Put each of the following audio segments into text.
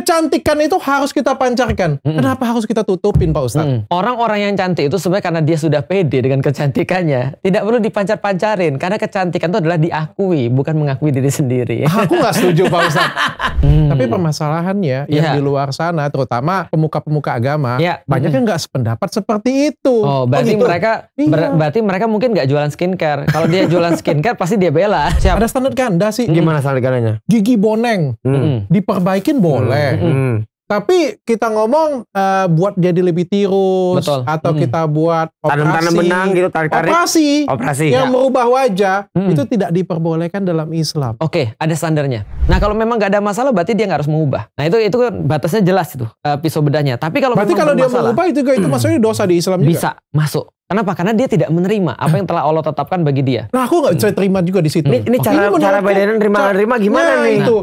kecantikan itu harus kita pancarkan. Mm -mm. Kenapa harus kita tutupin Pak Ustadz? orang Orang-orang yang cantik itu sebenarnya karena dia sudah pede dengan kecantikannya. Tidak perlu dipancar-pancarin. Karena kecantikan itu adalah diakui, bukan mengakui diri sendiri. Aku nggak setuju Pak Ustadz. mm. Tapi permasalahannya yeah. yang iya. di luar sana, terutama pemuka-pemuka agama, yeah. banyak mm. yang nggak sependapat seperti itu. Oh, oh berarti oh, gitu? mereka iya. ber berarti mereka mungkin nggak jualan skincare. Kalau dia jualan skincare pasti dia bela. Siap. Ada standar ganda sih. Mm. Gimana standar gandanya? Gigi boneng. Mm. Diperbaikin boleh. Mm Hmm. Tapi kita ngomong uh, buat jadi lebih tirus Betul. atau hmm. kita buat operasi tanam-tanam benang gitu tarik-tarik. Operasi, operasi yang ya. merubah wajah hmm. itu tidak diperbolehkan dalam Islam. Oke, okay, ada standarnya. Nah, kalau memang nggak ada masalah berarti dia nggak harus mengubah. Nah, itu itu kan batasnya jelas itu uh, pisau bedanya. Tapi kalau Berarti kalau dia masalah, mengubah itu itu maksudnya dosa di Islam juga. Bisa masuk. Kenapa? Karena dia tidak menerima apa yang telah Allah tetapkan bagi dia. Nah, aku nggak bisa mm. terima juga di situ. Ini, ini cara ini cara bedanya terima terima gimana nah, nih? Itu.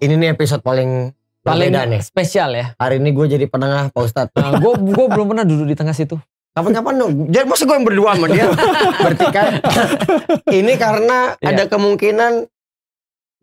ini nih episode paling paling nih. spesial ya. Hari ini gue jadi penengah Pak Ustadz. gue nah, gue belum pernah duduk di tengah situ. Kapan-kapan dong. Jadi maksud gue yang berdua sama dia kan ini karena yeah. ada kemungkinan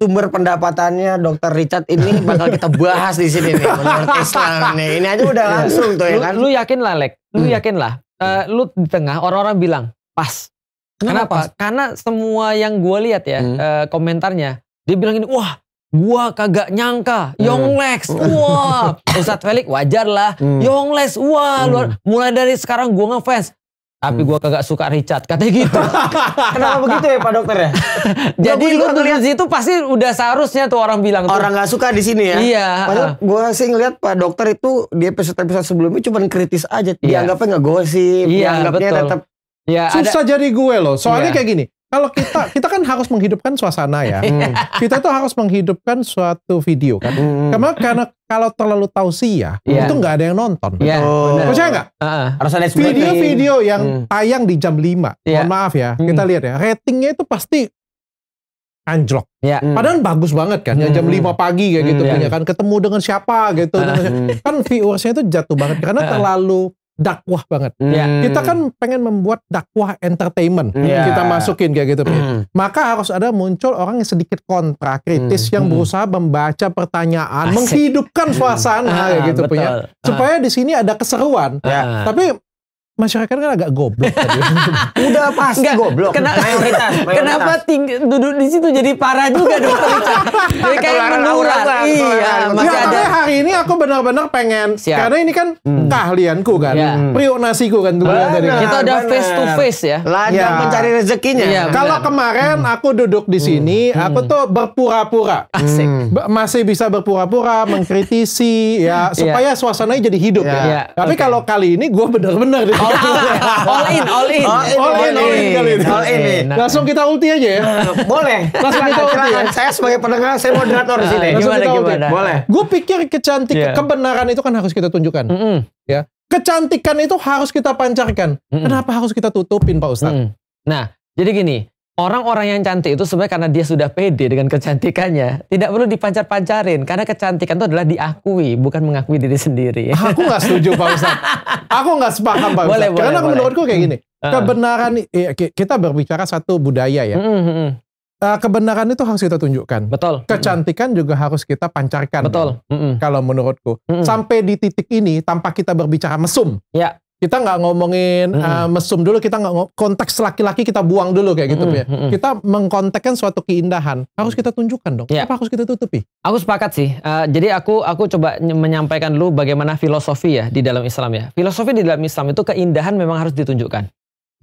sumber pendapatannya Dokter Richard ini bakal kita bahas di sini nih menurut Islam nih. Ini aja udah iya. langsung tuh ya kan. Lu, lu yakin lah Lek, lu hmm. yakin lah. Uh, lu di tengah orang-orang bilang pas. Kenapa? Kenapa? Pas? Karena semua yang gue lihat ya hmm. uh, komentarnya dia bilang ini wah Gua kagak nyangka, hmm. Yonglex, wah, Ustadz Felix wajar lah, hmm. Yonglex, wah, hmm. luar. Mulai dari sekarang gua ngefans, tapi hmm. gua kagak suka Richard katanya gitu kenapa begitu ya pak dokter ya jadi lu ngeliat itu pasti udah seharusnya tuh orang bilang tuh. orang nggak suka di sini ya iya padahal gua sih ngeliat pak dokter itu di episode episode sebelumnya cuma kritis aja iya. dianggapnya nggak gosip iya, dianggapnya tetap Ya, susah ada, jadi gue loh. Soalnya ya. kayak gini, kalau kita kita kan harus menghidupkan suasana ya. Iya. Hmm. Kita tuh harus menghidupkan suatu video kan. Hmm. Karena karena kalau terlalu tausiah yeah. Iya. itu nggak ada yang nonton. Yeah, iya, oh. Percaya nggak? Uh, harus ada video-video yang hmm. tayang di jam 5. Yeah. Mohon maaf ya. Hmm. Kita lihat ya, ratingnya itu pasti anjlok. Ya. Hmm. Padahal bagus banget kan, ya jam 5 hmm. pagi kayak gitu, hmm, yeah. kan ketemu dengan siapa gitu, kan viewersnya itu jatuh banget karena terlalu dakwah banget. Hmm. Ya. Kita kan pengen membuat dakwah entertainment. Hmm. Yeah. Kita masukin kayak gitu. Mm. Maka harus ada muncul orang yang sedikit kontra kritis hmm. yang hmm. berusaha membaca pertanyaan, Asik. menghidupkan suasana kayak gitu punya. Ah, Supaya di sini ada keseruan. Yeah. Tapi masyarakat kan agak goblok tadi. Udah pasti Nggak, goblok. Kena, Kenapa ting, duduk di situ jadi parah juga dokter jadi kayak menular. Iya, masih ya, ada. hari ini aku benar-benar pengen Siap. karena ini kan hmm. keahlianku kan, ya. nasiku kan tuh tadi. Kita udah face to face ya. Ladang ya. mencari rezekinya. Ya, Kalau kemarin hmm. aku duduk di hmm. sini, hmm. aku tuh berpura-pura. Hmm. Masih bisa berpura-pura mengkritisi ya iya. supaya suasananya jadi hidup iya. ya. ya. Tapi okay. kalau kali ini gue bener-bener all in, all in, all in, all in, all in, nah, Langsung kita ulti aja ya. Boleh. Langsung kita ulti. Ya. Saya sebagai pendengar, saya moderator di sini. Langsung gimana, kita ulti. Gimana? Boleh. Gue pikir kecantikan, iya. kebenaran itu kan harus kita tunjukkan. Ya. Kecantikan itu harus kita pancarkan. Kenapa harus kita tutupin Pak Ustadz? Nah, jadi gini, Orang-orang yang cantik itu sebenarnya karena dia sudah pede dengan kecantikannya. Tidak perlu dipancar-pancarin. Karena kecantikan itu adalah diakui, bukan mengakui diri sendiri. Aku gak setuju Pak Ustadz. Aku gak sepaham Pak boleh, Ustadz. karena boleh. menurutku kayak gini. Hmm. Ah. Kebenaran, iya, kita berbicara satu budaya ya. Mm -hmm, hmm, hmm. Eh, kebenaran itu harus kita tunjukkan. Betul. Kecantikan juga harus kita pancarkan. Betul. Kalau menurutku, sampai di titik ini tanpa kita berbicara mesum. Ya kita nggak ngomongin mm. uh, mesum dulu, kita nggak konteks laki-laki kita buang dulu kayak gitu mm. ya. Kita mengkontekkan suatu keindahan harus kita tunjukkan dong. Yeah. Apa harus kita tutupi? Aku sepakat sih. Uh, jadi aku aku coba menyampaikan dulu bagaimana filosofi ya di dalam Islam ya. Filosofi di dalam Islam itu keindahan memang harus ditunjukkan.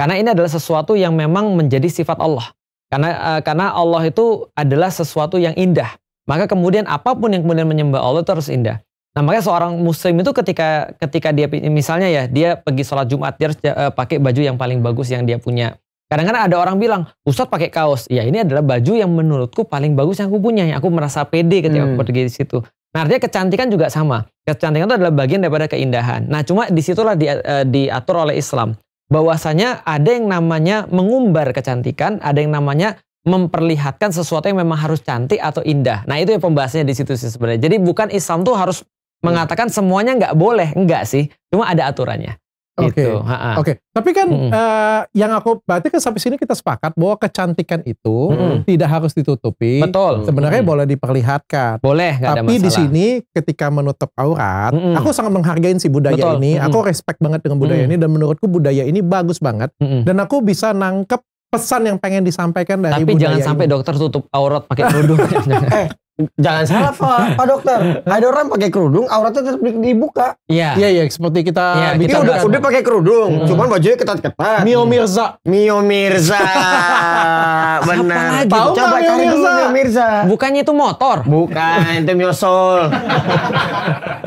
Karena ini adalah sesuatu yang memang menjadi sifat Allah. Karena uh, karena Allah itu adalah sesuatu yang indah. Maka kemudian apapun yang kemudian menyembah Allah itu harus indah. Nah makanya seorang muslim itu ketika ketika dia misalnya ya dia pergi sholat Jumat dia harus eh, pakai baju yang paling bagus yang dia punya. Kadang-kadang ada orang bilang ustad pakai kaos. Ya ini adalah baju yang menurutku paling bagus yang aku punya. Yang aku merasa pede ketika hmm. aku pergi di situ. Nah artinya kecantikan juga sama. Kecantikan itu adalah bagian daripada keindahan. Nah cuma disitulah di, uh, diatur oleh Islam. Bahwasanya ada yang namanya mengumbar kecantikan, ada yang namanya memperlihatkan sesuatu yang memang harus cantik atau indah. Nah itu yang pembahasannya di situ sih sebenarnya. Jadi bukan Islam tuh harus mengatakan semuanya nggak boleh, enggak sih. Cuma ada aturannya. Oke. Okay. Gitu. Oke. Okay. Tapi kan mm. uh, yang aku berarti kan sampai sini kita sepakat bahwa kecantikan itu mm. tidak harus ditutupi. Betul. Sebenarnya mm. boleh diperlihatkan. Boleh. Gak Tapi ada di sini ketika menutup aurat, mm. aku sangat menghargai si budaya Betul. ini. Mm. Aku respect banget dengan budaya mm. ini dan menurutku budaya ini bagus banget. Mm. Dan aku bisa nangkep pesan yang pengen disampaikan dari Tapi budaya jangan sampai ini. dokter tutup aurat pakai kerudung. eh, Jangan salah Pak, Pak Dokter. Ada orang pakai kerudung, auratnya tetap dibuka. Iya. Iya iya, seperti kita ya, kita iya, udah udah pakai kerudung, hmm. cuman bajunya ketat-ketat. Mio Mirza. Mio Mirza. Benar. Tahu Coba Mio cari Mirza. Mio Mirza. Bukannya itu motor? Bukan, itu Mio Sol.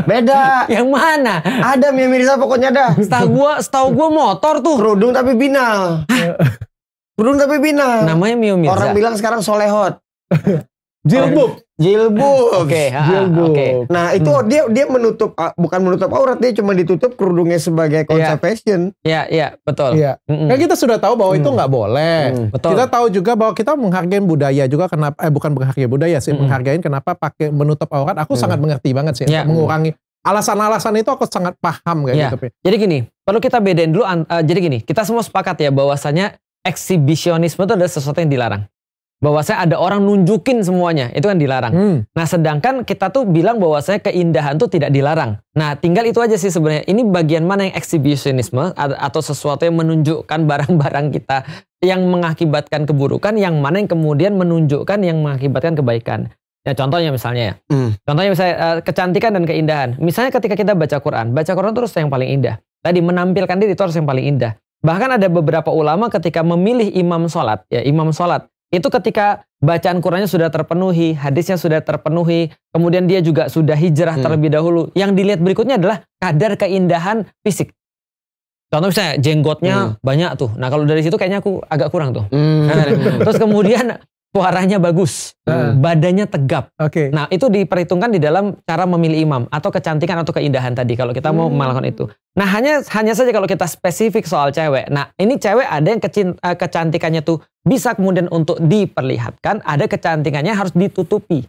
Beda. Yang mana? Ada Mio Mirza pokoknya ada. Setahu gua, setahu gua motor tuh. Kerudung tapi binal. Kerudung tapi binal. Namanya Mio Mirza. Orang bilang sekarang solehot. Jilbub. Jilbab. Oke, okay, Nah, itu hmm. dia dia menutup ah, bukan menutup aurat, dia cuma ditutup kerudungnya sebagai iya. konsep yeah. fashion. Iya, yeah, iya, yeah, betul. Iya. Yeah. Kan kita sudah tahu bahwa itu mm. nggak boleh. Mm. Betul. Kita tahu juga bahwa kita menghargai budaya juga kenapa eh bukan menghargai budaya sih, mm. menghargai kenapa pakai menutup aurat. Aku mm. sangat mengerti banget sih yeah. mengurangi alasan-alasan itu aku sangat paham kayak yeah. gitu. Jadi gini, perlu kita bedain dulu uh, jadi gini, kita semua sepakat ya bahwasanya eksibisionisme itu adalah sesuatu yang dilarang bahwa saya ada orang nunjukin semuanya itu kan dilarang. Hmm. Nah sedangkan kita tuh bilang bahwa saya keindahan tuh tidak dilarang. Nah tinggal itu aja sih sebenarnya. Ini bagian mana yang eksibisionisme atau sesuatu yang menunjukkan barang-barang kita yang mengakibatkan keburukan, yang mana yang kemudian menunjukkan yang mengakibatkan kebaikan. Ya contohnya misalnya ya. Hmm. Contohnya misalnya eh, kecantikan dan keindahan. Misalnya ketika kita baca Quran, baca Quran terus yang paling indah. Tadi menampilkan diri itu harus yang paling indah. Bahkan ada beberapa ulama ketika memilih imam sholat, ya imam sholat, itu ketika bacaan Qurannya sudah terpenuhi, hadisnya sudah terpenuhi, kemudian dia juga sudah hijrah hmm. terlebih dahulu. Yang dilihat berikutnya adalah kadar keindahan fisik. Contoh misalnya jenggotnya hmm. banyak tuh. Nah kalau dari situ kayaknya aku agak kurang tuh. Hmm. terus kemudian suaranya bagus, hmm. badannya tegap. Okay. Nah, itu diperhitungkan di dalam cara memilih imam atau kecantikan atau keindahan tadi kalau kita hmm. mau melakukan itu. Nah, hanya hanya saja kalau kita spesifik soal cewek. Nah, ini cewek ada yang kecin, eh, kecantikannya tuh bisa kemudian untuk diperlihatkan, ada kecantikannya harus ditutupi.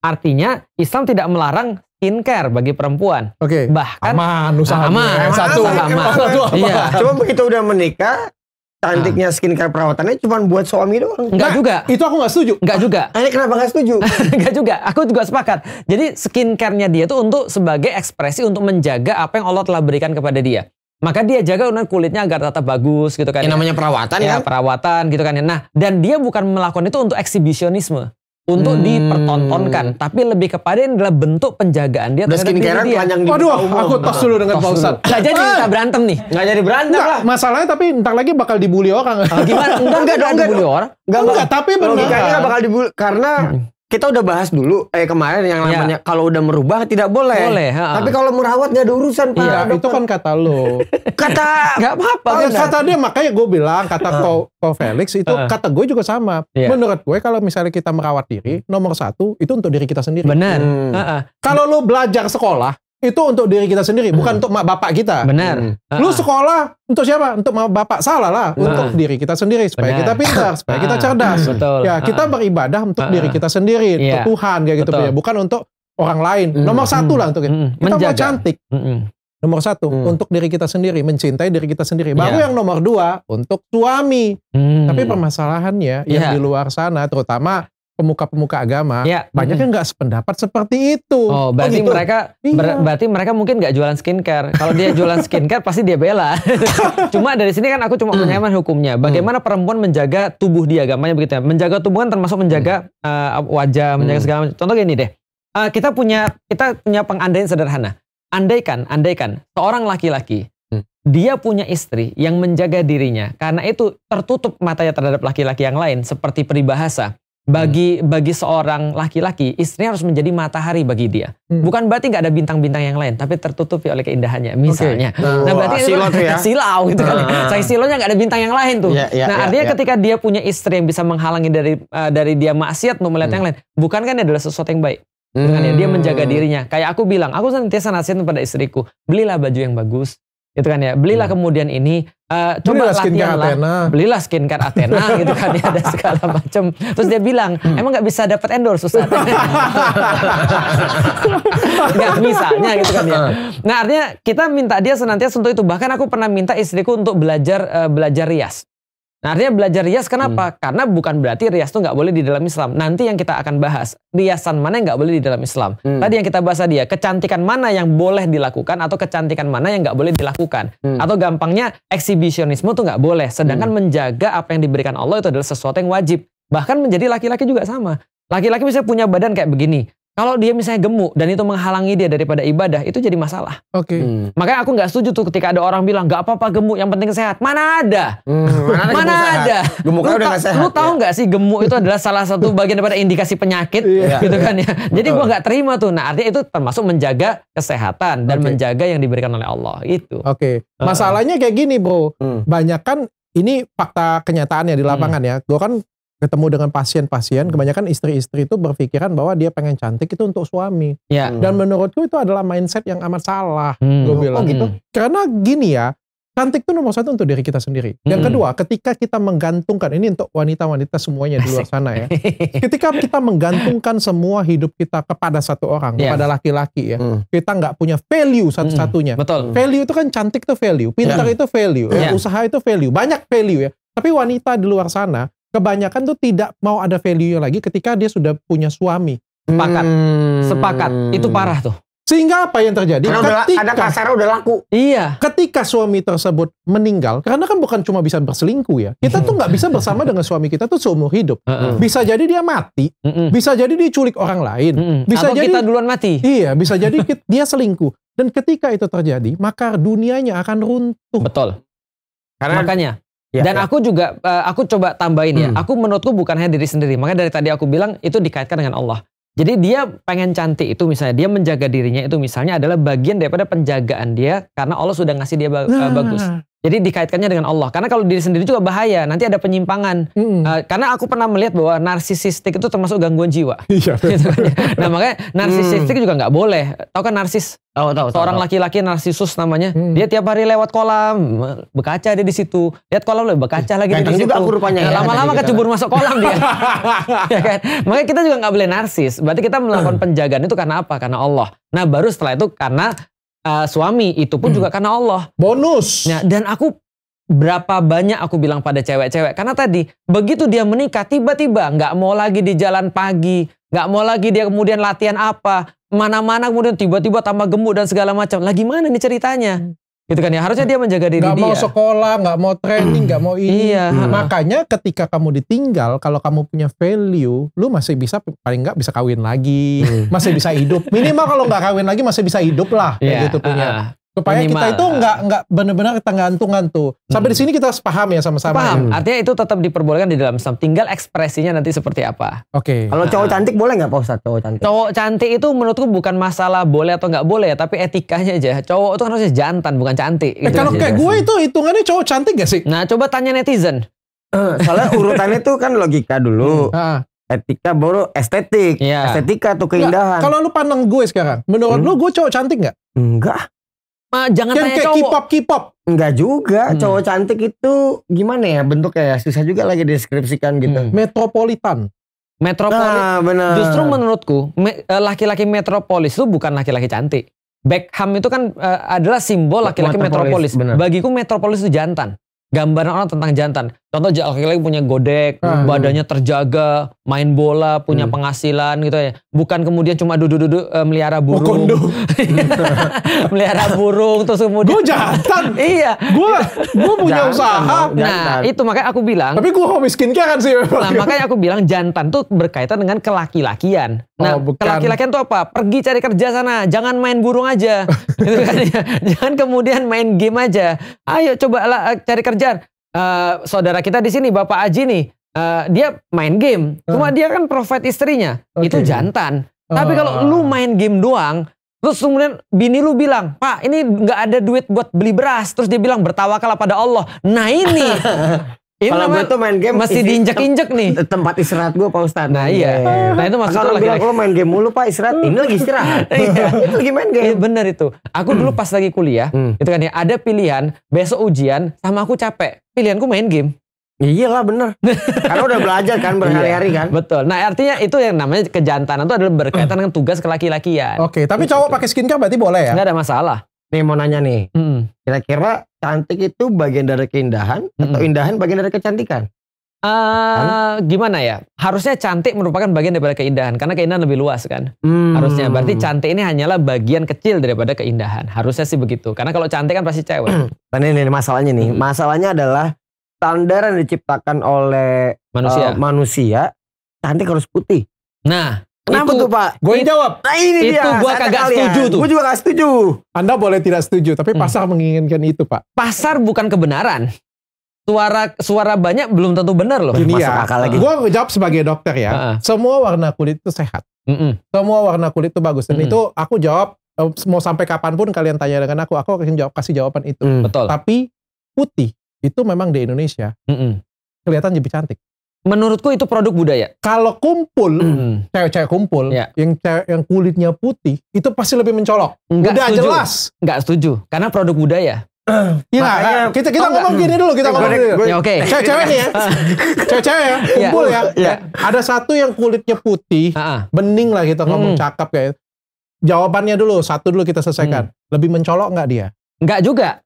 Artinya Islam tidak melarang skincare bagi perempuan. Oke. Okay. Bahkan aman usaha aman, aman. satu. Aman. Satu. Iya. Cuma begitu udah menikah cantiknya ah. skincare perawatannya cuma buat suami doang. Enggak juga. Itu aku nggak setuju. Enggak juga. Ah, ini kenapa enggak setuju? Enggak juga. Aku juga sepakat. Jadi skincare-nya dia tuh untuk sebagai ekspresi untuk menjaga apa yang Allah telah berikan kepada dia. Maka dia jaga dengan kulitnya agar tetap bagus gitu kan. ya, namanya perawatan ya. Kan? perawatan gitu kan. ya. Nah, dan dia bukan melakukan itu untuk eksibisionisme untuk hmm. dipertontonkan, tapi lebih kepada ini adalah bentuk penjagaan dia terhadap diri dia. di Waduh, aku, aku tos dulu dengan Pak Ustaz. Gak jadi eh. kita berantem nih. Gak jadi berantem lah. Masalahnya tapi entar lagi bakal dibully orang. Ah, gimana? Enggak, enggak, dibully orang. Enggak, tapi benar. enggak bakal dibully karena hmm kita udah bahas dulu eh kemarin yang iya. namanya ya. kalau udah merubah tidak boleh. Boleh. Ha. Tapi kalau merawat gak ada urusan pak. Iya itu kan kata lo. kata nggak apa-apa. Kalau kata dia makanya gue bilang kata ko, ko Felix itu kata gue juga sama. Ya. Menurut gue kalau misalnya kita merawat diri nomor satu itu untuk diri kita sendiri. Benar. Hmm. Kalau lo belajar sekolah itu untuk diri kita sendiri, bukan hmm. untuk mak bapak kita. Benar. Hmm. hmm. Lu ah, ah. sekolah untuk siapa? Untuk mak bapak salah lah, Hmm. untuk diri kita sendiri supaya Benar. kita pintar, supaya kita ah. cerdas. Betul. Ya, kita beribadah untuk diri kita sendiri, yeah. untuk iya. Tuhan kayak gitu ya, bukan untuk orang lain. Hmm. Nomor satu lah untuk Hmm. kita mau cantik. Hmm. Nomor satu hmm. untuk diri kita sendiri, mencintai diri kita sendiri. Baru yeah. yang nomor dua untuk suami. Hmm. Tapi permasalahannya yeah. yang iya. di luar sana, terutama pemuka-pemuka agama ya. banyak yang nggak sependapat seperti itu. Oh, oh berarti oh, gitu. mereka iya. ber berarti mereka mungkin nggak jualan skincare. Kalau dia jualan skincare pasti dia bela. cuma dari sini kan aku cuma menyamakan hukumnya. Mm. Bagaimana perempuan menjaga tubuh dia agamanya begitu ya. Menjaga tubuh kan termasuk menjaga uh, wajah, menjaga mm. segala macam. Contoh gini deh. Uh, kita punya kita punya pengandaian sederhana. Andaikan, andaikan seorang laki-laki dia punya istri yang menjaga dirinya karena itu tertutup matanya terhadap laki-laki yang lain seperti peribahasa bagi hmm. bagi seorang laki-laki istri harus menjadi matahari bagi dia hmm. bukan berarti nggak ada bintang-bintang yang lain tapi tertutupi oleh keindahannya misalnya okay. nah, eh, nah berarti itu silau, ya? silau gitu kan uh. saya silonya nggak ada bintang yang lain tuh yeah, yeah, nah yeah, artinya yeah. ketika dia punya istri yang bisa menghalangi dari uh, dari dia maksiat mau melihat hmm. yang lain bukan kan adalah sesuatu yang baik dengan ya, hmm. dia menjaga dirinya kayak aku bilang aku senantiasa nasihat kepada istriku belilah baju yang bagus gitu kan ya belilah hmm. kemudian ini uh, coba belilah latihan lah Athena. belilah skincare Athena gitu kan ya ada segala macam terus dia bilang hmm. emang nggak bisa dapat endorse susah nggak misalnya gitu kan ya ah. nah artinya kita minta dia senantiasa untuk itu bahkan aku pernah minta istriku untuk belajar uh, belajar rias Nah artinya belajar rias kenapa? Hmm. Karena bukan berarti rias itu nggak boleh di dalam Islam. Nanti yang kita akan bahas riasan mana yang nggak boleh di dalam Islam. Hmm. Tadi yang kita bahas dia ya, kecantikan mana yang boleh dilakukan atau kecantikan mana yang nggak boleh dilakukan. Hmm. Atau gampangnya eksibisionisme itu nggak boleh. Sedangkan hmm. menjaga apa yang diberikan Allah itu adalah sesuatu yang wajib. Bahkan menjadi laki-laki juga sama. Laki-laki bisa punya badan kayak begini, kalau dia misalnya gemuk dan itu menghalangi dia daripada ibadah, itu jadi masalah. Oke. Okay. Hmm. Makanya aku nggak setuju tuh ketika ada orang bilang nggak apa-apa gemuk, yang penting sehat. Mana ada? Hmm, mana, mana ada? Gemuk lu udah gak sehat. Lu ya? tahu nggak sih gemuk itu adalah salah satu bagian daripada indikasi penyakit, iya. gitu kan ya? Jadi gua nggak terima tuh. Nah artinya itu termasuk menjaga kesehatan dan okay. menjaga yang diberikan oleh Allah itu. Oke. Okay. Masalahnya kayak gini bro, hmm. banyak kan ini fakta kenyataannya di lapangan hmm. ya. Gua kan ketemu dengan pasien-pasien hmm. kebanyakan istri-istri itu berpikiran bahwa dia pengen cantik itu untuk suami ya. dan menurutku itu adalah mindset yang amat salah hmm. gue bilang oh, gitu hmm. karena gini ya cantik itu nomor satu untuk diri kita sendiri yang hmm. kedua ketika kita menggantungkan ini untuk wanita-wanita semuanya di luar sana ya ketika kita menggantungkan semua hidup kita kepada satu orang yeah. kepada laki-laki ya hmm. kita nggak punya value hmm. satu-satunya hmm. betul value itu kan cantik itu value pintar ya. itu value ya. usaha itu value banyak value ya tapi wanita di luar sana kebanyakan tuh tidak mau ada value lagi ketika dia sudah punya suami. Sepakat. Hmm. Sepakat. Itu parah tuh. Sehingga apa yang terjadi? Karena ketika, ada kasar udah laku. Iya. Ketika suami tersebut meninggal, karena kan bukan cuma bisa berselingkuh ya. Kita tuh nggak bisa bersama dengan suami kita tuh seumur hidup. Hmm. Bisa jadi dia mati. bisa jadi diculik orang lain. Bisa Atau jadi kita duluan mati. Iya. Bisa jadi dia selingkuh. Dan ketika itu terjadi, maka dunianya akan runtuh. Betul. Karena Makanya Ya, Dan ya. aku juga, uh, aku coba tambahin ya. Hmm. Aku menurutku bukan hanya diri sendiri. Makanya dari tadi aku bilang itu dikaitkan dengan Allah. Jadi dia pengen cantik itu misalnya dia menjaga dirinya itu misalnya adalah bagian daripada penjagaan dia karena Allah sudah ngasih dia ba eh, nah. bagus. Jadi dikaitkannya dengan Allah. Karena kalau diri sendiri juga bahaya, nanti ada penyimpangan. Hmm. Uh, karena aku pernah melihat bahwa narsisistik itu termasuk gangguan jiwa. Iya, gitu kan ya. Nah makanya narsisistik hmm. juga nggak boleh. Tahu kan narsis? Tahu tahu. Seorang laki-laki narsisus namanya. Hmm. Dia tiap hari lewat kolam, berkaca dia di situ. Lihat kolam lagi berkaca lagi di situ. aku rupanya. ya, lama-lama kecubur kan. masuk kolam dia. ya kan? Makanya kita juga nggak boleh narsis. Berarti kita melakukan penjagaan itu karena apa? Karena Allah. Nah baru setelah itu karena uh, suami itu pun hmm. juga karena Allah. Bonus. Ya, dan aku berapa banyak aku bilang pada cewek-cewek karena tadi begitu dia menikah tiba-tiba nggak mau lagi di jalan pagi, nggak mau lagi dia kemudian latihan apa, mana-mana kemudian tiba-tiba tambah gemuk dan segala macam. Lagi mana nih ceritanya? Hmm gitu kan ya harusnya dia menjaga diri gak dia mau sekolah gak mau training gak mau ini iya. makanya ketika kamu ditinggal kalau kamu punya value lu masih bisa paling nggak bisa kawin lagi hmm. masih bisa hidup minimal kalau nggak kawin lagi masih bisa hidup lah kayak iya, gitu punya uh, supaya Minimal. kita itu nggak nggak benar-benar ngantung tuh sampai hmm. di sini kita paham ya sama-sama paham ya. Hmm. artinya itu tetap diperbolehkan di dalam Islam tinggal ekspresinya nanti seperti apa oke okay. kalau cowok nah. cantik boleh nggak pak Ustadz cowok cantik cowok cantik itu menurutku bukan masalah boleh atau nggak boleh ya tapi etikanya aja cowok itu kan harusnya jantan bukan cantik eh, gitu kalau kayak gue itu hitungannya cowok cantik gak sih nah coba tanya netizen eh, soalnya urutannya itu kan logika dulu hmm. uh etika baru estetik. Yeah. Estetika tuh keindahan. Kalau lu pandang gue sekarang, menurut hmm? lu gue cowok cantik nggak? Enggak. Ma, jangan kan tanya kayak K-pop, K-pop. Enggak juga, hmm. cowok cantik itu gimana ya bentuknya ya? Susah juga lagi deskripsikan gitu. Hmm. Metropolitan. Metropolitan. Nah, bener. Justru menurutku eh, laki-laki me, metropolis itu bukan laki-laki cantik. Beckham itu kan uh, adalah simbol laki-laki metropolis. metropolis. Bagiku metropolis itu jantan. Gambaran orang tentang jantan. Contoh lagi punya godek, hmm. badannya terjaga, main bola, punya hmm. penghasilan gitu ya. Bukan kemudian cuma duduk-duduk uh, melihara oh, burung. Oh, melihara burung terus kemudian. Gue jahatan. iya. Gue gue punya jantan, usaha. Jantan. Nah itu makanya aku bilang. Tapi gue hobi skincare kan sih. Nah makanya aku bilang jantan tuh berkaitan dengan kelaki-lakian. Oh, nah oh, kelaki-lakian tuh apa? Pergi cari kerja sana. Jangan main burung aja. Gitu kan ya. Jangan kemudian main game aja. Ayo coba eh, cari kerjaan uh, saudara kita di sini Bapak Aji nih, uh, dia main game, uh. cuma ah. dia kan profit istrinya, okay. itu jantan. Uh. Tapi kalau ah. lu main game doang, terus kemudian bini lu bilang, "Pak, ini nggak ada duit buat beli beras." Terus dia bilang, bertawakal pada Allah." Nah, ini Ini iya, kalau gue tuh main game masih diinjek-injek nih. Tempat istirahat gue Pak Ustadz. Nah iya. iya. Nah itu lagi. Kalau bilang lo oh, main game mulu Pak istirahat, ini lagi istirahat. iya. itu lagi main game. Iya, bener itu. Aku dulu pas lagi kuliah, hmm. itu kan ya ada pilihan besok ujian sama aku capek. Pilihanku main game. Ya iya lah bener. Karena udah belajar kan berhari-hari kan. Betul. Nah artinya itu yang namanya kejantanan itu adalah berkaitan dengan tugas kelaki-lakian. Oke, tapi cowok gitu. pakai skincare berarti boleh ya? Nggak ada masalah. Nih mau nanya nih, hmm. kira-kira cantik itu bagian dari keindahan hmm. atau indahan bagian dari kecantikan? Uh, gimana ya? Harusnya cantik merupakan bagian daripada keindahan karena keindahan lebih luas kan. Hmm. Harusnya berarti cantik ini hanyalah bagian kecil daripada keindahan. Harusnya sih begitu. Karena kalau cantik kan pasti cewek. Dan nah, ini, masalahnya nih. Hmm. Masalahnya adalah standar yang diciptakan oleh manusia. Uh, manusia cantik harus putih. Nah, Kenapa itu, tuh Pak? Gue jawab. Nah ini itu dia. Itu gue kagak kalian. setuju tuh. Gue juga gak setuju. Anda boleh tidak setuju, tapi hmm. pasar menginginkan itu Pak. Pasar bukan kebenaran. Suara suara banyak belum tentu benar loh. Ini ya. akal lagi. Gue jawab sebagai dokter ya. Uh -uh. Semua warna kulit itu sehat. Mm -mm. Semua warna kulit itu bagus. Dan mm -mm. itu aku jawab eh, mau sampai kapanpun kalian tanya dengan aku, aku akan jawab kasih jawaban itu. Mm. Betul. Tapi putih itu memang di Indonesia mm -mm. kelihatan lebih cantik menurutku itu produk budaya. Kalau kumpul, cewek-cewek kumpul, yeah. yang cewek yang kulitnya putih, itu pasti lebih mencolok. Enggak Udah setuju. jelas. Enggak setuju, karena produk budaya. Iya, Makanya, iya. kita kita oh, ngomong enggak. gini dulu, kita eh, ngomong gini. Ya, oke. Cewek-cewek nih ya. Cewek-cewek ya, ya. kumpul ya. ya. ya. Ada satu yang kulitnya putih, ah, ah. bening lah kita gitu, ngomong hmm. cakep kayak. Jawabannya dulu, satu dulu kita selesaikan. Hmm. Lebih mencolok nggak dia? Gak juga.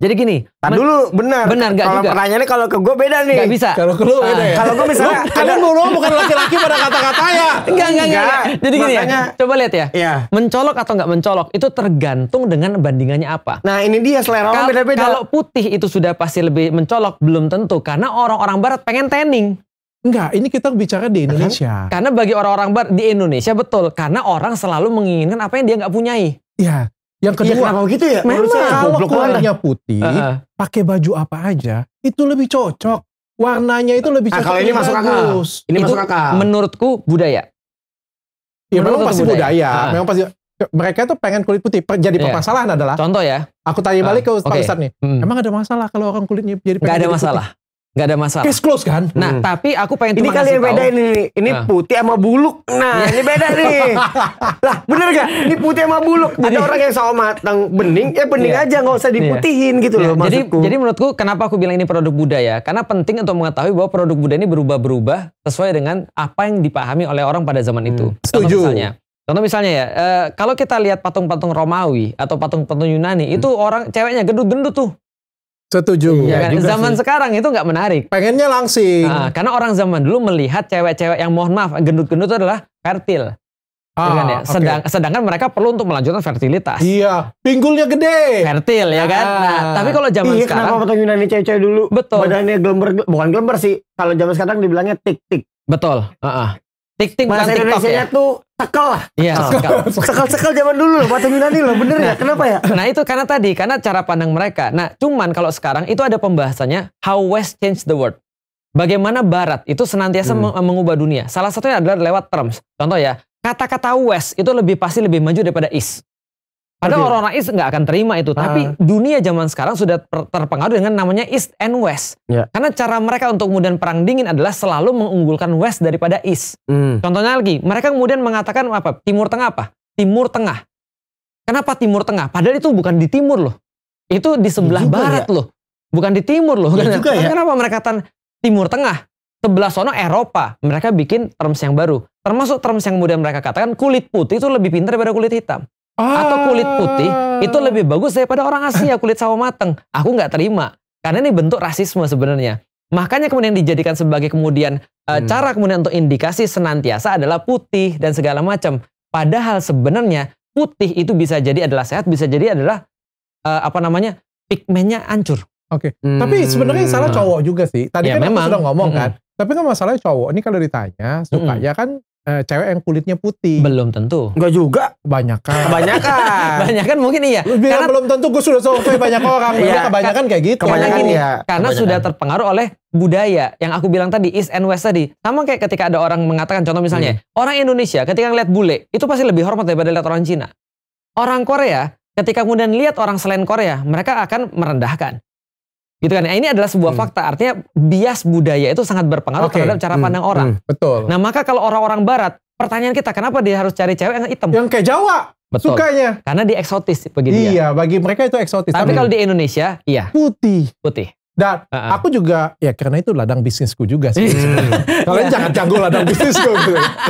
Jadi gini, tapi dulu benar. Benar enggak juga. Pertanyaannya kalau ke gue beda nih. Gak bisa. Kalau ke lu beda ah. ya. Kalau gue misalnya kalian mau ngomong bukan laki-laki pada kata-katanya. Enggak, enggak, enggak. Jadi gini ya. Coba lihat ya. Iya. Mencolok atau enggak mencolok itu tergantung dengan bandingannya apa. Nah, ini dia selera orang beda-beda. Kalau putih itu sudah pasti lebih mencolok belum tentu karena orang-orang barat pengen tanning. Enggak, ini kita bicara di kan? Indonesia. Karena bagi orang-orang barat di Indonesia betul karena orang selalu menginginkan apa yang dia nggak punyai. Iya. Yang kedua, iya, ya, kenapa gitu ya? Memang kalau kulitnya putih, uh, huh pakai baju apa aja itu lebih cocok. Warnanya itu lebih nah, cocok. Nah, kalau ini masuk akal. Ini itu masuk akal. Menurutku budaya. Ya memang pasti budaya. budaya. Uh. Memang pasti mereka tuh pengen kulit putih. Jadi yeah. permasalahan adalah Contoh ya. Aku tanya balik uh, ke Pak okay. Ustadz nih. Hmm. Emang ada masalah kalau orang kulitnya jadi pengen Gak ada masalah. Putih? nggak ada masalah. Case close kan? Nah, hmm. tapi aku pengen ini kali kalian beda ini nih. Ini nah. putih sama buluk. Nah, iya. ini beda nih. lah, bener gak? Ini putih sama buluk. Jadi, ada orang yang sama matang bening, ya bening yeah. aja nggak usah iya. diputihin yeah. gitu iya. loh jadi, Jadi menurutku kenapa aku bilang ini produk budaya? Karena penting untuk mengetahui bahwa produk budaya ini berubah-berubah sesuai dengan apa yang dipahami oleh orang pada zaman hmm. itu. Setuju. Contoh misalnya, Contoh misalnya ya, e, kalau kita lihat patung-patung Romawi atau patung-patung Yunani, hmm. itu orang ceweknya gendut-gendut tuh. Setuju. Ya, kan? Juga zaman sih. sekarang itu nggak menarik. Pengennya langsing. Nah, karena orang zaman dulu melihat cewek-cewek yang mohon maaf gendut-gendut itu adalah fertil. Ah, iya kan ya? Sedang, okay. Sedangkan mereka perlu untuk melanjutkan fertilitas. Iya, pinggulnya gede. Fertil ya kan. Ah. Nah, tapi kalau zaman iya, sekarang. Iya, kenapa potong Yunani cewek-cewek dulu? Betul. Badannya gelember, bukan gelember sih. Kalau zaman sekarang dibilangnya tik-tik. Betul. Uh -uh. Tik-tik Bahasa Indonesia ya? tuh sekel lah. Iya, sekel. Sekel-sekel zaman dulu loh, bahasa Yunani loh, bener nah, ya? Kenapa ya? Nah itu karena tadi, karena cara pandang mereka. Nah cuman kalau sekarang itu ada pembahasannya, how West change the world. Bagaimana Barat itu senantiasa hmm. mengubah dunia. Salah satunya adalah lewat terms. Contoh ya, kata-kata West itu lebih pasti lebih maju daripada East. Ada okay. orang-orang East nggak akan terima itu, tapi ah. dunia zaman sekarang sudah terpengaruh dengan namanya East and West. Yeah. Karena cara mereka untuk kemudian perang dingin adalah selalu mengunggulkan West daripada East. Mm. Contohnya lagi, mereka kemudian mengatakan apa? Timur Tengah apa? Timur Tengah. Kenapa Timur Tengah? Padahal itu bukan di timur loh. Itu di sebelah ya barat ya. loh. Bukan di timur loh. Ya kan? juga ya. Kenapa mereka katakan Timur Tengah? Sebelah sono Eropa. Mereka bikin terms yang baru. Termasuk terms yang kemudian mereka katakan kulit putih itu lebih pintar daripada kulit hitam ah. atau kulit ah. putih itu lebih bagus daripada orang Asia kulit sawo mateng. Aku nggak terima karena ini bentuk rasisme sebenarnya. Makanya kemudian dijadikan sebagai kemudian eh, hmm. cara kemudian untuk indikasi senantiasa adalah putih dan segala macam. Padahal sebenarnya putih itu bisa jadi adalah sehat, bisa jadi adalah uh, apa namanya pigmennya hancur. Oke, okay. hmm. tapi sebenarnya salah cowok juga sih. Tadi ya, kan memang. aku sudah ngomong -hmm. kan. Tapi kan masalahnya cowok ini kalau ditanya suka -hmm. ya kan uh, cewek yang kulitnya putih. Belum tentu. Enggak juga. banyak kan banyak kan mungkin iya. Lu karena, belum tentu gue sudah survei banyak orang. Iya, kebanyakan kayak gitu. Kebanyakan gini, ya. Karena kebanyakan. sudah terpengaruh oleh budaya yang aku bilang tadi East and West tadi. Sama kayak ketika ada orang mengatakan contoh misalnya hmm. orang Indonesia ketika ngeliat bule itu pasti lebih hormat daripada lihat orang Cina. Orang Korea ketika kemudian lihat orang selain Korea mereka akan merendahkan. Gitu kan. Nah, ini adalah sebuah hmm. fakta. Artinya bias budaya itu sangat berpengaruh okay. terhadap cara hmm. pandang hmm. orang. Hmm. Betul. Nah, maka kalau orang-orang barat, pertanyaan kita kenapa dia harus cari cewek yang hitam? Yang kayak Jawa. Betul. Sukanya. Karena dia eksotis begitu Iya, ya. bagi mereka itu eksotis. Tapi, Tapi kalau di Indonesia, iya. Putih. Putih. Dan uh -uh. aku juga ya karena itu ladang bisnisku juga sih. hmm. Kalian yeah. jangan ganggu ladang bisnisku.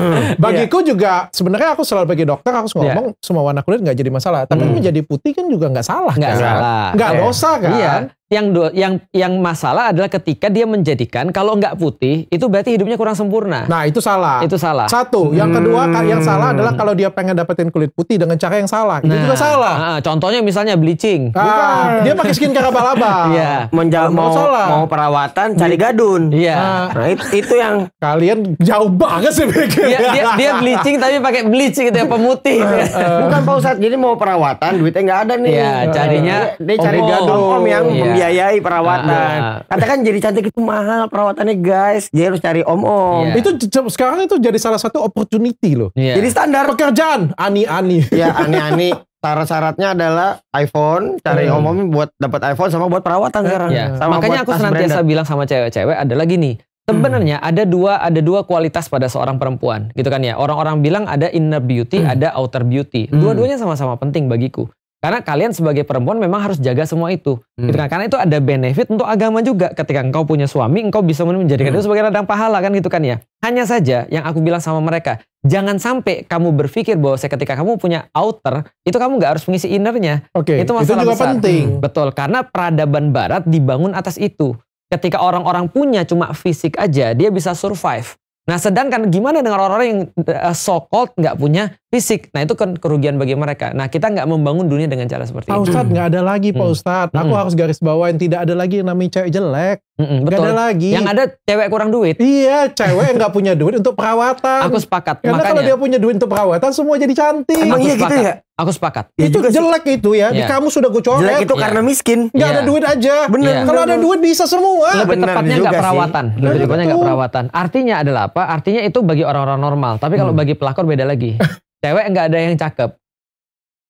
Hmm. Bagiku yeah. juga sebenarnya aku selalu bagi dokter aku iya. ngomong yeah. semua warna kulit gak jadi masalah. Tapi hmm. menjadi putih kan juga gak salah. Gak kan? salah. Gak yeah. dosa kan. Yeah. Yang do, yang yang masalah adalah ketika dia menjadikan kalau nggak putih itu berarti hidupnya kurang sempurna. Nah itu salah. Itu salah. Satu. Yang kedua yang salah hmm. adalah kalau dia pengen dapetin kulit putih dengan cara yang salah. Nah, itu juga nah, salah. Nah, contohnya misalnya bleaching. Ah, dia pakai skincare laba-laba. Iya. Menja mau salah. mau perawatan cari iya. gadun. Iya. Ah. Nah, nah itu, itu yang kalian jauh banget sih Dia, dia, bleaching tapi pakai bleaching gitu ya pemutih. Eh, eh. Bukan Pak Ustadz, jadi mau perawatan duitnya nggak ada nih. Iya, carinya dia, dia cari gadun om yang iya membiayai ah, perawatan. Ah, ah. Katakan jadi cantik itu mahal perawatannya guys. Jadi harus cari om-om. Yeah. Itu sekarang itu jadi salah satu opportunity loh. Yeah. Jadi standar pekerjaan ani-ani. Ya ani-ani. Tara syaratnya adalah iPhone, cari hmm. om-om buat dapat iPhone sama buat perawatan iya. sekarang. Ya. Sama Makanya aku senantiasa bilang sama cewek-cewek adalah gini, Sebenarnya hmm. ada dua ada dua kualitas pada seorang perempuan, gitu kan ya. Orang-orang bilang ada inner beauty, hmm. ada outer beauty. Hmm. Dua-duanya sama-sama penting bagiku. Karena kalian sebagai perempuan memang harus jaga semua itu. Hmm. Gitu kan? Karena itu ada benefit untuk agama juga. Ketika engkau punya suami, engkau bisa menjadikan hmm. itu sebagai ladang pahala kan gitu kan ya. Hanya saja yang aku bilang sama mereka, jangan sampai kamu berpikir bahwa saya ketika kamu punya outer, itu kamu nggak harus mengisi innernya. Oke. Okay. Itu masalah itu juga besar. penting. Hmm. Betul, karena peradaban barat dibangun atas itu. Ketika orang-orang punya cuma fisik aja, dia bisa survive. Nah, sedangkan gimana dengan orang-orang yang eh, so called nggak punya fisik. Nah itu kan kerugian bagi mereka. Nah kita nggak membangun dunia dengan cara seperti Pak itu. Pak Ustadz nggak ada lagi Pak hmm. Ustadz. Aku hmm. harus garis bawain tidak ada lagi yang namanya cewek jelek. Hmm, hmm betul. Gak ada lagi. Yang ada cewek kurang duit. Iya cewek yang nggak punya duit untuk perawatan. Aku sepakat. Karena Makanya, kalau dia punya duit untuk perawatan semua jadi cantik. Emang iya gitu ya? Aku sepakat. Ya, itu jelek sih. itu ya. Yeah. Di iya. kamu sudah gue coret. Jelek itu yeah. karena iya. miskin. Gak yeah. ada iya. duit aja. Bener. Yeah. Kalau ada duit bisa semua. Lebih bener tepatnya nggak perawatan. Sih. Lebih tepatnya nggak perawatan. Artinya adalah apa? Artinya itu bagi orang-orang normal. Tapi kalau hmm. bagi pelakor beda lagi. cewek nggak ada yang cakep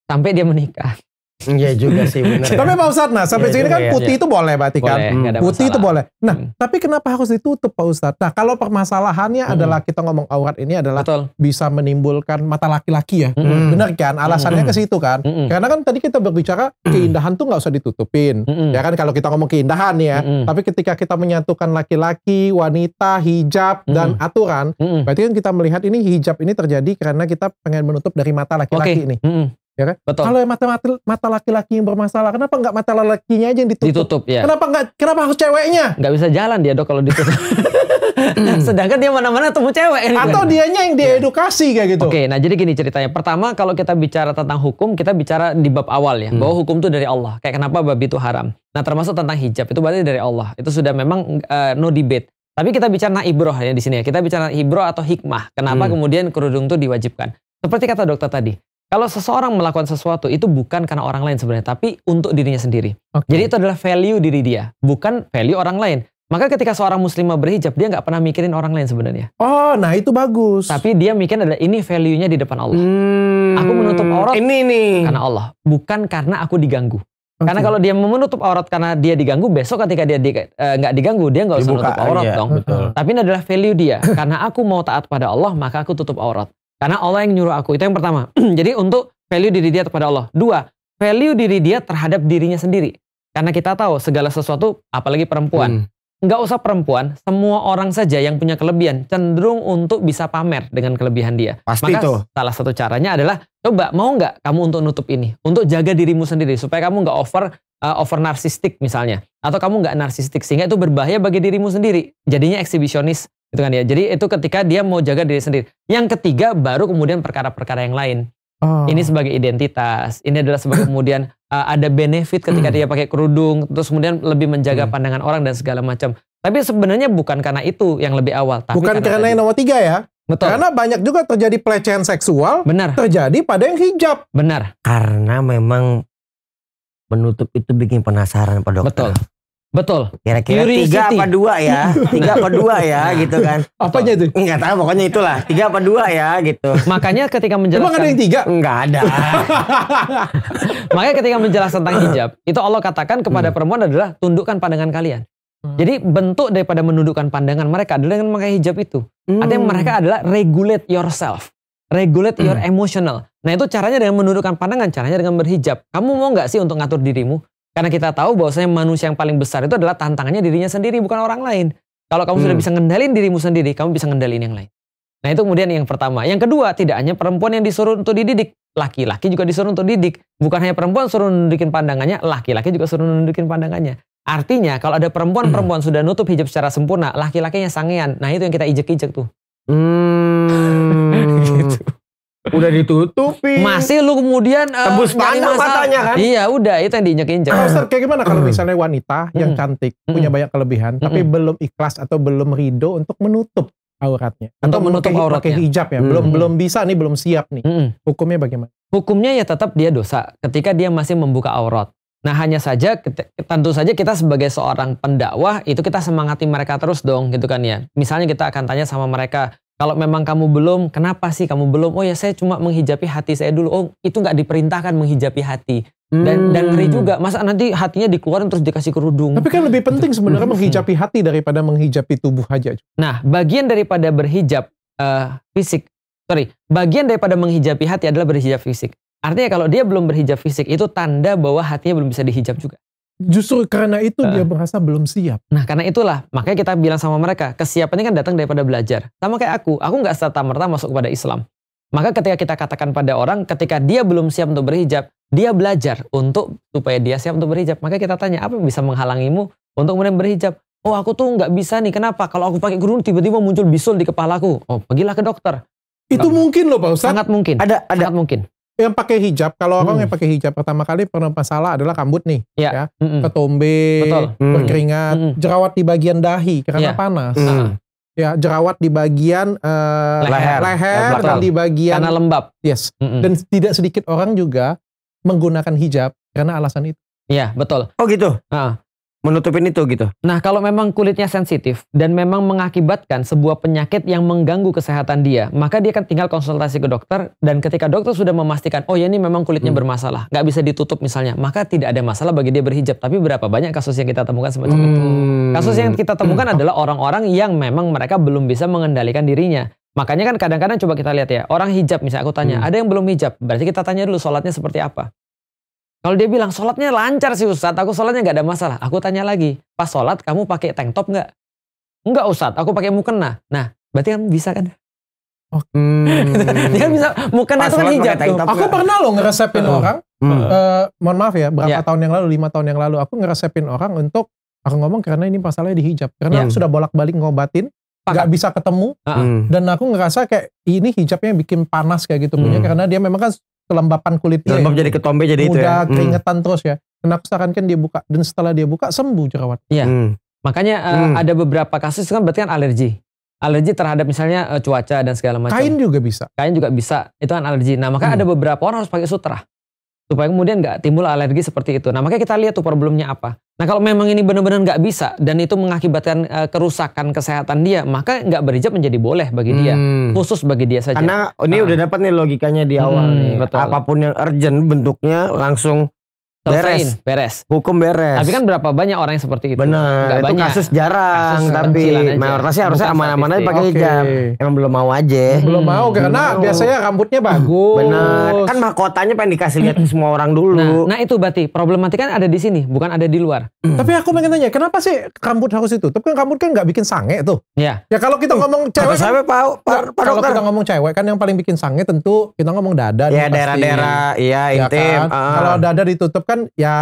sampai dia menikah Iya juga sih benar. Ya. tapi Pak Ustadz, nah sampai iya kan ya, sini kan putih ya. itu boleh berarti kan? boleh, hmm. Putih itu boleh. Nah, hmm. tapi kenapa harus ditutup Pak Ustadz? Nah, kalau permasalahannya hmm. adalah kita ngomong aurat ini adalah Betul. bisa menimbulkan mata laki-laki ya. Hmm. Benar kan? Hmm. Alasannya hmm. ke situ kan. Hmm. Karena kan tadi kita berbicara hmm. keindahan tuh nggak usah ditutupin. Hmm. Ya kan kalau kita ngomong keindahan ya. Hmm. Tapi ketika kita menyatukan laki-laki, wanita, hijab hmm. dan aturan, hmm. berarti kan kita melihat ini hijab ini terjadi karena kita pengen menutup dari mata laki-laki okay. ini. Hmm ya kan? Betul. Kalau mata mata mata laki-laki yang bermasalah, kenapa nggak mata lakinya aja yang ditutup? Ditutup ya. Kenapa nggak? Kenapa harus ceweknya? Nggak bisa jalan dia dok kalau ditutup. Sedangkan dia mana-mana temu cewek. Atau kan? dianya yang iya. diedukasi kayak gitu. Oke, nah jadi gini ceritanya. Pertama kalau kita bicara tentang hukum, kita bicara di bab awal ya, hmm. bahwa hukum itu dari Allah. Kayak kenapa babi itu haram. Nah termasuk tentang hijab itu berarti dari Allah. Itu sudah memang uh, no debate. Tapi kita bicara ibroh ya di sini ya. Kita bicara ibroh atau hikmah. Kenapa hmm. kemudian kerudung itu diwajibkan? Seperti kata dokter tadi, kalau seseorang melakukan sesuatu itu bukan karena orang lain sebenarnya, tapi untuk dirinya sendiri. Okay. Jadi itu adalah value diri dia, bukan value orang lain. Maka ketika seorang muslimah berhijab, dia nggak pernah mikirin orang lain sebenarnya. Oh, nah itu bagus. Tapi dia mikirin ada ini value-nya di depan Allah. Hmm, aku menutup aurat ini nih. karena Allah, bukan karena aku diganggu. Okay. Karena kalau dia menutup aurat karena dia diganggu, besok ketika dia eh, nggak di, uh, diganggu, dia nggak usah Dibuka, menutup aurat iya. dong. Betul. Tapi ini adalah value dia. karena aku mau taat pada Allah, maka aku tutup aurat. Karena Allah yang nyuruh aku. Itu yang pertama. Jadi untuk value diri dia kepada Allah. Dua, value diri dia terhadap dirinya sendiri. Karena kita tahu segala sesuatu, apalagi perempuan. Hmm. Nggak usah perempuan, semua orang saja yang punya kelebihan cenderung untuk bisa pamer dengan kelebihan dia. Pasti Maka itu. salah satu caranya adalah coba mau nggak kamu untuk nutup ini, untuk jaga dirimu sendiri supaya kamu nggak over uh, over narsistik misalnya, atau kamu nggak narsistik sehingga itu berbahaya bagi dirimu sendiri. Jadinya eksibisionis itu kan ya. Jadi itu ketika dia mau jaga diri sendiri. Yang ketiga baru kemudian perkara-perkara yang lain. Oh. Ini sebagai identitas. Ini adalah sebagai kemudian uh, ada benefit ketika dia pakai kerudung, terus kemudian lebih menjaga iya. pandangan orang dan segala macam. Tapi sebenarnya bukan karena itu yang lebih awal. Tapi bukan karena, karena yang nomor tiga ya. Betul. Karena banyak juga terjadi pelecehan seksual. Benar. Terjadi pada yang hijab. Benar. Karena memang menutup itu bikin penasaran pada dokter. Betul. Betul. Kira-kira tiga apa dua ya, tiga apa dua ya, gitu kan. Apanya itu? Enggak tahu, pokoknya itulah tiga apa dua ya, gitu. Makanya ketika menjelaskan. Emang ada yang tiga? Enggak ada. Makanya ketika menjelaskan tentang hijab, itu Allah katakan kepada hmm. perempuan adalah tundukkan pandangan kalian. Hmm. Jadi bentuk daripada menundukkan pandangan mereka adalah dengan memakai hijab itu. Hmm. Artinya mereka adalah regulate yourself regulate your hmm. emotional. Nah itu caranya dengan menundukkan pandangan, caranya dengan berhijab. Kamu mau nggak sih untuk ngatur dirimu? Karena kita tahu bahwasanya manusia yang paling besar itu adalah tantangannya dirinya sendiri bukan orang lain. Kalau kamu hmm. sudah bisa ngendalin dirimu sendiri, kamu bisa ngendalin yang lain. Nah itu kemudian yang pertama. Yang kedua, tidak hanya perempuan yang disuruh untuk dididik. Laki-laki juga disuruh untuk didik. Bukan hanya perempuan suruh nundukin pandangannya, laki-laki juga suruh nundukin pandangannya. Artinya kalau ada perempuan-perempuan hmm. sudah nutup hijab secara sempurna, laki-lakinya sangean. Nah itu yang kita ijek-ijek tuh. Hmm. gitu udah ditutupi masih lu kemudian uh, eh, tebus pandang matanya kan iya udah itu yang diinjek-injek Mister kayak gimana kalau hmm. misalnya wanita yang hmm. cantik hmm. punya banyak kelebihan tapi belum ikhlas atau belum ridho untuk menutup auratnya atau menutup pakai, auratnya pakai hijab ya belum belum bisa nih belum siap nih hukumnya bagaimana hukumnya ya tetap dia dosa ketika dia masih membuka aurat Nah hanya saja tentu saja kita sebagai seorang pendakwah itu kita semangati mereka terus dong gitu kan ya. Misalnya kita akan tanya sama mereka kalau memang kamu belum, kenapa sih kamu belum? Oh ya saya cuma menghijapi hati saya dulu. Oh itu nggak diperintahkan menghijapi hati. Dan hmm. dan ngeri hmm. juga, masa nanti hatinya dikeluarin terus dikasih kerudung. Tapi kan lebih penting gitu. sebenarnya menghijapi hati daripada menghijapi tubuh aja. Nah bagian daripada berhijab uh, fisik, sorry, bagian daripada menghijapi hati adalah berhijab fisik. Artinya kalau dia belum berhijab fisik itu tanda bahwa hatinya belum bisa dihijab juga. Justru karena itu uh. dia ah. merasa belum siap. Nah karena itulah makanya kita bilang sama mereka kesiapannya kan datang daripada belajar. Sama kayak aku, aku nggak serta merta masuk kepada Islam. Maka ketika kita katakan pada orang ketika dia belum siap untuk berhijab, dia belajar untuk supaya dia siap untuk berhijab. Maka kita tanya apa yang bisa menghalangimu untuk kemudian berhijab? Oh aku tuh nggak bisa nih. Kenapa? Kalau aku pakai kerudung tiba-tiba muncul bisul di kepalaku. Oh pergilah ke dokter. Itu Lalu. mungkin loh Pak Ustaz. Sangat mungkin. Ada, ada. Sangat mungkin yang pakai hijab kalau orang hmm. yang pakai hijab pertama kali pernah masalah adalah rambut nih iya. ya, ya mm -mm. ketombe Betul. Hmm. berkeringat mm -mm. jerawat di bagian dahi karena ya. panas mm. ya jerawat di bagian uh, leher, leher dan di bagian karena lembab yes mm -mm. dan tidak sedikit orang juga menggunakan hijab karena alasan itu Iya betul. Oh gitu. Nah, menutupin itu gitu. Nah, kalau memang kulitnya sensitif dan memang mengakibatkan sebuah penyakit yang mengganggu kesehatan dia, maka dia akan tinggal konsultasi ke dokter dan ketika dokter sudah memastikan, oh ya ini memang kulitnya hmm. bermasalah, nggak bisa ditutup misalnya, maka tidak ada masalah bagi dia berhijab. Tapi berapa banyak kasus yang kita temukan semacam hmm. itu? Kasus yang kita temukan hmm. adalah orang-orang yang memang mereka belum bisa mengendalikan dirinya. Makanya kan kadang-kadang coba kita lihat ya, orang hijab misalnya aku tanya, hmm. ada yang belum hijab, berarti kita tanya dulu sholatnya seperti apa. Kalau dia bilang sholatnya lancar sih Ustaz, aku sholatnya nggak ada masalah. Aku tanya lagi, pas sholat kamu pakai tank top nggak? Nggak Ustaz, aku pakai mukena. Nah, berarti kamu bisa kan? Oh. Hmm. dia bisa mukena itu kan hijab. Tuh. Aku gak? pernah loh ngeresepin oh. orang. Hmm. Uh, mohon maaf ya, berapa yeah. tahun yang lalu, lima tahun yang lalu, aku ngeresepin orang untuk aku ngomong karena ini masalahnya di hijab. Karena yeah. aku sudah bolak-balik ngobatin, nggak bisa ketemu, uh -uh. dan aku ngerasa kayak ini hijabnya bikin panas kayak gitu punya, hmm. karena dia memang kan kelembapan kulitnya. Lembab ya. jadi ketombe jadi Mudah itu ya. Hmm. keringetan terus ya. Dan aku sarankan dia buka. Dan setelah dia buka sembuh jerawat. Iya. Hmm. Makanya uh, ada beberapa kasus kan berarti kan alergi. Alergi terhadap misalnya uh, cuaca dan segala macam. Kain juga bisa. Kain juga bisa. Itu kan alergi. Nah maka hmm. ada beberapa orang harus pakai sutra supaya kemudian nggak timbul alergi seperti itu. Nah makanya kita lihat tuh problemnya apa. Nah kalau memang ini benar-benar nggak bisa dan itu mengakibatkan uh, kerusakan kesehatan dia, maka nggak berhijab menjadi boleh bagi dia, hmm. khusus bagi dia saja. Karena ini nah. udah dapat nih logikanya di awal. Hmm, Betul. Apapun yang urgent bentuknya langsung beres. beres. Hukum beres. Tapi kan berapa banyak orang yang seperti itu? Benar. Itu banyak. kasus jarang, kasus tapi mayoritasnya harusnya aman-aman aja pakai hijab. Okay. Emang belum mau aja. Belum hmm. mau karena belum. biasanya rambutnya hmm. bagus. Benar. Kan mahkotanya pengen dikasih lihat hmm. semua orang dulu. Nah, nah itu berarti problematika ada di sini, bukan ada di luar. Tapi aku pengen nanya, kenapa sih rambut harus itu? Tapi kan rambut kan nggak bikin sange tuh. Ya. Ya kalau kita ngomong cewek kan, saya, Pak, Pak, Dokter. kalau kita ngomong cewek kan yang paling bikin sange tentu kita ngomong dada. Ya daerah-daerah, iya, iya intim. Kan? Ah. Kalau dada ditutup kan kan ya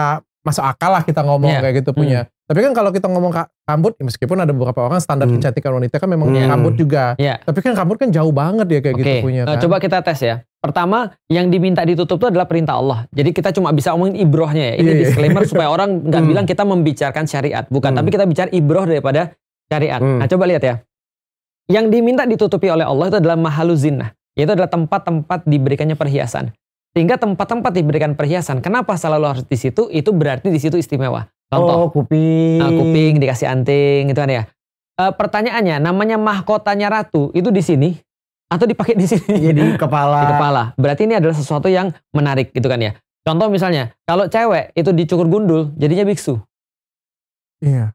masuk akal lah kita ngomong yeah. kayak gitu hmm. punya. Tapi kan kalau kita ngomong rambut, ya meskipun ada beberapa orang standar hmm. kecantikan wanita kan memang hmm. rambut juga. Yeah. Tapi kan rambut kan jauh banget ya kayak okay. gitu punya. Eh, kan? Coba kita tes ya. Pertama, yang diminta ditutup itu adalah perintah Allah. Jadi kita cuma bisa omongin ibrohnya ya. Ini yeah. Iya. disclaimer supaya orang nggak hmm. bilang kita membicarakan syariat, bukan. Hmm. Tapi kita bicara ibroh daripada syariat. Hmm. Nah coba lihat ya. Yang diminta ditutupi oleh Allah itu adalah mahalu zina. Yaitu adalah tempat-tempat diberikannya perhiasan. Sehingga tempat-tempat diberikan perhiasan. Kenapa selalu harus di situ? Itu berarti di situ istimewa. Contoh. Oh, kuping. Nah, kuping dikasih anting gitu kan ya. Uh, pertanyaannya, namanya mahkotanya ratu itu di sini atau dipakai di sini? Jadi iya, kepala. Di kepala. Berarti ini adalah sesuatu yang menarik gitu kan ya. Contoh misalnya, kalau cewek itu dicukur gundul, jadinya biksu. Iya.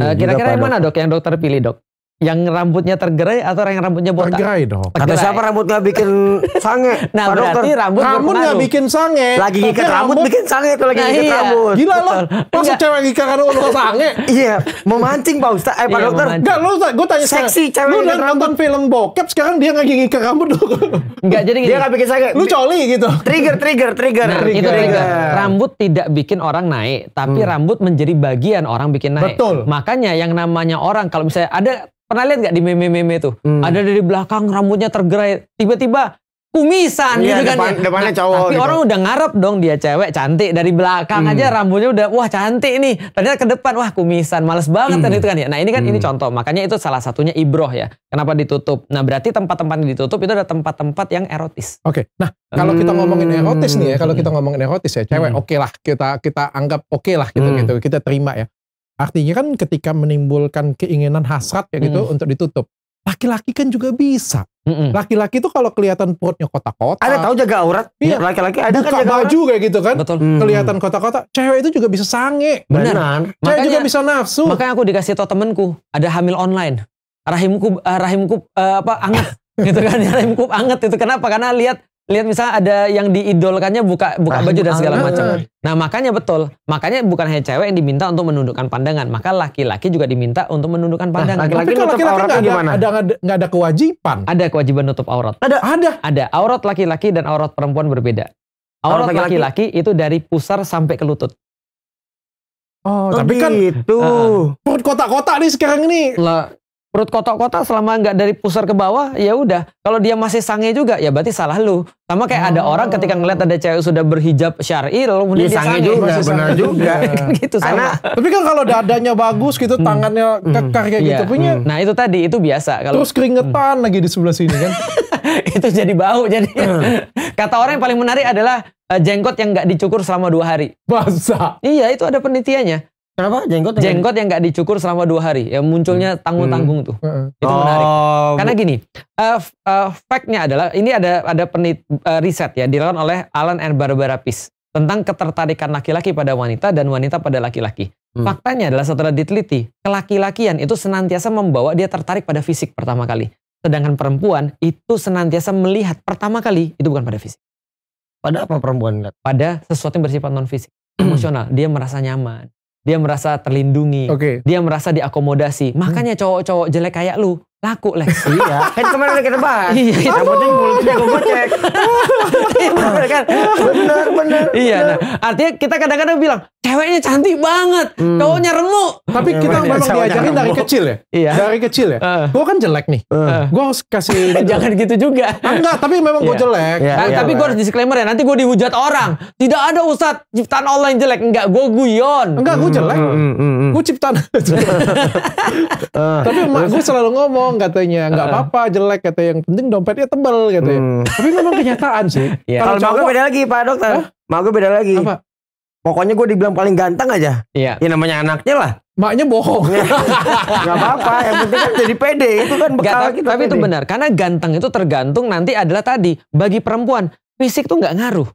Eh, iya kira-kira yang mana dok yang dokter pilih dok? yang rambutnya tergerai atau yang rambutnya botak? Tergerai dong. Kata siapa rambut nggak bikin sange? nah Pak berarti dokter. rambut rambut nggak bikin sange. Lagi ngikat rambut, rambut bikin sange itu lagi nah, ngikat iya. rambut? Gila lo, masa cewek ngikat karena lo iya, sange? iya, mau mancing Pak Ustaz. Eh Pak iya, Dokter. Enggak, Ustaz. gue tanya Seksi cewek lu nonton film bokep sekarang dia gak ngikat rambut dong Enggak, jadi gini. Dia nggak bikin sange. Lu coli gitu. Trigger, trigger, trigger. Nah, trigger. itu trigger. Rambut tidak bikin orang naik, tapi hmm. rambut menjadi bagian orang bikin naik. Betul. Makanya yang namanya orang kalau misalnya ada Pernah lihat nggak di meme-meme itu? Hmm. Ada dari belakang rambutnya tergerai, tiba-tiba kumisan iya, gitu kan. Depan, ya. depannya nah, cowok. Tapi gitu. orang udah ngarep dong dia cewek cantik dari belakang hmm. aja rambutnya udah wah cantik nih. Ternyata ke depan wah kumisan, males banget hmm. kan itu kan ya. Nah, ini kan hmm. ini contoh. Makanya itu salah satunya ibroh ya. Kenapa ditutup? Nah, berarti tempat-tempat ditutup itu ada tempat-tempat yang erotis. Oke. Okay. Nah, kalau kita hmm. ngomongin erotis nih ya, kalau kita hmm. ngomongin erotis ya, cewek hmm. oke okay lah kita kita anggap oke okay lah gitu hmm. gitu. Kita terima ya. Artinya kan ketika menimbulkan keinginan hasrat ya gitu hmm. untuk ditutup. Laki-laki kan juga bisa. Laki-laki tuh kalau kelihatan perutnya kotak-kotak. Ada tahu jaga aurat? Iya. Ya, laki-laki ada kan Buka kan jaga baju aurat? kayak gitu kan. Betul. Hmm. Kelihatan kotak-kotak. Cewek itu juga bisa sange. Beneran. Cewek makanya, juga bisa nafsu. Makanya aku dikasih tau temenku. Ada hamil online. Rahimku, eh, rahimku uh, apa, anget. gitu kan. Rahimku anget itu. Kenapa? Karena lihat lihat misalnya ada yang diidolkannya buka buka ah, baju dan ah, segala macam. Ah. Nah makanya betul, makanya bukan hanya cewek yang diminta untuk menundukkan pandangan, maka laki-laki juga diminta untuk menundukkan nah, pandangan. Nah, laki-laki nutup laki-laki gimana? Ada nggak ada, ada kewajiban? Ada kewajiban nutup aurat. Ada ada ada aurat laki-laki dan aurat perempuan berbeda. Aurat laki-laki itu dari pusar sampai ke lutut. Oh, oh tapi kan gitu. kan itu uh, kotak-kotak nih sekarang ini. Lah, perut kotak-kotak selama nggak dari pusar ke bawah ya udah kalau dia masih sange juga ya berarti salah lu sama kayak oh. ada orang ketika ngeliat ada cewek sudah berhijab syar'i lalu kemudian ya, dia sange, sange juga benar juga kan gitu sama tapi kan kalau dadanya bagus gitu hmm. tangannya hmm. kekar kayak yeah. gitu punya hmm. nah itu tadi itu biasa kalau terus keringetan hmm. lagi di sebelah sini kan itu jadi bau jadi hmm. kata orang yang paling menarik adalah eh, jenggot yang nggak dicukur selama dua hari basah iya itu ada penelitiannya Kenapa jenggot? Yang jenggot yang nggak dicukur selama dua hari, yang munculnya hmm. tanggung-tanggung hmm. tuh, hmm. itu oh. menarik. Karena gini, uh, uh, factnya adalah ini ada ada penit, uh, riset ya dilakukan oleh Alan and Barbara Pease tentang ketertarikan laki-laki pada wanita dan wanita pada laki-laki. Hmm. Faktanya adalah setelah diteliti, kelaki-lakian itu senantiasa membawa dia tertarik pada fisik pertama kali, sedangkan perempuan itu senantiasa melihat pertama kali itu bukan pada fisik. Pada apa perempuan Pada sesuatu yang bersifat non fisik, emosional. Dia merasa nyaman dia merasa terlindungi, okay. dia merasa diakomodasi. Makanya hmm. cowok-cowok jelek kayak lu laku lah iya kan kemarin kita bahas iya kita penting mulutnya gue cek iya. bener kan bener bener iya nah artinya kita kadang-kadang bilang ceweknya cantik banget hmm. cowoknya remuk tapi iya, kita memang diajarin dari kecil ya iya. dari kecil ya uh. gue kan jelek nih uh. gue harus kasih jangan gitu juga ah, enggak tapi memang gue iya. jelek ah, tapi gue harus disclaimer ya nanti gue dihujat orang tidak ada ustad ciptaan online jelek enggak gue guyon enggak gue hmm, jelek hmm, hmm, gue ciptaan tapi emak gue selalu ngomong dong katanya nggak apa-apa jelek kata yang penting dompetnya tebel katanya hmm. tapi memang kenyataan sih ya. kalau cowok beda lagi pak dokter huh? mau gue beda lagi apa? pokoknya gue dibilang paling ganteng aja iya ya namanya anaknya lah maknya bohong nggak apa-apa yang penting kan jadi pede itu kan bekal gak, kita tapi itu benar karena ganteng itu tergantung nanti adalah tadi bagi perempuan fisik tuh nggak ngaruh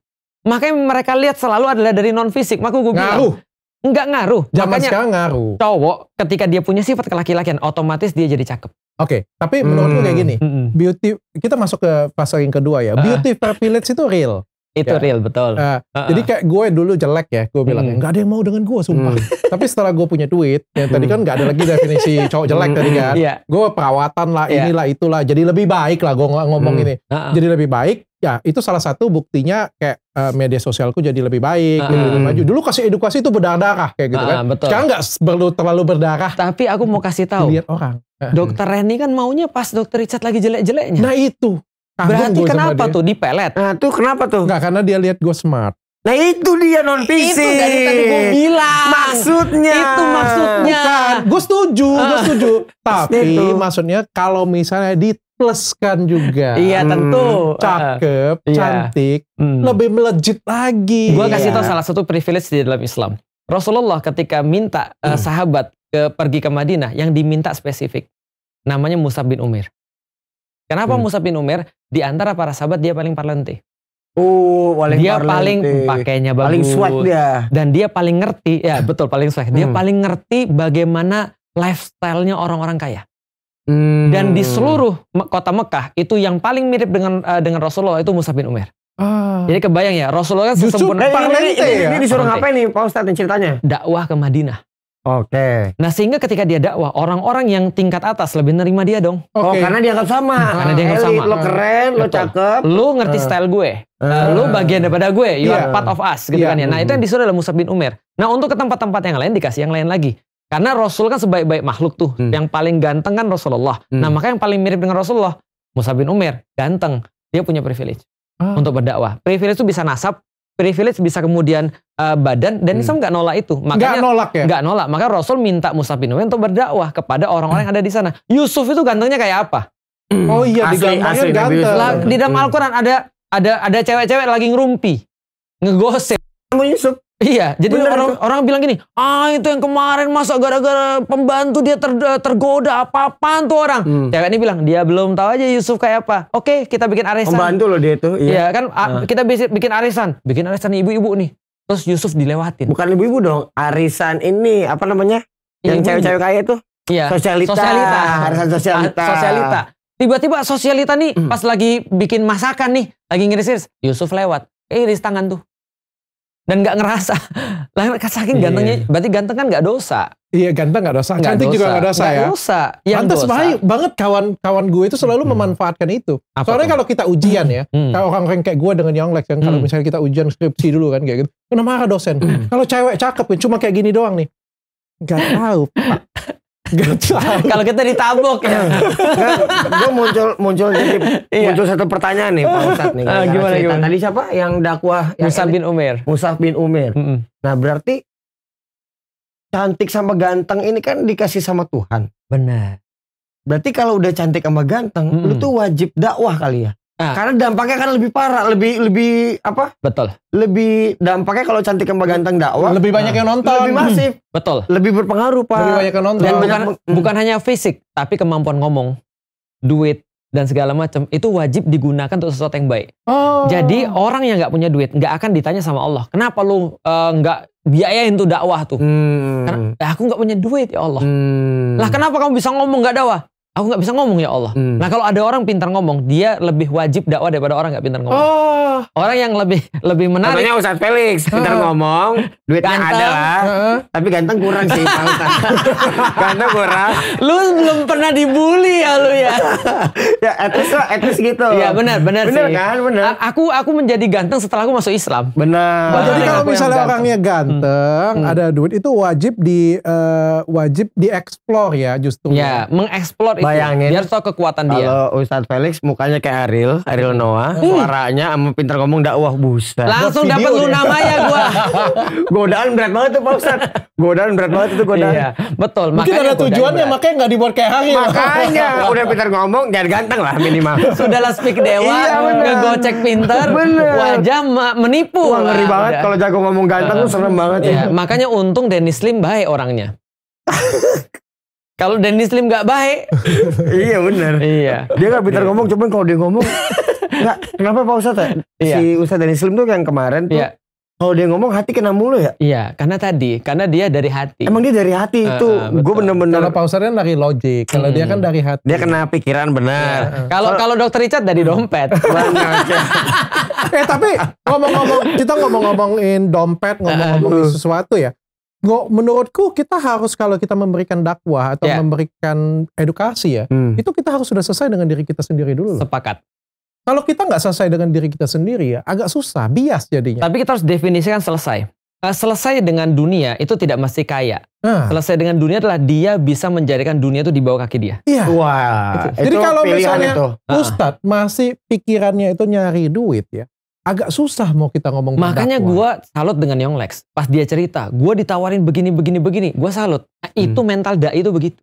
Makanya mereka lihat selalu adalah dari non fisik. Makanya gue bilang, ngaruh. Nggak ngaruh. Zaman Makanya sekarang ngaruh. Cowok ketika dia punya sifat kelaki-lakian, otomatis dia jadi cakep. Oke, okay, tapi menurutku hmm. kayak gini, beauty kita masuk ke fase yang kedua ya. Ah. Beauty uh. privilege itu real. Itu ya. real betul. Nah, uh -uh. Jadi kayak gue dulu jelek ya, gue bilang hmm. nggak hmm. ada yang mau dengan gue sumpah. Hmm. Tapi setelah gue punya duit, ya tadi hmm. kan nggak ada lagi definisi cowok jelek tadi hmm. kan. Yeah. Gue perawatan lah, yeah. inilah itulah, jadi lebih baik lah gue ngomong hmm. ini. Uh -uh. Jadi lebih baik. Ya itu salah satu buktinya kayak uh, media sosialku jadi lebih baik, uh -uh. lebih maju. Dulu kasih edukasi itu berdarah kayak gitu uh -uh, kan. Betul. Sekarang nggak perlu terlalu berdarah. Tapi aku mau kasih tahu. Lihat orang. Dokter Reni kan maunya pas dokter Richard lagi jelek-jeleknya. Nah itu. Kagum Berarti kenapa tuh di pelet? Nah tuh kenapa tuh? Enggak karena dia lihat gue smart. Nah itu dia non fiksi. Itu dari tadi gue bilang. Maksudnya. Itu maksudnya. Bukan, gue setuju, gue ah. setuju. Tapi itu. maksudnya kalau misalnya di plus juga. Iya hmm. tentu. cakep, uh, cantik, iya. hmm. lebih melejit lagi. Gue kasih iya. tau salah satu privilege di dalam Islam. Rasulullah ketika minta uh, sahabat ke pergi ke Madinah, yang diminta spesifik, namanya Musab bin Umir. Kenapa hmm. Musa bin Umair di antara para sahabat dia paling parlente? Oh, paling dia parlente. paling pakainya bagus. Paling swag dia. Dan dia paling ngerti, ya betul paling swag. Dia hmm. paling ngerti bagaimana lifestyle-nya orang-orang kaya. Hmm. Dan di seluruh kota Mekah itu yang paling mirip dengan uh, dengan Rasulullah itu Musa bin Umar. Ah. Jadi kebayang ya Rasulullah kan sesempurna. Eh, ini, ini, ini, ini disuruh ngapain nih Pak Ustadz ceritanya? Dakwah ke Madinah. Oke. Okay. Nah sehingga ketika dia dakwah orang-orang yang tingkat atas lebih nerima dia dong. Okay. Oh karena dianggap sama. karena dianggap sama. Lo keren, lo cakep. Lo ngerti eh. style gue. Uh. Eh. Eh, lo bagian daripada gue. You yeah. are iya. part of us gitu yeah. kan ya. Nah itu yang disuruh oleh Musab bin Umar. Nah untuk ke tempat-tempat yang lain dikasih yang lain lagi. Karena Rasul kan sebaik-baik makhluk tuh. Hmm. Yang paling ganteng kan Rasulullah. Hmm. Nah maka yang paling mirip dengan Rasulullah Musab bin Umar ganteng. Dia punya privilege. Ah. Untuk berdakwah. Privilege itu bisa nasab, privilege bisa kemudian uh, badan dan hmm. Islam nggak nolak itu makanya nggak nolak ya nggak nolak maka Rasul minta Musa bin Umair untuk berdakwah kepada orang-orang yang ada di sana Yusuf itu gantengnya kayak apa hmm. oh iya asli, asli, ganteng di dalam Al-Quran ada ada ada cewek-cewek lagi ngerumpi ngegosip kamu Yusuf Iya, jadi Bener orang orang bilang gini, ah itu yang kemarin masa gara-gara pembantu dia ter, tergoda apa-apaan tuh orang. Hmm. Cewek ya kan, ini bilang dia belum tahu aja Yusuf kayak apa. Oke, kita bikin arisan. Pembantu loh dia itu. Iya, iya kan uh. kita bikin arisan, bikin arisan ibu-ibu nih. Terus Yusuf dilewatin. Bukan ibu-ibu dong, arisan ini apa namanya? Yang cewek-cewek kayak itu. Iya. Sosialita. Sosialita. Arisan ah, sosialita. Sosialita. Tiba-tiba sosialita nih hmm. pas lagi bikin masakan nih, lagi ngiris-ngiris, Yusuf lewat. Eh, iris tangan tuh dan nggak ngerasa lah kan saking yeah. gantengnya berarti ganteng kan nggak dosa iya ganteng gak dosa gak cantik dosa. juga gak dosa gak ya dosa yang Lantas dosa. banget kawan-kawan gue itu selalu hmm. memanfaatkan itu Apa soalnya kalau kita ujian ya hmm. kalau orang kayak gue dengan Lex, kan kalau misalnya kita ujian skripsi dulu kan kayak gitu Kenapa marah dosen hmm. kalau cewek cakep cuma kayak gini doang nih Gak tau. Kalau kita ditabok ya. gue muncul muncul jadi iya. muncul satu pertanyaan nih Pak Ustadz nih. Uh, gimana, gimana? Tadi siapa yang dakwah? Musab bin Umar. Musab bin Umar. Mm -hmm. Nah berarti cantik sama ganteng ini kan dikasih sama Tuhan. Benar. Berarti kalau udah cantik sama ganteng, mm -hmm. lu tuh wajib dakwah kali ya? Ah. Karena dampaknya kan lebih parah, lebih lebih apa? Betul. Lebih dampaknya kalau cantik kembang ganteng dakwah. Lebih banyak nah. yang nonton. Lebih masif. Hmm. Betul. Lebih berpengaruh pak. Lebih banyak yang nonton. Dan bukan, bukan hmm. hanya fisik, tapi kemampuan ngomong, duit dan segala macam itu wajib digunakan untuk sesuatu yang baik. Oh. Jadi orang yang nggak punya duit nggak akan ditanya sama Allah, kenapa lu eh, nggak uh, biayain tuh dakwah tuh? Hmm. Karena, eh, aku nggak punya duit ya Allah. Hmm. Lah kenapa kamu bisa ngomong nggak dakwah? Aku nggak bisa ngomong ya Allah. Hmm. Nah kalau ada orang pintar ngomong, dia lebih wajib dakwah daripada orang nggak pintar ngomong. Oh. Orang yang lebih lebih menarik. Namanya Ustadz Felix, pintar ngomong, duitnya ganteng. ada lah, tapi ganteng kurang sih Ganteng kurang. Lu belum pernah dibully ya lu ya. ya etis lah, etis gitu. Iya benar, benar, benar sih. kan, benar. aku aku menjadi ganteng setelah aku masuk Islam. Benar. Nah, jadi kalau misalnya orangnya ganteng, hmm. hmm. ada duit itu wajib di uh, wajib dieksplor ya justru. Ya, mengeksplor Ya? Bayangin. Biar tau kekuatan dia. Kalau Ustadz Felix mukanya kayak Ariel, Ariel hmm. Noah, hmm. suaranya sama pinter ngomong dakwah buset. Langsung dapet lu ya. nama ya gua. godaan berat banget tuh Pak Ustadz. Godaan berat banget tuh godaan. Iya, betul. Mungkin makanya ada tujuannya makanya gak dibuat kayak Ariel. Makanya udah pinter ngomong, jangan ganteng lah minimal. Sudahlah speak dewa, iya, ngegocek pinter, bener. wajah menipu. Wah, ngeri banget kalau jago ngomong ganteng tuh serem banget iya. ya. Makanya untung Dennis Lim baik orangnya. Kalau Dennis Lim nggak baik. iya benar. Iya. Dia nggak pintar iya. ngomong, cuman kalau dia ngomong nggak. Kenapa Pak Ustadz? Ya? Iya. Si Ustadz Dennis Lim tuh yang kemarin tuh. Iya. Kalau dia ngomong hati kena mulu ya? Iya, karena tadi, karena dia dari hati. Emang dia dari hati itu, uh, gue bener-bener. Kalau pausernya kan dari logik, kalau dia kan hmm. dari hati. Dia kena pikiran benar. Iya, kalau ya. kalau dokter Richard dari hmm. dompet. eh tapi ngomong-ngomong, kita ngomong-ngomongin dompet, ngomong-ngomongin sesuatu ya. Gak menurutku kita harus kalau kita memberikan dakwah atau yeah. memberikan edukasi ya, hmm. itu kita harus sudah selesai dengan diri kita sendiri dulu. Sepakat. Kalau kita nggak selesai dengan diri kita sendiri ya, agak susah, bias jadinya. Tapi kita harus definisikan selesai. Eh, selesai dengan dunia itu tidak mesti kaya. Nah. Selesai dengan dunia adalah dia bisa menjadikan dunia itu di bawah kaki dia. Iya. Wah. Wow. Jadi kalau misalnya itu. Ah. Ustadz masih pikirannya itu nyari duit ya, agak susah mau kita ngomong makanya gue salut dengan Young Lex pas dia cerita gue ditawarin begini begini begini gue salut nah, hmm. itu mental dai itu begitu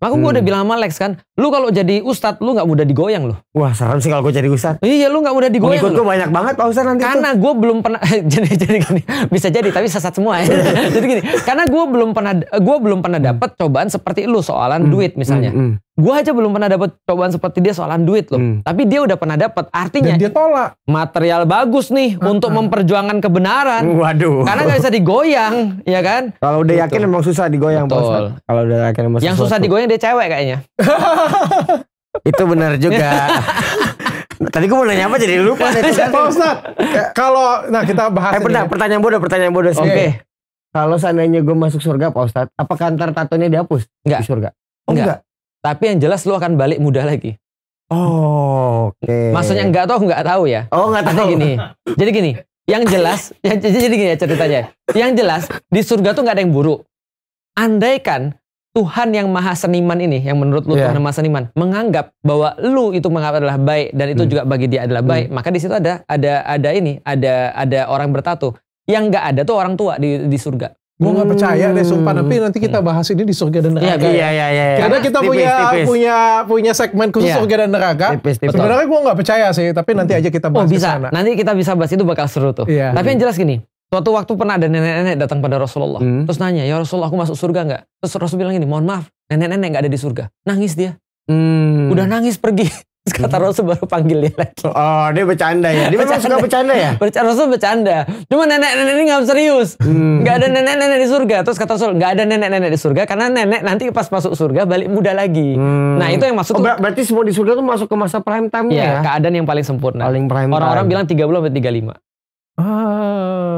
Maka hmm. gue udah bilang sama Lex kan, lu kalau jadi ustad lu nggak mudah digoyang loh. Wah serem sih kalau gue jadi ustad. Iya lu nggak mudah digoyang. gue banyak banget pak ustad nanti. Karena gue belum pernah jadi jadi gini bisa jadi tapi sesat semua ya. jadi gini karena gue belum pernah gue belum pernah dapet cobaan seperti lu soalan hmm. duit misalnya. Hmm. hmm. Gue aja belum pernah dapat cobaan seperti dia soalan duit loh. Hmm. Tapi dia udah pernah dapat. Artinya Dan dia tolak. Material bagus nih uh -huh. untuk memperjuangkan kebenaran. Waduh. Karena gak bisa digoyang, ya kan? Kalau udah yakin emang susah digoyang, Betul. Kalau udah yakin emang Yang susah, digoyang dia cewek kayaknya. Itu benar juga. Tadi gue mau nanya apa jadi lupa deh. Pak Ustad, kalau nah kita bahas. Eh, pernah, ya. pertanyaan bodoh, pertanyaan bodoh. sih. Oke. Kalau seandainya gue masuk surga, Pak Ustad, apakah antar tatonya dihapus Enggak. di surga? Oh, enggak. Tapi yang jelas lu akan balik muda lagi. Oh, oke. Okay. Maksudnya enggak tahu enggak tahu ya? Oh, enggak tahu. Jadi gini. Jadi gini, yang jelas, ya, jadi gini ya ceritanya. Yang jelas di surga tuh enggak ada yang buruk. Andaikan Tuhan yang maha seniman ini, yang menurut lu yeah. Tuhan yang maha seniman, menganggap bahwa lu itu menganggap adalah baik dan itu hmm. juga bagi dia adalah baik, hmm. maka di situ ada ada ada ini, ada ada orang bertato. Yang enggak ada tuh orang tua di di surga. Gue nggak percaya deh, sumpah. Tapi hmm. nanti kita bahas ini di surga dan iya, neraka. Ya. Iya, iya, iya. Ya. Karena kita tipis, punya tipis. punya punya segmen khusus yeah. surga dan neraka. Tipis, tipis. Sebenarnya gue nggak percaya sih, tapi nanti aja kita bahas. Oh bisa. Kesana. Nanti kita bisa bahas itu bakal seru tuh. Yeah. Tapi yang jelas gini, suatu waktu pernah ada nenek-nenek datang pada Rasulullah, hmm. terus nanya, ya Rasulullah aku masuk surga nggak? Terus Rasul bilang gini, mohon maaf, nenek-nenek nggak ada di surga. Nangis dia. Hmm. Udah nangis pergi. Terus kata hmm. Rasul baru panggil dia lagi. Oh, dia bercanda ya. Dia bercanda. memang suka bercanda ya? Bercanda, Rasul bercanda. Cuma nenek-nenek ini gak serius. Hmm. Gak ada nenek-nenek di surga. Terus kata Rasul, gak ada nenek-nenek di surga. Karena nenek nanti pas masuk surga balik muda lagi. Hmm. Nah itu yang maksud. Oh, ber berarti semua di surga tuh masuk ke masa prime time ya? Iya, ya? keadaan yang paling sempurna. Paling prime Orang-orang bilang 30 sampai 35. Ah,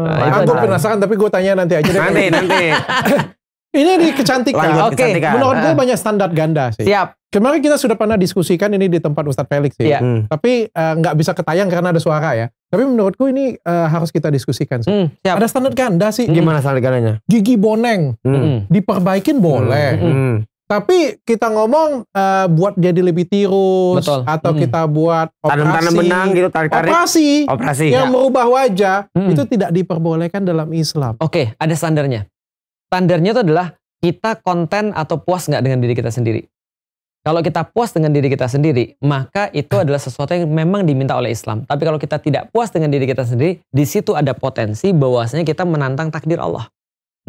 nah, aku ah, penasaran tapi gue tanya nanti aja deh. Nanti, nanti. Ini di kecantikan. Oke. Okay. Menurut gue banyak standar ganda sih. Siap. Kemarin kita sudah pernah diskusikan ini di tempat Ustadz Felix sih. Yeah. Hmm. Tapi eh, nggak uh, bisa ketayang karena ada suara ya. Tapi menurutku ini uh, harus kita diskusikan sih. Hmm, siap. Ada standar ganda sih. Hmm. Gimana standar gandanya? Gigi boneng. Hmm. hmm. Diperbaikin boleh. Hmm. hmm. Hmm. Tapi kita ngomong uh, buat jadi lebih tirus Betul. atau hmm. kita buat operasi tanam-tanam benang gitu tarik-tarik. Operasi. Operasi. Yang ya. merubah wajah hmm. itu tidak diperbolehkan dalam Islam. Oke, okay, ada standarnya. Standarnya itu adalah kita konten atau puas nggak dengan diri kita sendiri. Kalau kita puas dengan diri kita sendiri, maka itu adalah sesuatu yang memang diminta oleh Islam. Tapi kalau kita tidak puas dengan diri kita sendiri, di situ ada potensi bahwasanya kita menantang takdir Allah.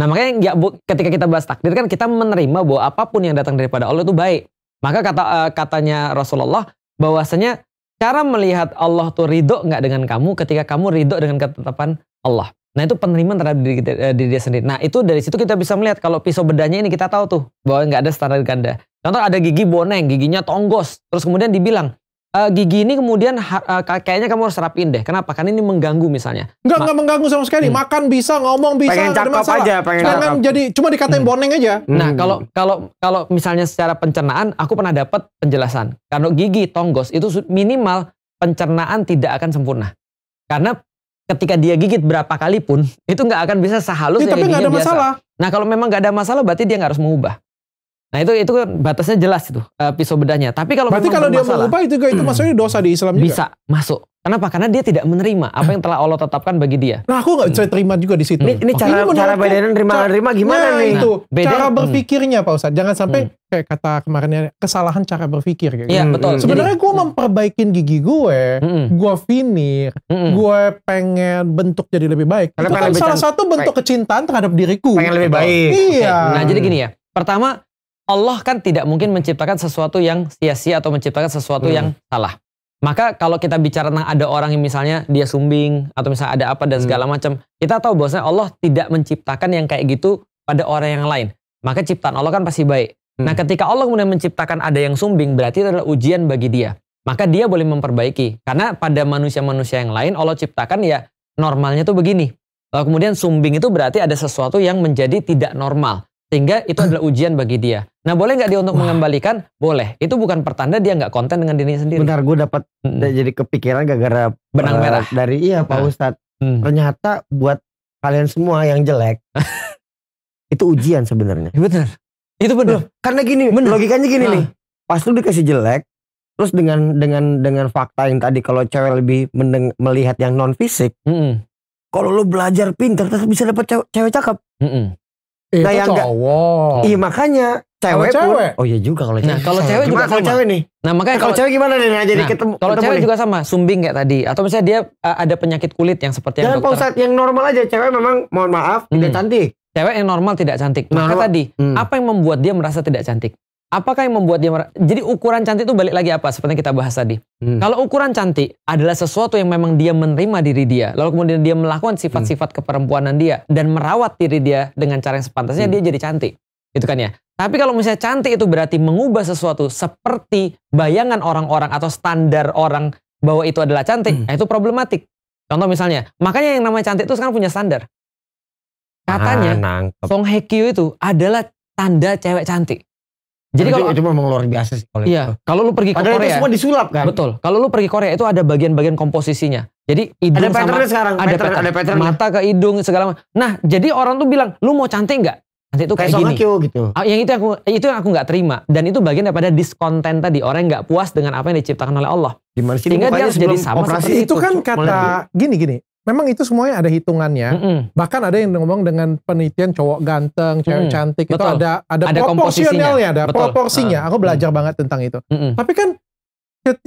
Nah makanya ya, bu, ketika kita bahas takdir kan kita menerima bahwa apapun yang datang daripada Allah itu baik. Maka kata uh, katanya Rasulullah bahwasanya cara melihat Allah tuh ridho nggak dengan kamu ketika kamu ridho dengan ketetapan Allah. Nah itu penerimaan terhadap diri, kita, eh, diri dia sendiri. Nah itu dari situ kita bisa melihat kalau pisau bedanya ini kita tahu tuh bahwa nggak ada standar ganda. Contoh ada gigi boneng, giginya tonggos. Terus kemudian dibilang e, gigi ini kemudian uh, kayaknya kamu harus rapiin deh. Kenapa? Karena ini mengganggu misalnya. Enggak, Ma mengganggu sama sekali. Hmm. Makan bisa, ngomong bisa. Pengen cakep masalah. aja. Pengen Jangan cakep. jadi cuma dikatain hmm. boneng aja. Nah kalau kalau kalau misalnya secara pencernaan aku pernah dapat penjelasan. Karena gigi tonggos itu minimal pencernaan tidak akan sempurna. Karena ketika dia gigit berapa kali pun itu nggak akan bisa sehalus ya, tapi gak ada biasa. masalah. Nah kalau memang nggak ada masalah berarti dia nggak harus mengubah. Nah itu itu batasnya jelas itu uh, pisau bedahnya. Tapi kalau berarti kalau dia mengubah itu itu itu maksudnya dosa di Islam juga. Bisa masuk. Kenapa? Karena dia tidak menerima apa yang telah Allah tetapkan bagi dia. Nah, aku nggak bisa hmm. terima juga di situ. Ini, ini cara ini cara bedain terima cara, terima gimana nah, nih? Itu nah, cara hmm. berpikirnya Pak Ustadz. Jangan sampai hmm. kayak kata kemarinnya kesalahan cara berpikir Iya, hmm. betul. Sebenarnya gue memperbaikin gigi gue, hmm. gue finir, hmm. gue pengen bentuk jadi lebih baik. Karena itu kan salah satu bentuk kecintaan terhadap diriku. Pengen lebih baik. Iya. Nah, jadi gini ya. Pertama, Allah kan tidak mungkin menciptakan sesuatu yang sia-sia atau menciptakan sesuatu hmm. yang salah. Maka kalau kita bicara tentang ada orang yang misalnya dia sumbing atau misalnya ada apa dan hmm. segala hmm. macam, kita tahu bahwasanya Allah tidak menciptakan yang kayak gitu pada orang yang lain. Maka ciptaan Allah kan pasti baik. Hmm. Nah, ketika Allah kemudian menciptakan ada yang sumbing, berarti itu adalah ujian bagi dia. Maka dia boleh memperbaiki. Karena pada manusia-manusia yang lain Allah ciptakan ya normalnya tuh begini. Lalu kemudian sumbing itu berarti ada sesuatu yang menjadi tidak normal. Sehingga itu adalah ujian bagi dia. Nah boleh nggak dia untuk Wah. mengembalikan? Boleh. Itu bukan pertanda dia nggak konten dengan dirinya sendiri. Benar, gue dapat hmm. jadi kepikiran gara-gara benang eh, merah dari iya Pak nah. Ustadz. Hmm. Ternyata buat kalian semua yang jelek itu ujian sebenarnya. Benar. Itu benar. Karena gini, bener. logikanya gini nah. nih. Pas lu dikasih jelek, terus dengan dengan dengan fakta yang tadi kalau cewek lebih mendeng, melihat yang non fisik, hmm. kalau lu belajar pintar, terus bisa dapet cewek, cewek cakep. Mm -mm. Nah, itu yang cowok. Gak, iya makanya cewek, cewek. Pun, oh iya juga kalau nah, cewek. Nah, kalau cewek juga sama. cewek nih. Nah, makanya eh, kalau cewek gimana nah, nih nah, jadi ketemu Kalau cewek juga sama, sumbing kayak tadi atau misalnya dia uh, ada penyakit kulit yang seperti Jangan yang dokter. Jangan yang normal aja, cewek memang mohon maaf hmm. tidak cantik. Cewek yang normal tidak cantik. Maka tadi, hmm. apa yang membuat dia merasa tidak cantik? Apakah yang membuat dia merasa... Jadi ukuran cantik itu balik lagi apa? Seperti yang kita bahas tadi. Hmm. Kalau ukuran cantik adalah sesuatu yang memang dia menerima diri dia. Lalu kemudian dia melakukan sifat-sifat hmm. keperempuanan dia. Dan merawat diri dia dengan cara yang sepantasnya hmm. dia jadi cantik gitu kan ya. Tapi kalau misalnya cantik itu berarti mengubah sesuatu seperti bayangan orang-orang atau standar orang bahwa itu adalah cantik, hmm. Nah itu problematik. Contoh misalnya, makanya yang namanya cantik itu sekarang punya standar. Katanya ah, Song Hye Kyo itu adalah tanda cewek cantik. Jadi kalau itu, memang luar biasa sih kalau iya, itu. Kalau lu pergi ke Padahal Korea. Itu semua disulap kan? Betul. Kalau lu pergi Korea itu ada bagian-bagian komposisinya. Jadi hidung ada sama sekarang, ada pattern, pattern, pattern mata ke hidung segala macam. Nah, jadi orang tuh bilang, "Lu mau cantik nggak? nanti itu kayak, kayak gini. Q, gitu. Ah, yang itu aku itu yang aku nggak terima dan itu bagian daripada diskonten tadi orang yang nggak puas dengan apa yang diciptakan oleh Allah. Gimana sih Sehingga dia jadi sama operasi itu, itu kan kata gini gini. Memang itu semuanya ada hitungannya. Mm -mm. Bahkan ada yang ngomong dengan penelitian cowok ganteng, cewek mm. cantik Betul. itu ada ada, ada proporsionalnya, ada Betul. proporsinya. Ah. Aku belajar mm. banget tentang itu. Mm -mm. Tapi kan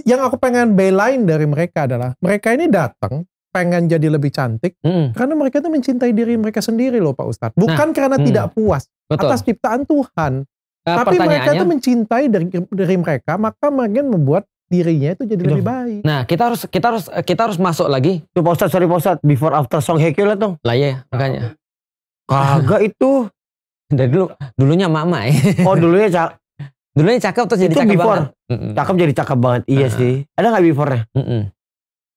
yang aku pengen belain dari mereka adalah mereka ini datang pengen jadi lebih cantik mm. karena mereka itu mencintai diri mereka sendiri loh Pak Ustadz. Bukan nah, karena mm. tidak puas Betul. atas ciptaan Tuhan. Nah, tapi mereka itu mencintai dari dari mereka, maka makin membuat dirinya itu jadi Hidup. lebih baik. Nah, kita harus kita harus kita harus masuk lagi. Tuh Pak Ustadz, sorry Pak Ustadz, before after song Hekyo lah tuh. Lah ya makanya. Kagak itu. Dari dulu dulunya mama ya. Oh, dulunya cak dulunya cakep terus itu jadi cakep before. banget. Mm -mm. Cakep jadi cakep banget. Iya nah. sih. Ada nggak before-nya? Mm -mm.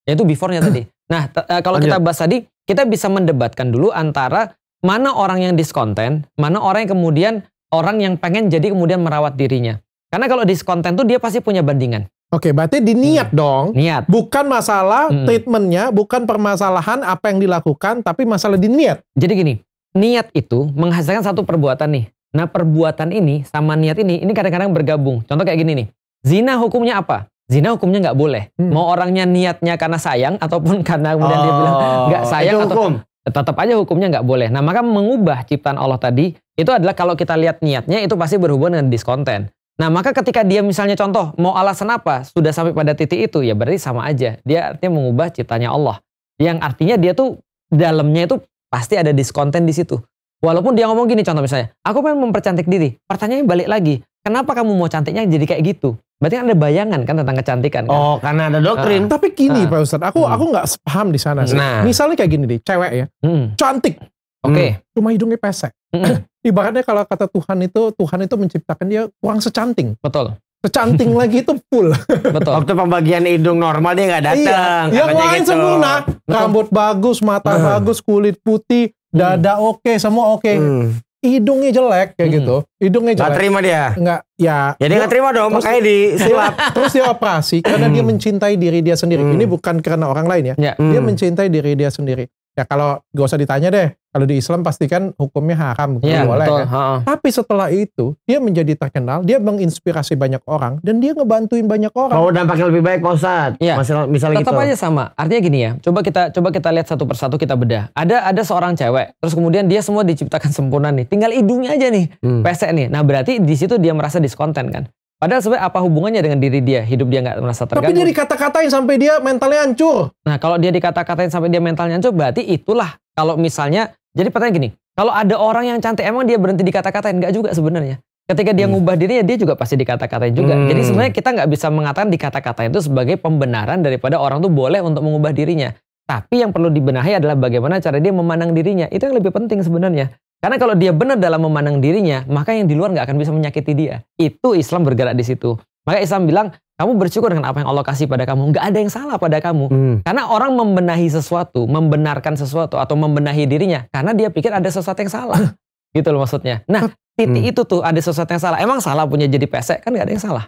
Ya itu before-nya tadi. Nah, uh, kalau kita bahas tadi, kita bisa mendebatkan dulu antara mana orang yang diskonten, mana orang yang kemudian orang yang pengen jadi kemudian merawat dirinya. Karena kalau diskonten tuh dia pasti punya bandingan. Oke, berarti diniat hmm. dong. Niat. Bukan masalah hmm. treatmentnya, bukan permasalahan apa yang dilakukan, tapi masalah diniat. Jadi gini, niat itu menghasilkan satu perbuatan nih. Nah perbuatan ini sama niat ini, ini kadang-kadang bergabung. Contoh kayak gini nih, zina hukumnya apa? Zina hukumnya nggak boleh. Hmm. Mau orangnya niatnya karena sayang ataupun karena kemudian oh, dia bilang oh, nggak sayang itu hukum. atau tetap aja hukumnya nggak boleh. Nah maka mengubah ciptaan Allah tadi itu adalah kalau kita lihat niatnya itu pasti berhubungan dengan diskonten. Nah maka ketika dia misalnya contoh mau alasan apa sudah sampai pada titik itu ya berarti sama aja. Dia artinya mengubah ciptanya Allah. Yang artinya dia tuh dalamnya itu pasti ada diskonten di situ. Walaupun dia ngomong gini contoh misalnya, aku pengen mempercantik diri. Pertanyaannya balik lagi, kenapa kamu mau cantiknya jadi kayak gitu? Berarti kan ada bayangan kan tentang kecantikan kan? Oh, karena ada doktrin. Uh, Tapi gini uh, Pak Ustadz, aku hmm. aku nggak paham di sana sih. Nah. Misalnya kayak gini deh, cewek ya, hmm. cantik. Oke. Okay. Hmm. Cuma hidungnya pesek. Hmm. Ibaratnya kalau kata Tuhan itu, Tuhan itu menciptakan dia kurang secanting. Betul. Secanting lagi itu full. Betul. Waktu pembagian hidung normal dia nggak datang. Iya. Yang ya, lain gitu. sempurna. Rambut bagus, mata uh. bagus, kulit putih, dada hmm. oke, okay, semua oke. Okay. Hmm hidungnya jelek kayak hmm. gitu. Hidungnya jelek. Gak terima dia. Enggak, ya. Jadi ya, terima dong, terus, makanya disilap, terus dia operasi karena dia hmm. mencintai diri dia sendiri. Ini hmm. bukan karena orang lain ya. ya. Dia mencintai diri dia sendiri ya kalau gak usah ditanya deh kalau di Islam pastikan hukumnya haram yeah, boleh kan tapi setelah itu dia menjadi terkenal dia menginspirasi banyak orang dan dia ngebantuin banyak orang kalau dampaknya lebih baik Pak Ustadz ya. Masalah, misalnya tetap gitu. aja sama artinya gini ya coba kita coba kita lihat satu persatu kita bedah ada ada seorang cewek terus kemudian dia semua diciptakan sempurna nih tinggal hidungnya aja nih hmm. pesek nih nah berarti di situ dia merasa diskonten kan Padahal sebenarnya apa hubungannya dengan diri dia? Hidup dia nggak merasa terganggu. Tapi dia dikata-katain sampai dia mentalnya hancur. Nah kalau dia dikata-katain sampai dia mentalnya hancur, berarti itulah kalau misalnya. Jadi pertanyaan gini, kalau ada orang yang cantik emang dia berhenti dikata-katain? Nggak juga sebenarnya. Ketika dia hmm. ngubah dirinya, dia juga pasti dikata-katain juga. Hmm. Jadi sebenarnya kita nggak bisa mengatakan dikata-katain itu sebagai pembenaran daripada orang tuh boleh untuk mengubah dirinya. Tapi yang perlu dibenahi adalah bagaimana cara dia memandang dirinya. Itu yang lebih penting sebenarnya. Karena kalau dia benar dalam memandang dirinya, maka yang di luar nggak akan bisa menyakiti dia. Itu Islam bergerak di situ. Maka Islam bilang, kamu bersyukur dengan apa yang Allah kasih pada kamu. Nggak ada yang salah pada kamu. Hmm. Karena orang membenahi sesuatu, membenarkan sesuatu, atau membenahi dirinya. Karena dia pikir ada sesuatu yang salah. gitu loh maksudnya. Nah, titik hmm. itu tuh ada sesuatu yang salah. Emang salah punya jadi pesek? Kan nggak ada yang salah.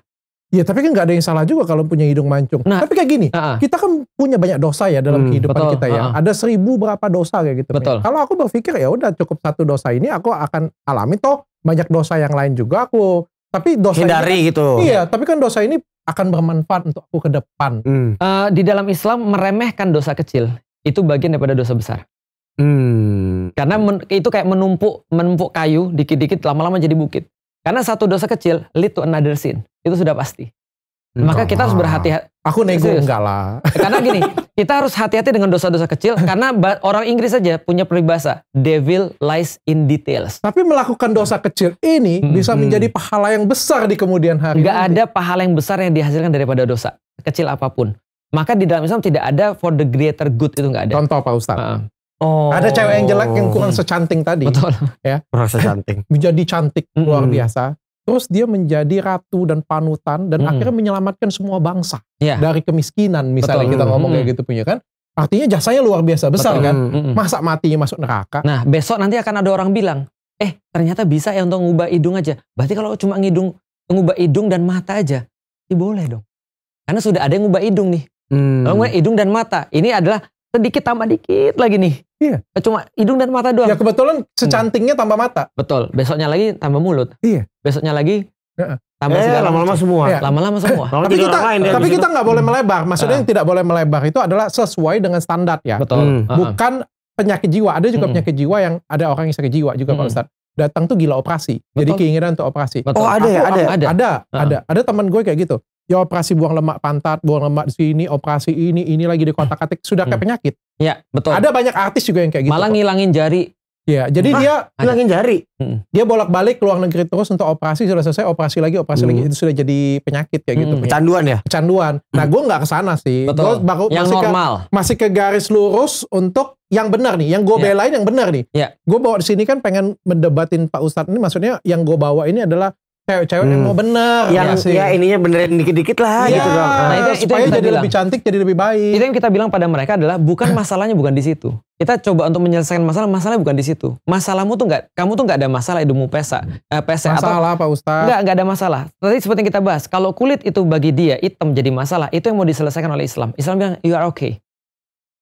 Ya tapi kan gak ada yang salah juga kalau punya hidung mancung. Nah, tapi kayak gini, uh -uh. kita kan punya banyak dosa ya dalam hmm, kehidupan betul, kita ya. Uh -uh. Ada seribu berapa dosa kayak gitu. Betul. Kalau aku berpikir ya udah cukup satu dosa ini aku akan alami toh banyak dosa yang lain juga aku. Tapi dosa hindari kan, gitu. Iya, tapi kan dosa ini akan bermanfaat untuk aku ke depan. Hmm. Uh, di dalam Islam meremehkan dosa kecil itu bagian daripada dosa besar. Hmm. Karena men, itu kayak menumpuk menumpuk kayu dikit-dikit lama-lama jadi bukit. Karena satu dosa kecil lead to another sin. Itu sudah pasti. Enggak Maka kita harus berhati-hati. Aku nego serius. enggak lah. Eh, karena gini, kita harus hati-hati dengan dosa-dosa kecil karena orang Inggris saja punya peribahasa devil lies in details. Tapi melakukan dosa kecil ini hmm. bisa menjadi pahala yang besar di kemudian hari. Enggak ada pahala yang besar yang dihasilkan daripada dosa kecil apapun. Maka di dalam Islam tidak ada for the greater good itu enggak ada. Contoh Pak Ustaz. Uh -uh. Oh. Ada cewek yang jelek yang kurang secanting tadi. Betul. Ya. Kurang secanting. menjadi cantik mm -hmm. luar biasa. Terus dia menjadi ratu dan panutan dan mm akhirnya menyelamatkan semua bangsa yeah. dari kemiskinan misalnya Betul. kita ngomong mm -hmm. kayak gitu punya kan. Artinya jasanya luar biasa besar Betul. kan. Mm -hmm. Masa matinya masuk neraka. Nah, besok nanti akan ada orang bilang, "Eh, ternyata bisa ya untuk ngubah hidung aja." Berarti kalau cuma ngidung ngubah hidung dan mata aja, ya boleh dong. Karena sudah ada yang ngubah hidung nih. Hmm. ngubah hidung dan mata. Ini adalah sedikit tambah dikit lagi nih. Iya. Cuma hidung dan mata doang. Ya kebetulan secantingnya tambah mata. Betul. Besoknya lagi tambah mulut. Iya. Besoknya lagi tambah eh, iya. lama-lama semua. Lama-lama semua. Lama -lama tapi kita lain ya, tapi kita nggak boleh melebar. Maksudnya uh. Ah. yang tidak boleh melebar itu adalah sesuai dengan standar ya. Betul. Hmm. Ah, ah. Bukan penyakit jiwa. Ada juga hmm. penyakit jiwa yang ada orang yang sakit jiwa juga hmm. Pak Ustadz datang tuh gila operasi. Betul. Jadi keinginan untuk operasi. Betul. Oh ada ya, ya, ada. Ada, ada, ada. Ada teman gue kayak gitu ya operasi buang lemak pantat, buang lemak di sini, operasi ini, ini lagi di kotak atik sudah kayak hmm. penyakit. Iya, betul. Ada banyak artis juga yang kayak gitu. Malah kok. ngilangin jari. Iya, jadi Hah, dia ngilangin jari. Hmm. Dia bolak-balik ke luar negeri terus untuk operasi sudah selesai operasi lagi operasi hmm. lagi itu sudah jadi penyakit kayak gitu. Hmm. Kecanduan ya? Kecanduan. Nah, gue nggak ke sana sih. Betul. Gua baru yang masih normal. Ke, masih ke garis lurus untuk yang benar nih, yang gue belain ya. belain yang benar nih. Iya. Gue bawa di sini kan pengen mendebatin Pak Ustadz ini, maksudnya yang gue bawa ini adalah cewek-cewek hmm. yang mau hmm. bener yang ya, ya ininya benerin dikit-dikit lah ya, gitu dong nah, itu, ah. supaya itu yang kita jadi bilang. lebih cantik jadi lebih baik itu yang kita bilang pada mereka adalah bukan masalahnya bukan di situ kita coba untuk menyelesaikan masalah masalahnya bukan di situ masalahmu tuh nggak kamu tuh nggak ada masalah hidupmu pesa eh, pesek masalah atau, ustadz nggak nggak ada masalah tadi seperti yang kita bahas kalau kulit itu bagi dia hitam jadi masalah itu yang mau diselesaikan oleh Islam Islam bilang you are okay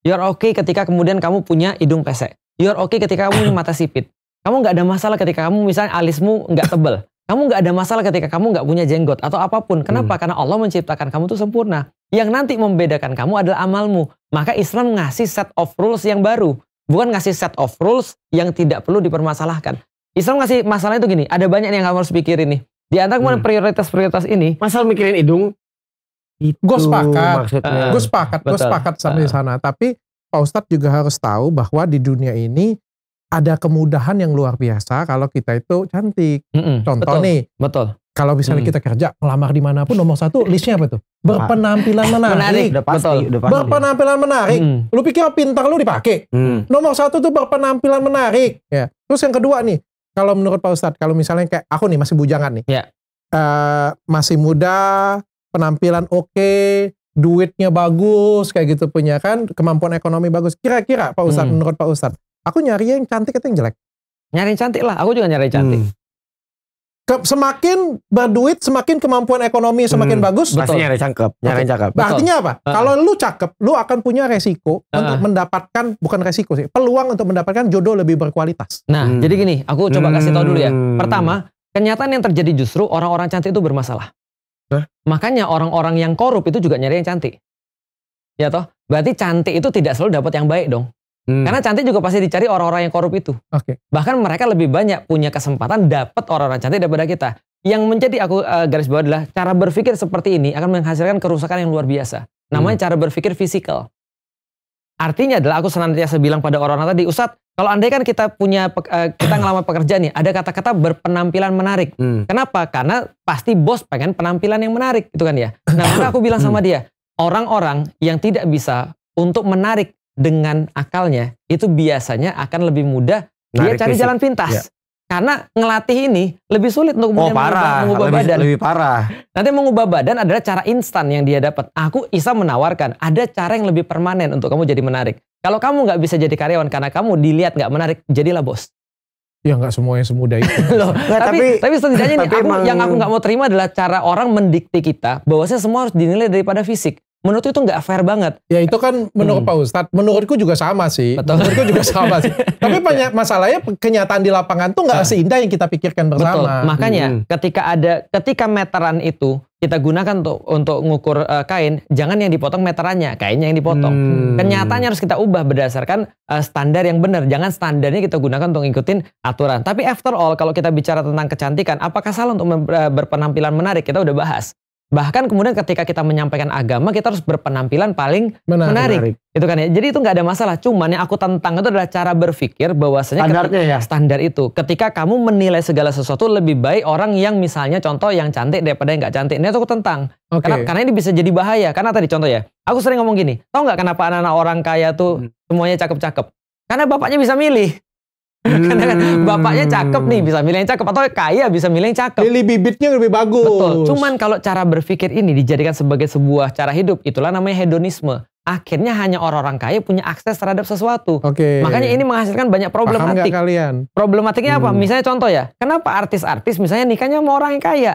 you are okay ketika kemudian kamu punya hidung pesek you are okay ketika kamu punya mata sipit kamu nggak ada masalah ketika kamu misalnya alismu nggak tebel kamu nggak ada masalah ketika kamu nggak punya jenggot atau apapun. Kenapa? Hmm. Karena Allah menciptakan kamu tuh sempurna. Yang nanti membedakan kamu adalah amalmu. Maka Islam ngasih set of rules yang baru. Bukan ngasih set of rules yang tidak perlu dipermasalahkan. Islam ngasih masalah itu gini, ada banyak yang kamu harus pikirin nih. Di antara hmm. prioritas-prioritas ini. Masalah mikirin hidung? Itu gue sepakat. Gue sepakat, gue sepakat sampai uh. sana. Tapi Pak Ustadz juga harus tahu bahwa di dunia ini ada kemudahan yang luar biasa kalau kita itu cantik. Mm -mm. Contoh betul, nih, betul. Kalau misalnya mm. kita kerja melamar dimanapun nomor satu listnya apa tuh? Berpenampilan menarik. menarik udah pasti, betul. Udah pasti berpenampilan menarik. Mm. Lu pikir pintar lu dipakai? Mm. Nomor satu tuh berpenampilan menarik. Ya. Terus yang kedua nih, kalau menurut Pak Ustadz, kalau misalnya kayak aku nih masih bujangan nih, yeah. Ya. uh, masih muda, penampilan oke, okay, duitnya bagus kayak gitu punya kan, kemampuan ekonomi bagus. Kira-kira Pak Ustadz, hmm. menurut Pak Ustadz, Aku nyari yang cantik atau yang jelek? Nyari yang cantik lah. Aku juga nyari yang cantik. Hmm. Ke, semakin berduit, semakin kemampuan ekonomi semakin hmm, bagus. Pasti nyari cakep, nyari okay. cakep. Nah, betul. Artinya apa? Uh -huh. Kalau lu cakep, lu akan punya resiko uh -huh. untuk mendapatkan bukan resiko sih, peluang untuk mendapatkan jodoh lebih berkualitas. Nah, hmm. jadi gini, aku coba hmm. kasih tau dulu ya. Pertama, kenyataan yang terjadi justru orang-orang cantik itu bermasalah. Huh? Makanya orang-orang yang korup itu juga nyari yang cantik. Ya toh? Berarti cantik itu tidak selalu dapat yang baik dong. Hmm. Karena cantik juga pasti dicari orang-orang yang korup itu. Okay. Bahkan mereka lebih banyak punya kesempatan dapat orang-orang cantik daripada kita. Yang menjadi aku uh, garis bawah adalah cara berpikir seperti ini akan menghasilkan kerusakan yang luar biasa. Namanya hmm. cara berpikir fisikal. Artinya adalah aku senantiasa bilang pada orang-orang tadi, Ustadz, kalau andai kan kita punya uh, kita ngelamar pekerjaan nih, ada kata-kata berpenampilan menarik. Hmm. Kenapa? Karena pasti bos pengen penampilan yang menarik, itu kan ya. Nah, aku bilang sama hmm. dia, orang-orang yang tidak bisa untuk menarik dengan akalnya itu biasanya akan lebih mudah Narik dia cari fisik. jalan pintas. Ya. Karena ngelatih ini lebih sulit untuk oh, parah. mengubah, mengubah lebih, badan. Lebih parah. Nanti mengubah badan adalah cara instan yang dia dapat. Aku bisa menawarkan ada cara yang lebih permanen untuk kamu jadi menarik. Kalau kamu nggak bisa jadi karyawan karena kamu dilihat nggak menarik, jadilah bos. Ya nggak semuanya semudah itu. Loh, nah, tapi, tapi, setidaknya tapi aku, emang... yang aku nggak mau terima adalah cara orang mendikti kita bahwasanya semua harus dinilai daripada fisik menurut itu nggak fair banget. Ya itu kan menurut hmm. Pak Ustadz, menurutku juga sama sih. Betul. Menurutku juga sama sih. Tapi banyak iya. masalahnya kenyataan di lapangan tuh nggak nah. seindah yang kita pikirkan bersama. Betul. Makanya hmm. ketika ada ketika meteran itu kita gunakan untuk untuk ngukur uh, kain, jangan yang dipotong meterannya, kainnya yang dipotong. Hmm. Kenyataannya harus kita ubah berdasarkan uh, standar yang benar. Jangan standarnya kita gunakan untuk ngikutin aturan. Tapi after all kalau kita bicara tentang kecantikan, apakah salah untuk eh, berpenampilan menarik? Kita udah bahas bahkan kemudian ketika kita menyampaikan agama kita harus berpenampilan paling menarik, menarik. itu kan ya jadi itu nggak ada masalah cuman yang aku tentang itu adalah cara berpikir bahwasanya standarnya ya standar itu ketika kamu menilai segala sesuatu lebih baik orang yang misalnya contoh yang cantik daripada yang nggak cantik ini aku tentang okay. karena karena ini bisa jadi bahaya karena tadi contoh ya aku sering ngomong gini tau nggak kenapa anak-anak orang kaya tuh hmm. semuanya cakep-cakep karena bapaknya bisa milih Hmm. Karena kan, bapaknya cakep nih bisa milih yang cakep atau kaya bisa milih yang cakep. Pilih bibitnya lebih bagus. Betul. Cuman kalau cara berpikir ini dijadikan sebagai sebuah cara hidup, itulah namanya hedonisme. Akhirnya hanya orang-orang kaya punya akses terhadap sesuatu. Oke. Okay. Makanya ini menghasilkan banyak problematik. Paham kalian? Problematiknya hmm. apa? Misalnya contoh ya, kenapa artis-artis misalnya nikahnya sama orang yang kaya?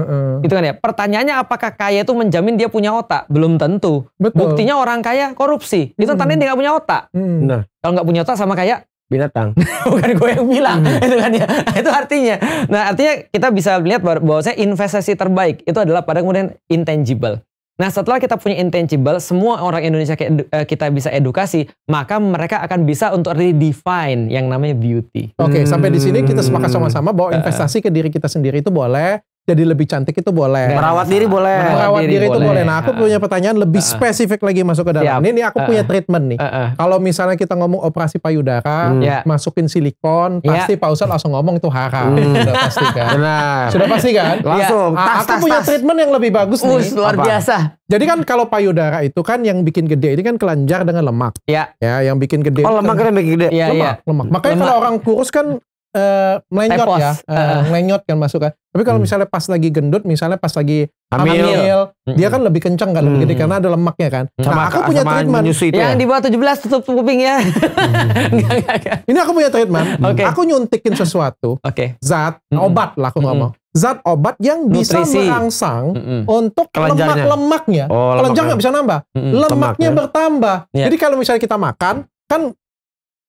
Uh-uh. Itu kan ya. Pertanyaannya apakah kaya itu menjamin dia punya otak? Belum tentu. Betul. Buktinya orang kaya korupsi. Itu tandanya hmm. dia nggak punya otak. Hmm. Nah, kalau nggak punya otak sama kaya binatang. Bukan gue yang bilang, hmm. itu kan ya. itu artinya. Nah, artinya kita bisa lihat bahwa saya investasi terbaik itu adalah pada kemudian intangible. Nah, setelah kita punya intangible, semua orang Indonesia eh, kita bisa edukasi, maka mereka akan bisa untuk redefine yang namanya beauty. Oke, okay, hmm. sampai di sini kita sepakat hmm. sama-sama bahwa investasi ke diri kita sendiri itu boleh, jadi lebih cantik itu boleh. Merawat diri boleh. Merawat diri, diri itu boleh. boleh. Nah, aku nah. punya pertanyaan lebih uh, spesifik lagi masuk ke dalam. Ini, ini aku uh, punya nah. treatment nih. Uh, uh. Kalau misalnya kita ngomong operasi payudara, hmm. Yeah. masukin silikon, ya. pasti Pak Ustadz langsung ngomong itu haram. Hmm. Sudah pasti kan. Benar. Sudah pasti kan? Langsung. Ya. Tas, aku tas, punya tas. treatment yang lebih bagus Us, nih. luar biasa. Jadi kan kalau payudara itu kan yang bikin gede ini kan kelenjar dengan lemak. Ya. Yeah. Ya, yang bikin gede. Oh, lemak kan yang bikin gede. Iya, lemak, ya, ya. lemak. Makanya kalau orang kurus kan uh, ya, uh, melenyot kan masuk kan. Tapi kalau hmm. misalnya pas lagi gendut, misalnya pas lagi hamil, hamil hmm. dia kan lebih kencang kan, hmm. lebih gede hmm. karena ada lemaknya kan. Sama, nah, aku punya treatment yang ya. di bawah 17 tutup kuping ya. Hmm. Ini aku punya treatment. okay. Aku nyuntikin sesuatu, okay. zat, hmm. obat lah aku ngomong. Hmm. ngomong. Zat obat yang Nutrisi. bisa merangsang mm untuk lemak-lemaknya. Oh, lemaknya. Kelenjar nggak ya. bisa nambah. Mm Lemaknya Temaknya. bertambah. Yeah. Jadi kalau misalnya kita makan, kan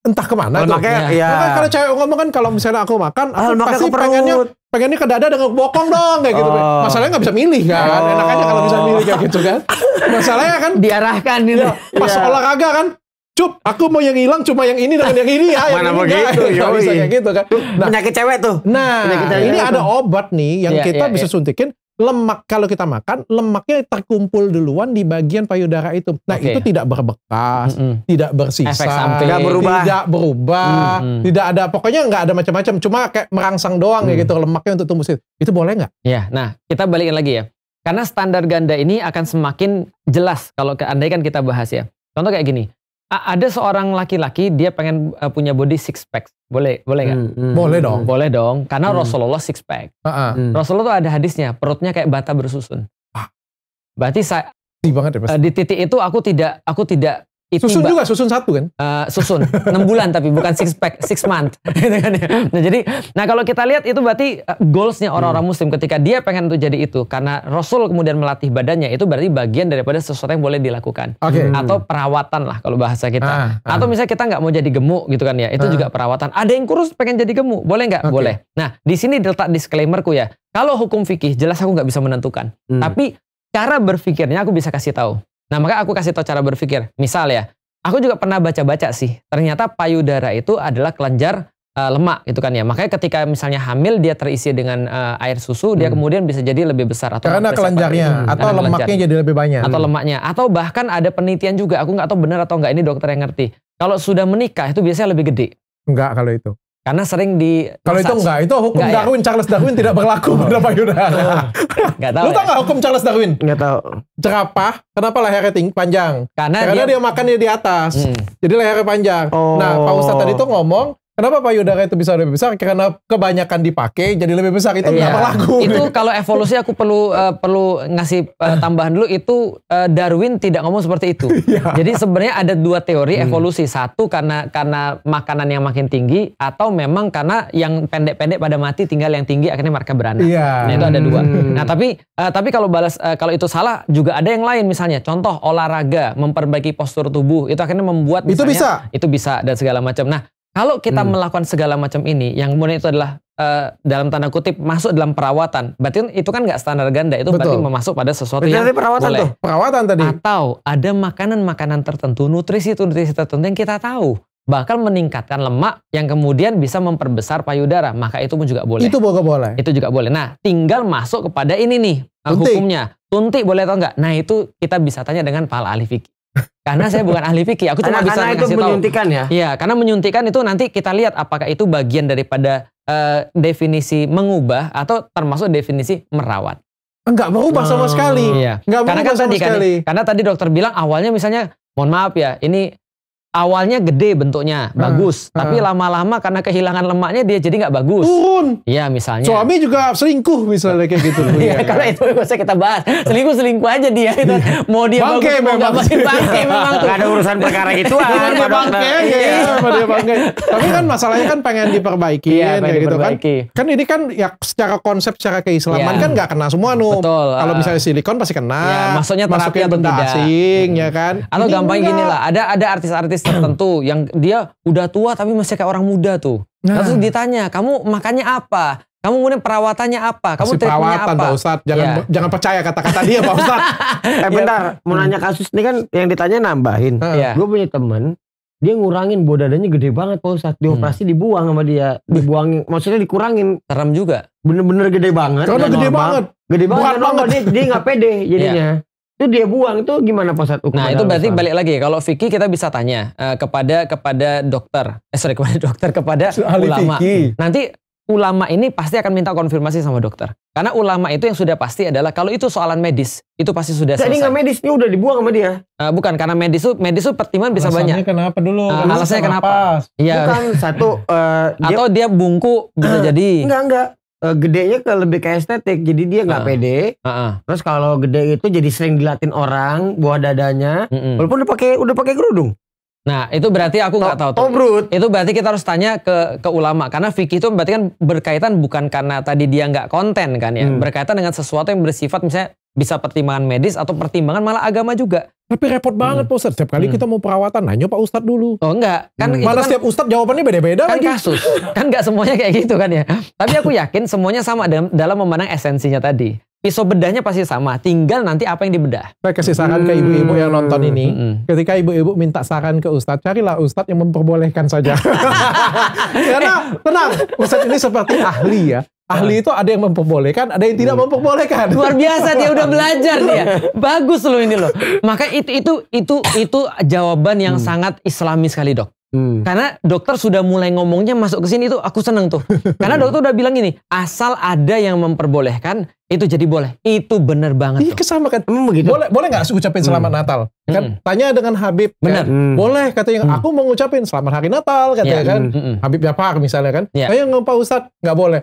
entah kemana oh, tuh. Iya. Makanya, ya. Maka kalau cewek ngomong kan kalau misalnya aku makan, aku oh, pasti pengennya pengennya ke dada dengan bokong dong kayak gitu. Oh. Masalahnya nggak bisa milih kan. Oh. Enak aja kalau bisa milih kayak gitu kan. Masalahnya kan diarahkan gitu. Pas yeah. olahraga kan Cup, aku mau yang hilang cuma yang ini dengan yang ini ya. Yang Mana mau gitu, ya, bisa kayak gitu kan. Nah, penyakit cewek tuh. Nah, cewek ini tuh. ada obat nih yang yeah, kita yeah, bisa yeah. suntikin lemak kalau kita makan lemaknya terkumpul duluan di bagian payudara itu. Nah okay. itu tidak berbekas, mm -hmm. tidak bersisa, tidak berubah, tidak berubah, mm -hmm. tidak ada pokoknya nggak ada macam-macam. Cuma kayak merangsang doang ya mm. ya gitu lemaknya untuk tumbuh situ. Itu boleh nggak? Ya, nah kita balikin lagi ya. Karena standar ganda ini akan semakin jelas kalau andai kan kita bahas ya. Contoh kayak gini, ada seorang laki-laki dia pengen uh, punya body six pack. Boleh, boleh nggak? Hmm, hmm, boleh dong. Boleh dong, karena hmm. Rasulullah six pack. Uh -uh. Hmm. Rasulullah tuh ada hadisnya, perutnya kayak bata bersusun. Ah. Berarti saya banget ya, Uh, di titik itu aku tidak aku tidak itu Susun juga susun satu kan? Uh, susun enam bulan tapi bukan six pack six month gitu kan ya? Nah jadi nah kalau kita lihat itu berarti eh, goalsnya orang-orang hmm. muslim ketika dia pengen untuk jadi itu karena Rasul kemudian melatih badannya itu berarti bagian daripada sesuatu yang boleh dilakukan okay. Hmm. atau perawatan lah kalau bahasa kita ah, ah. atau misalnya kita nggak mau jadi gemuk gitu kan ya itu ah. juga perawatan ada yang kurus pengen jadi gemuk boleh nggak okay. boleh nah di sini diletak disclaimerku ya kalau hukum fikih jelas aku nggak bisa menentukan hmm. tapi cara berpikirnya aku bisa kasih tahu Nah maka aku kasih tau cara berpikir. Misal ya, aku juga pernah baca-baca sih. Ternyata payudara itu adalah kelenjar uh, lemak gitu kan ya. Makanya ketika misalnya hamil dia terisi dengan uh, air susu, hmm. dia kemudian bisa jadi lebih besar atau karena kelenjarnya atau karena lemaknya kelenjar. jadi lebih banyak atau lemaknya atau bahkan ada penelitian juga. Aku nggak tahu benar atau nggak ini dokter yang ngerti. Kalau sudah menikah itu biasanya lebih gede. Enggak kalau itu. Karena sering di Kalau itu enggak, itu hukum enggak, ya. Darwin, ya? Charles Darwin tidak berlaku pada payudara. Enggak tahu. Lu ya. tahu enggak ya? hukum Charles Darwin? Enggak tahu. Cerapah, kenapa lehernya tinggi panjang? Karena, Karena dia, dia makannya di atas. Hmm. Jadi lehernya panjang. Oh. Nah, Pak Ustadz tadi itu ngomong Kenapa payudara itu bisa lebih besar? Karena kebanyakan dipakai jadi lebih besar itu yeah. kenapa Itu kalau evolusi aku perlu uh, perlu ngasih uh, tambahan dulu itu uh, Darwin tidak ngomong seperti itu. iya. Jadi sebenarnya ada dua teori hmm. evolusi. Satu karena karena makanan yang makin tinggi atau memang karena yang pendek-pendek pada mati tinggal yang tinggi akhirnya mereka beranak. Iya. Nah, itu ada dua. Hmm. Nah, tapi uh, tapi kalau balas uh, kalau itu salah juga ada yang lain misalnya contoh olahraga, memperbaiki postur tubuh itu akhirnya membuat misalnya, itu bisa itu bisa dan segala macam. Nah, kalau kita hmm. melakukan segala macam ini, yang kemudian itu adalah uh, dalam tanda kutip masuk dalam perawatan, berarti kan itu kan nggak standar ganda, itu Betul. berarti memasuk pada sesuatu berarti yang perawatan boleh. Tuh, perawatan tadi. Atau ada makanan-makanan tertentu, nutrisi-nutrisi tertentu yang kita tahu bakal meningkatkan lemak yang kemudian bisa memperbesar payudara, maka itu pun juga boleh. Itu juga boleh. Itu juga boleh. Nah, tinggal masuk kepada ini nih eh, tuntik. hukumnya. Tuntik boleh atau enggak? Nah, itu kita bisa tanya dengan Pak ahli fikih. Karena saya bukan ahli fikih, aku cuma bisa karena ngasih itu menyuntikan ya. Iya, karena menyuntikan itu nanti kita lihat apakah itu bagian daripada uh, definisi mengubah atau termasuk definisi merawat. Enggak berubah sama hmm, sekali. Iya. Enggak berubah karena kan sama tadi, kan ya, sekali. Kan, karena tadi dokter bilang awalnya misalnya, mohon maaf ya, ini awalnya gede bentuknya hmm. bagus hmm. tapi lama-lama karena kehilangan lemaknya dia jadi nggak bagus turun ya misalnya suami juga selingkuh misalnya kayak gitu Iya ya, karena itu bisa kita bahas selingkuh selingkuh aja dia iya. itu mau dia bangke bagus, memang bangke, bangke memang tuh. ada urusan perkara gitu ah dia bangke ya, ya dia bangke tapi kan masalahnya kan pengen diperbaiki ya, pengen gitu kan kan ini kan ya secara konsep secara keislaman ya. kan nggak kena semua nu kalau uh, misalnya silikon pasti kena ya, maksudnya terapi atau tidak asing ya kan atau gampang gini lah ada ada artis-artis tertentu yang dia udah tua tapi masih kayak orang muda tuh. Nah. Lalu ditanya, "Kamu makannya apa?" Kamu kemudian perawatannya apa? Kamu Kasih perawatan, apa? Pak Ustadz. Jangan yeah. jangan percaya kata-kata dia, Pak Ustadz. eh iya. bentar, mau hmm. nanya kasus ini kan yang ditanya nambahin. yeah. Gue punya temen, dia ngurangin bawah dadanya gede banget Pak Ustadz. Dioperasi hmm. dibuang sama dia. dibuang maksudnya dikurangin. Serem juga. Bener-bener gede banget. Karena gede banget. Gede banget. banget. Dia, dia gak pede jadinya. Yeah itu dia buang itu gimana Pak Ustadz? Nah itu berarti balik lagi kalau fikih kita bisa tanya uh, kepada kepada dokter, eh sorry kepada dokter kepada Ahli ulama. Fikir. Nanti ulama ini pasti akan minta konfirmasi sama dokter. Karena ulama itu yang sudah pasti adalah kalau itu soalan medis itu pasti sudah Jadi selesai. Jadi nggak medis ini udah dibuang sama dia? Uh, bukan karena medis itu medis itu pertimbangan bisa alasannya banyak. Kenapa dulu? Uh, alasannya kenapa? ya. Bukan satu. Uh, dia... Atau dia bungku bisa jadi. Enggak enggak uh, gedenya ke lebih ke estetik jadi dia nggak uh, pede uh, uh. terus kalau gede itu jadi sering dilatin orang buah dadanya uh walaupun udah pakai udah pakai kerudung Nah itu berarti aku nggak oh, tahu tuh. Oh, itu berarti kita harus tanya ke ke ulama karena fikih itu berarti kan berkaitan bukan karena tadi dia nggak konten kan ya, hmm. berkaitan dengan sesuatu yang bersifat misalnya bisa pertimbangan medis atau pertimbangan malah agama juga. Tapi repot hmm. banget hmm. Pak Setiap kali hmm. kita mau perawatan, nanya Pak Ustadz dulu. Oh enggak. Kan hmm. Malah kan, setiap Ustadz jawabannya beda-beda kan lagi. kasus. kan enggak semuanya kayak gitu kan ya. Tapi aku yakin semuanya sama dalam, dalam memandang esensinya tadi. Pisau bedahnya pasti sama. Tinggal nanti apa yang dibedah. Saya kasih saran hmm. ke ibu-ibu yang nonton ini. Hmm. Ketika ibu-ibu minta saran ke Ustadz, carilah Ustadz yang memperbolehkan saja. Karena tenang, Ustadz ini seperti ahli ya. Ahli ah. itu ada yang memperbolehkan, ada yang tidak hmm. memperbolehkan. Luar biasa dia udah belajar dia. Bagus loh ini loh. Maka itu itu itu itu jawaban yang hmm. sangat islami sekali, Dok. Hmm. Karena dokter sudah mulai ngomongnya masuk ke sini itu aku seneng tuh. Karena dokter udah bilang gini, asal ada yang memperbolehkan itu jadi boleh. Itu bener banget. Iya kesama kan. Hmm, begitu. Boleh boleh nggak ucapin selamat hmm. Natal? Kan hmm. tanya dengan Habib. Bener. Kan? Hmm. Boleh katanya. Hmm. Aku mau ngucapin selamat hari Natal katanya ya. kan. Hmm. hmm Habib Pak misalnya kan. Ya. Kayak ngomong Pak Ustadz nggak boleh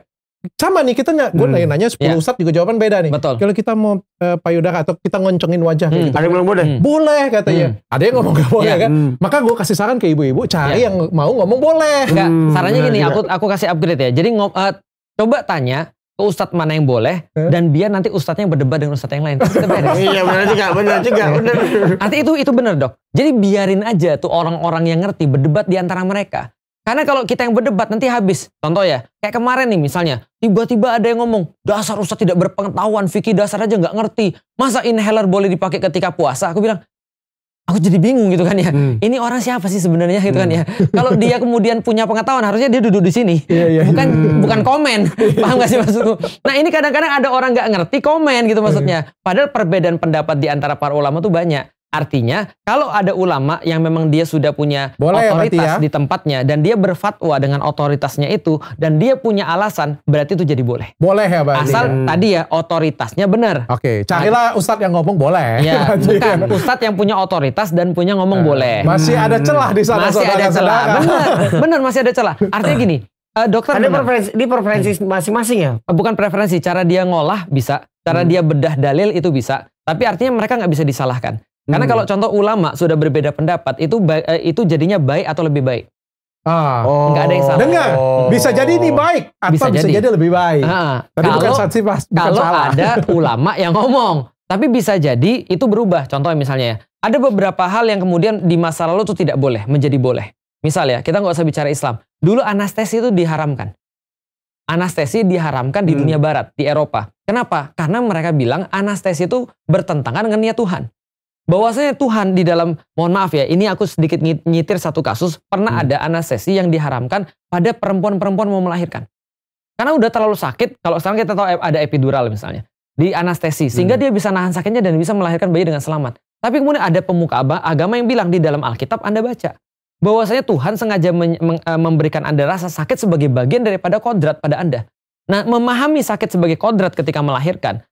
sama nih kita nggak gue hmm. nanya ya. sepuluh yeah. juga jawaban beda nih Betul. kalau kita mau uh, payudara atau kita ngoncongin wajah hmm. gitu ada yang bilang boleh hmm. boleh katanya hmm. ada yang ngomong gak boleh yeah. kan hmm. maka gue kasih saran ke ibu-ibu cari yeah. yang mau ngomong boleh Enggak, hmm. sarannya gini aku aku kasih upgrade ya jadi ngom, uh, coba tanya ke ustadz mana yang boleh huh? dan biar nanti Ustadnya yang berdebat dengan Ustad yang lain. iya benar juga, benar juga, iya. benar. Nanti itu itu benar dok. Jadi biarin aja tuh orang-orang yang ngerti berdebat di antara mereka. Karena kalau kita yang berdebat nanti habis. Contoh ya, kayak kemarin nih misalnya, tiba-tiba ada yang ngomong, dasar Ustaz tidak berpengetahuan, fikih dasar aja nggak ngerti. Masa inhaler boleh dipakai ketika puasa? Aku bilang, aku jadi bingung gitu kan ya. Hmm. Ini orang siapa sih sebenarnya gitu kan hmm. kan ya. kalau dia kemudian punya pengetahuan, harusnya dia duduk di sini. Yeah, yeah. Iya. Bukan yeah. Hmm. bukan komen. Paham gak sih maksudku? Nah ini kadang-kadang ada orang nggak ngerti komen gitu maksudnya. Padahal perbedaan pendapat di antara para ulama tuh banyak. Artinya, kalau ada ulama yang memang dia sudah punya Boleh ya, otoritas ya, ya, di tempatnya dan dia berfatwa dengan otoritasnya itu dan dia punya alasan, berarti itu jadi boleh. Boleh ya, Bang. Asal hmm. tadi ya otoritasnya benar. Oke, okay. carilah nah, ustadz yang ngomong boleh. Ya, bukan ustadz yang punya otoritas dan punya ngomong hmm. boleh. Masih ada hmm. celah di sana Masih ada celah. Benar, benar masih ada celah. Artinya gini, Uh, dokter ada preferensi, di preferensi masing-masing ya? Eh, bukan preferensi, cara dia ngolah bisa, cara hmm. dia bedah dalil itu bisa. Tapi artinya mereka nggak bisa disalahkan. Karena hmm. kalau contoh ulama sudah berbeda pendapat itu eh, itu jadinya baik atau lebih baik. Ah, oh. nggak ada yang salah. Dengar, oh. bisa jadi ini baik atau bisa, bisa jadi. jadi lebih baik. Ah, Tapi kalau, bukan saksi pas, bukan kalau salah. ada ulama yang ngomong, tapi bisa jadi itu berubah. Contohnya misalnya ya, ada beberapa hal yang kemudian di masa lalu itu tidak boleh menjadi boleh. Misal ya, kita nggak usah bicara Islam. Dulu anestesi itu diharamkan. Anestesi diharamkan di hmm. dunia barat, di Eropa. Kenapa? Karena mereka bilang anestesi itu bertentangan dengan niat Tuhan bahwasanya Tuhan di dalam mohon maaf ya ini aku sedikit nyitir satu kasus pernah hmm. ada anestesi yang diharamkan pada perempuan-perempuan mau melahirkan karena udah terlalu sakit kalau sekarang kita tahu ada epidural misalnya di anestesi sehingga hmm. dia bisa nahan sakitnya dan bisa melahirkan bayi dengan selamat tapi kemudian ada pemuka agama yang bilang di dalam Alkitab Anda baca bahwasanya Tuhan sengaja eh, memberikan Anda rasa sakit sebagai bagian daripada kodrat pada Anda nah memahami sakit sebagai kodrat ketika melahirkan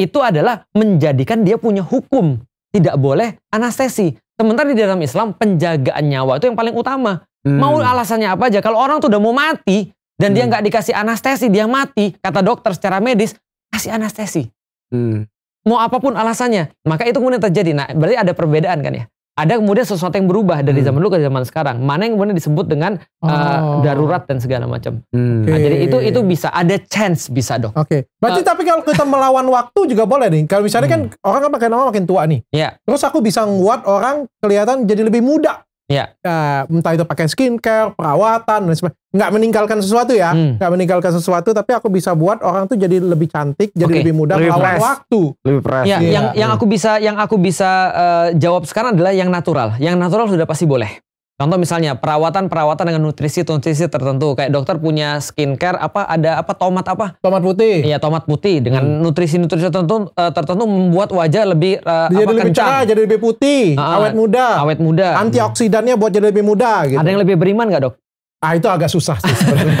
itu adalah menjadikan dia punya hukum tidak boleh anestesi. Sementara di dalam Islam penjagaan nyawa itu yang paling utama. Hmm. Mau alasannya apa aja? Kalau orang tuh udah mau mati dan hmm. dia nggak dikasih anestesi, dia mati. Kata dokter secara medis, kasih anestesi. Hmm. Mau apapun alasannya, maka itu kemudian terjadi. Nah, berarti ada perbedaan kan ya? ada kemudian sesuatu yang berubah dari hmm. zaman dulu ke zaman sekarang. Mana yang kemudian disebut dengan uh, oh. darurat dan segala macam. Hmm. Okay. Nah, jadi itu itu bisa ada chance bisa dong. Oke. Okay. Berarti uh, tapi kalau kita melawan waktu juga boleh nih. Kalau misalnya hmm. kan orang kan makin nama makin tua nih. Yeah. Terus aku bisa nguat orang kelihatan jadi lebih muda. Ya. ya entah itu pakai skincare, perawatan dan sebagainya. Nggak meninggalkan sesuatu ya, hmm. nggak meninggalkan sesuatu, tapi aku bisa buat orang tuh jadi lebih cantik, jadi okay. lebih mudah melawan waktu. Lebih fresh. Ya, iya. yang yang aku bisa yang aku bisa uh, jawab sekarang adalah yang natural. Yang natural sudah pasti boleh. Contoh misalnya perawatan-perawatan dengan nutrisi-nutrisi tertentu kayak dokter punya skincare apa ada apa tomat apa? Tomat putih. Iya, tomat putih dengan hmm. nutrisi-nutrisi tertentu uh, tertentu membuat wajah lebih uh, jadi apa, lebih kencang. cerah, jadi lebih putih, uh, awet muda. Awet muda. Antioksidannya buat jadi lebih muda gitu. Ada yang lebih beriman gak Dok? Ah itu agak susah sih sebenarnya.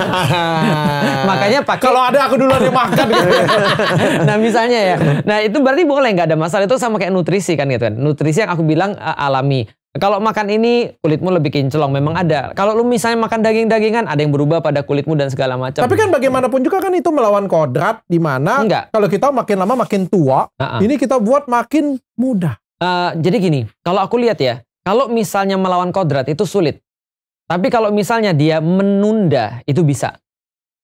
Makanya pakai kalau ada aku duluan yang makan gitu. nah misalnya ya. Nah itu berarti boleh nggak ada masalah itu sama kayak nutrisi kan gitu kan. Nutrisi yang aku bilang uh, alami. Kalau makan ini kulitmu lebih kinclong memang ada. Kalau lu misalnya makan daging-dagingan ada yang berubah pada kulitmu dan segala macam. Tapi kan bagaimanapun juga kan itu melawan kodrat di mana kalau kita makin lama makin tua, uh-uh. ini kita buat makin muda. Uh, eh, jadi gini, kalau aku lihat ya, kalau misalnya melawan kodrat itu sulit. Tapi kalau misalnya dia menunda itu bisa.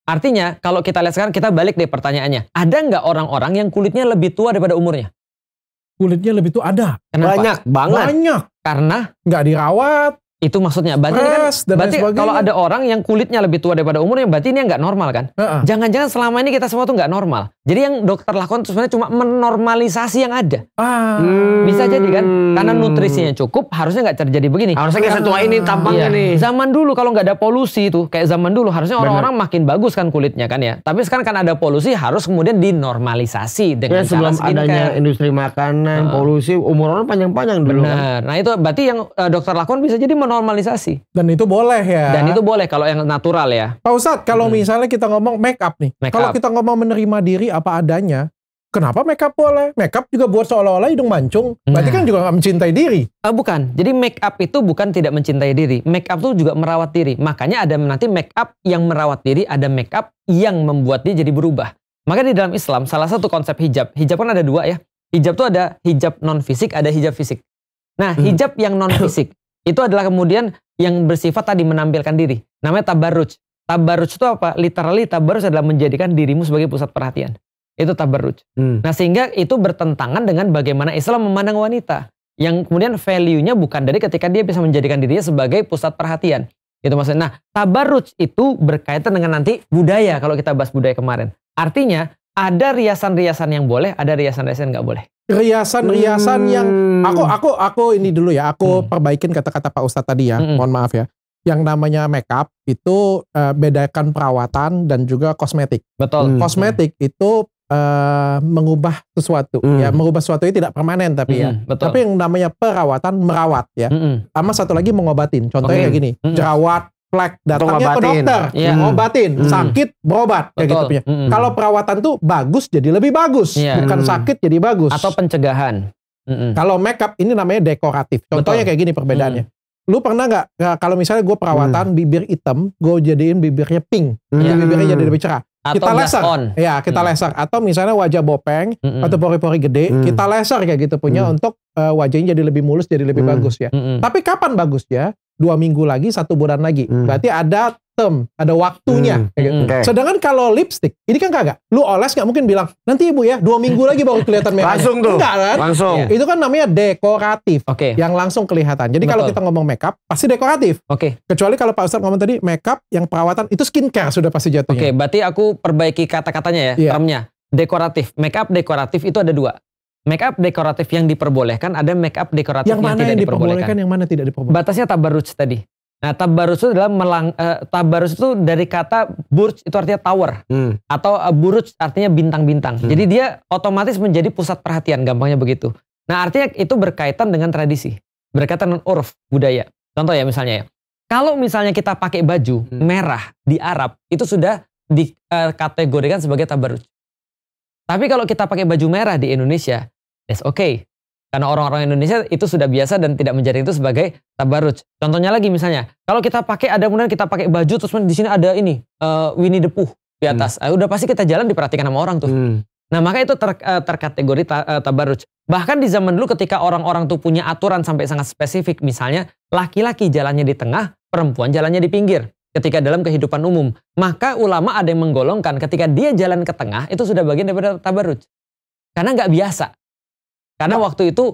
Artinya kalau kita lihat sekarang kita balik deh pertanyaannya, ada nggak orang-orang yang kulitnya lebih tua daripada umurnya? kulitnya lebih tuh ada. Kenapa? Banyak banget. Banyak. Karena nggak dirawat, itu maksudnya. Berarti Press, kan, berarti kalau ada orang yang kulitnya lebih tua daripada umurnya, berarti ini nggak normal kan? Jangan-jangan uh -uh. selama ini kita semua tuh nggak normal. Jadi yang dokter lakukan sebenarnya cuma menormalisasi yang ada. uh. Hmm. Bisa jadi kan? Karena nutrisinya cukup, harusnya nggak terjadi begini. Harusnya kayak setua ini tampangnya iya. nih. Zaman dulu kalau nggak ada polusi tuh, kayak zaman dulu harusnya orang-orang makin bagus kan kulitnya kan ya. Tapi sekarang kan ada polusi, harus kemudian dinormalisasi dengan ya, sebelum cara adanya industri makanan, uh. polusi, umur orang panjang-panjang dulu. Kan? Benar. Kan? Nah itu berarti yang uh, dokter lakukan bisa jadi normalisasi. Dan itu boleh ya. Dan itu boleh kalau yang natural ya. Pak Ustadz, kalau hmm. misalnya kita ngomong make up nih. Make kalau kita ngomong menerima diri apa adanya, Kenapa make up boleh? Make up juga buat seolah-olah hidung mancung. Berarti kan hmm. juga nggak mencintai diri. Uh, bukan. Jadi make up itu bukan tidak mencintai diri. Make up itu juga merawat diri. Makanya ada nanti make up yang merawat diri, ada make up yang membuat dia jadi berubah. Maka di dalam Islam salah satu konsep hijab. Hijab kan ada dua ya. Hijab tuh ada hijab non fisik, ada hijab fisik. Nah, hmm. hijab yang non fisik itu adalah kemudian yang bersifat tadi menampilkan diri. Namanya tabarruj. Tabarruj itu apa? Literally tabarruj adalah menjadikan dirimu sebagai pusat perhatian. Itu tabarruj. Hmm. Nah sehingga itu bertentangan dengan bagaimana Islam memandang wanita. Yang kemudian value-nya bukan dari ketika dia bisa menjadikan dirinya sebagai pusat perhatian. Itu maksudnya. Nah tabarruj itu berkaitan dengan nanti budaya kalau kita bahas budaya kemarin. Artinya ada riasan-riasan yang boleh, ada riasan-riasan yang nggak boleh riasan-riasan hmm. yang aku aku aku ini dulu ya aku hmm. perbaikin kata-kata Pak Ustadz tadi ya hmm. mohon maaf ya yang namanya makeup itu uh, bedakan perawatan dan juga kosmetik betul hmm. kosmetik hmm. itu Uh, mengubah sesuatu mm. ya mengubah sesuatu itu tidak permanen tapi mm, ya hmm, betul. tapi yang namanya perawatan merawat ya mm sama satu lagi mengobatin contohnya okay. kayak gini mm jerawat plek datangnya ke dokter, ya. ngobatin, hmm. hmm. sakit berobat kayak gitu punya. Hmm. Kalau perawatan tuh bagus jadi lebih bagus, ya. bukan hmm. sakit jadi bagus. Atau pencegahan. Hmm. Kalau makeup ini namanya dekoratif. Contohnya Betul. kayak gini perbedaannya. Hmm. Lu pernah nggak kalau misalnya gue perawatan hmm. bibir hitam, gue jadiin bibirnya pink, hmm. Jadi bibirnya jadi lebih cerah. Atau kita laser, on. ya kita hmm. laser. Atau misalnya wajah bopeng hmm. atau pori-pori gede, hmm. kita laser kayak gitu punya hmm. untuk uh, wajahnya jadi lebih mulus, jadi lebih hmm. bagus ya. Hmm. Tapi kapan bagus ya? dua minggu lagi, satu bulan lagi. Hmm. Berarti ada term, ada waktunya. Hmm. Ya gitu. Okay. Hmm. Sedangkan kalau lipstick, ini kan kagak. Lu oles nggak mungkin bilang, nanti ibu ya, dua minggu lagi baru kelihatan merah. langsung tuh. Enggak kan? Langsung. Iya. Itu kan namanya dekoratif. Okay. Yang langsung kelihatan. Jadi kalau kita ngomong makeup, pasti dekoratif. Oke. Okay. Kecuali kalau Pak Ustadz ngomong tadi, makeup yang perawatan, itu skincare sudah pasti jatuhnya. Oke, okay, berarti aku perbaiki kata-katanya ya, yeah. termnya. Dekoratif. Makeup dekoratif itu ada dua. Make up dekoratif yang diperbolehkan ada make up dekoratif yang, yang mana tidak yang diperbolehkan. diperbolehkan, yang mana tidak diperbolehkan. Batasnya tabarruj tadi. Nah, tabarus itu adalah melang, uh, eh, tabarus itu dari kata burj itu artinya tower hmm. atau uh, eh, buruj artinya bintang-bintang. Hmm. Jadi dia otomatis menjadi pusat perhatian, gampangnya begitu. Nah, artinya itu berkaitan dengan tradisi, berkaitan dengan uruf budaya. Contoh ya misalnya ya. Kalau misalnya kita pakai baju hmm. merah di Arab, itu sudah dikategorikan eh, uh, sebagai tabarus. Tapi kalau kita pakai baju merah di Indonesia, that's okay. Karena orang-orang Indonesia itu sudah biasa dan tidak menjadi itu sebagai tabaruj. Contohnya lagi misalnya, kalau kita pakai ada kemudian kita pakai baju terus di sini ada ini uh, Winnie the Pooh di hmm. atas. Hmm. Uh, udah pasti kita jalan diperhatikan sama orang tuh. Hmm. Nah, maka itu ter, uh, terkategori ta, uh, tabaruj. Bahkan di zaman dulu ketika orang-orang tuh punya aturan sampai sangat spesifik, misalnya laki-laki jalannya di tengah, perempuan jalannya di pinggir ketika dalam kehidupan umum. Maka ulama ada yang menggolongkan ketika dia jalan ke tengah itu sudah bagian daripada tabarruj. Karena nggak biasa. Karena nah. waktu itu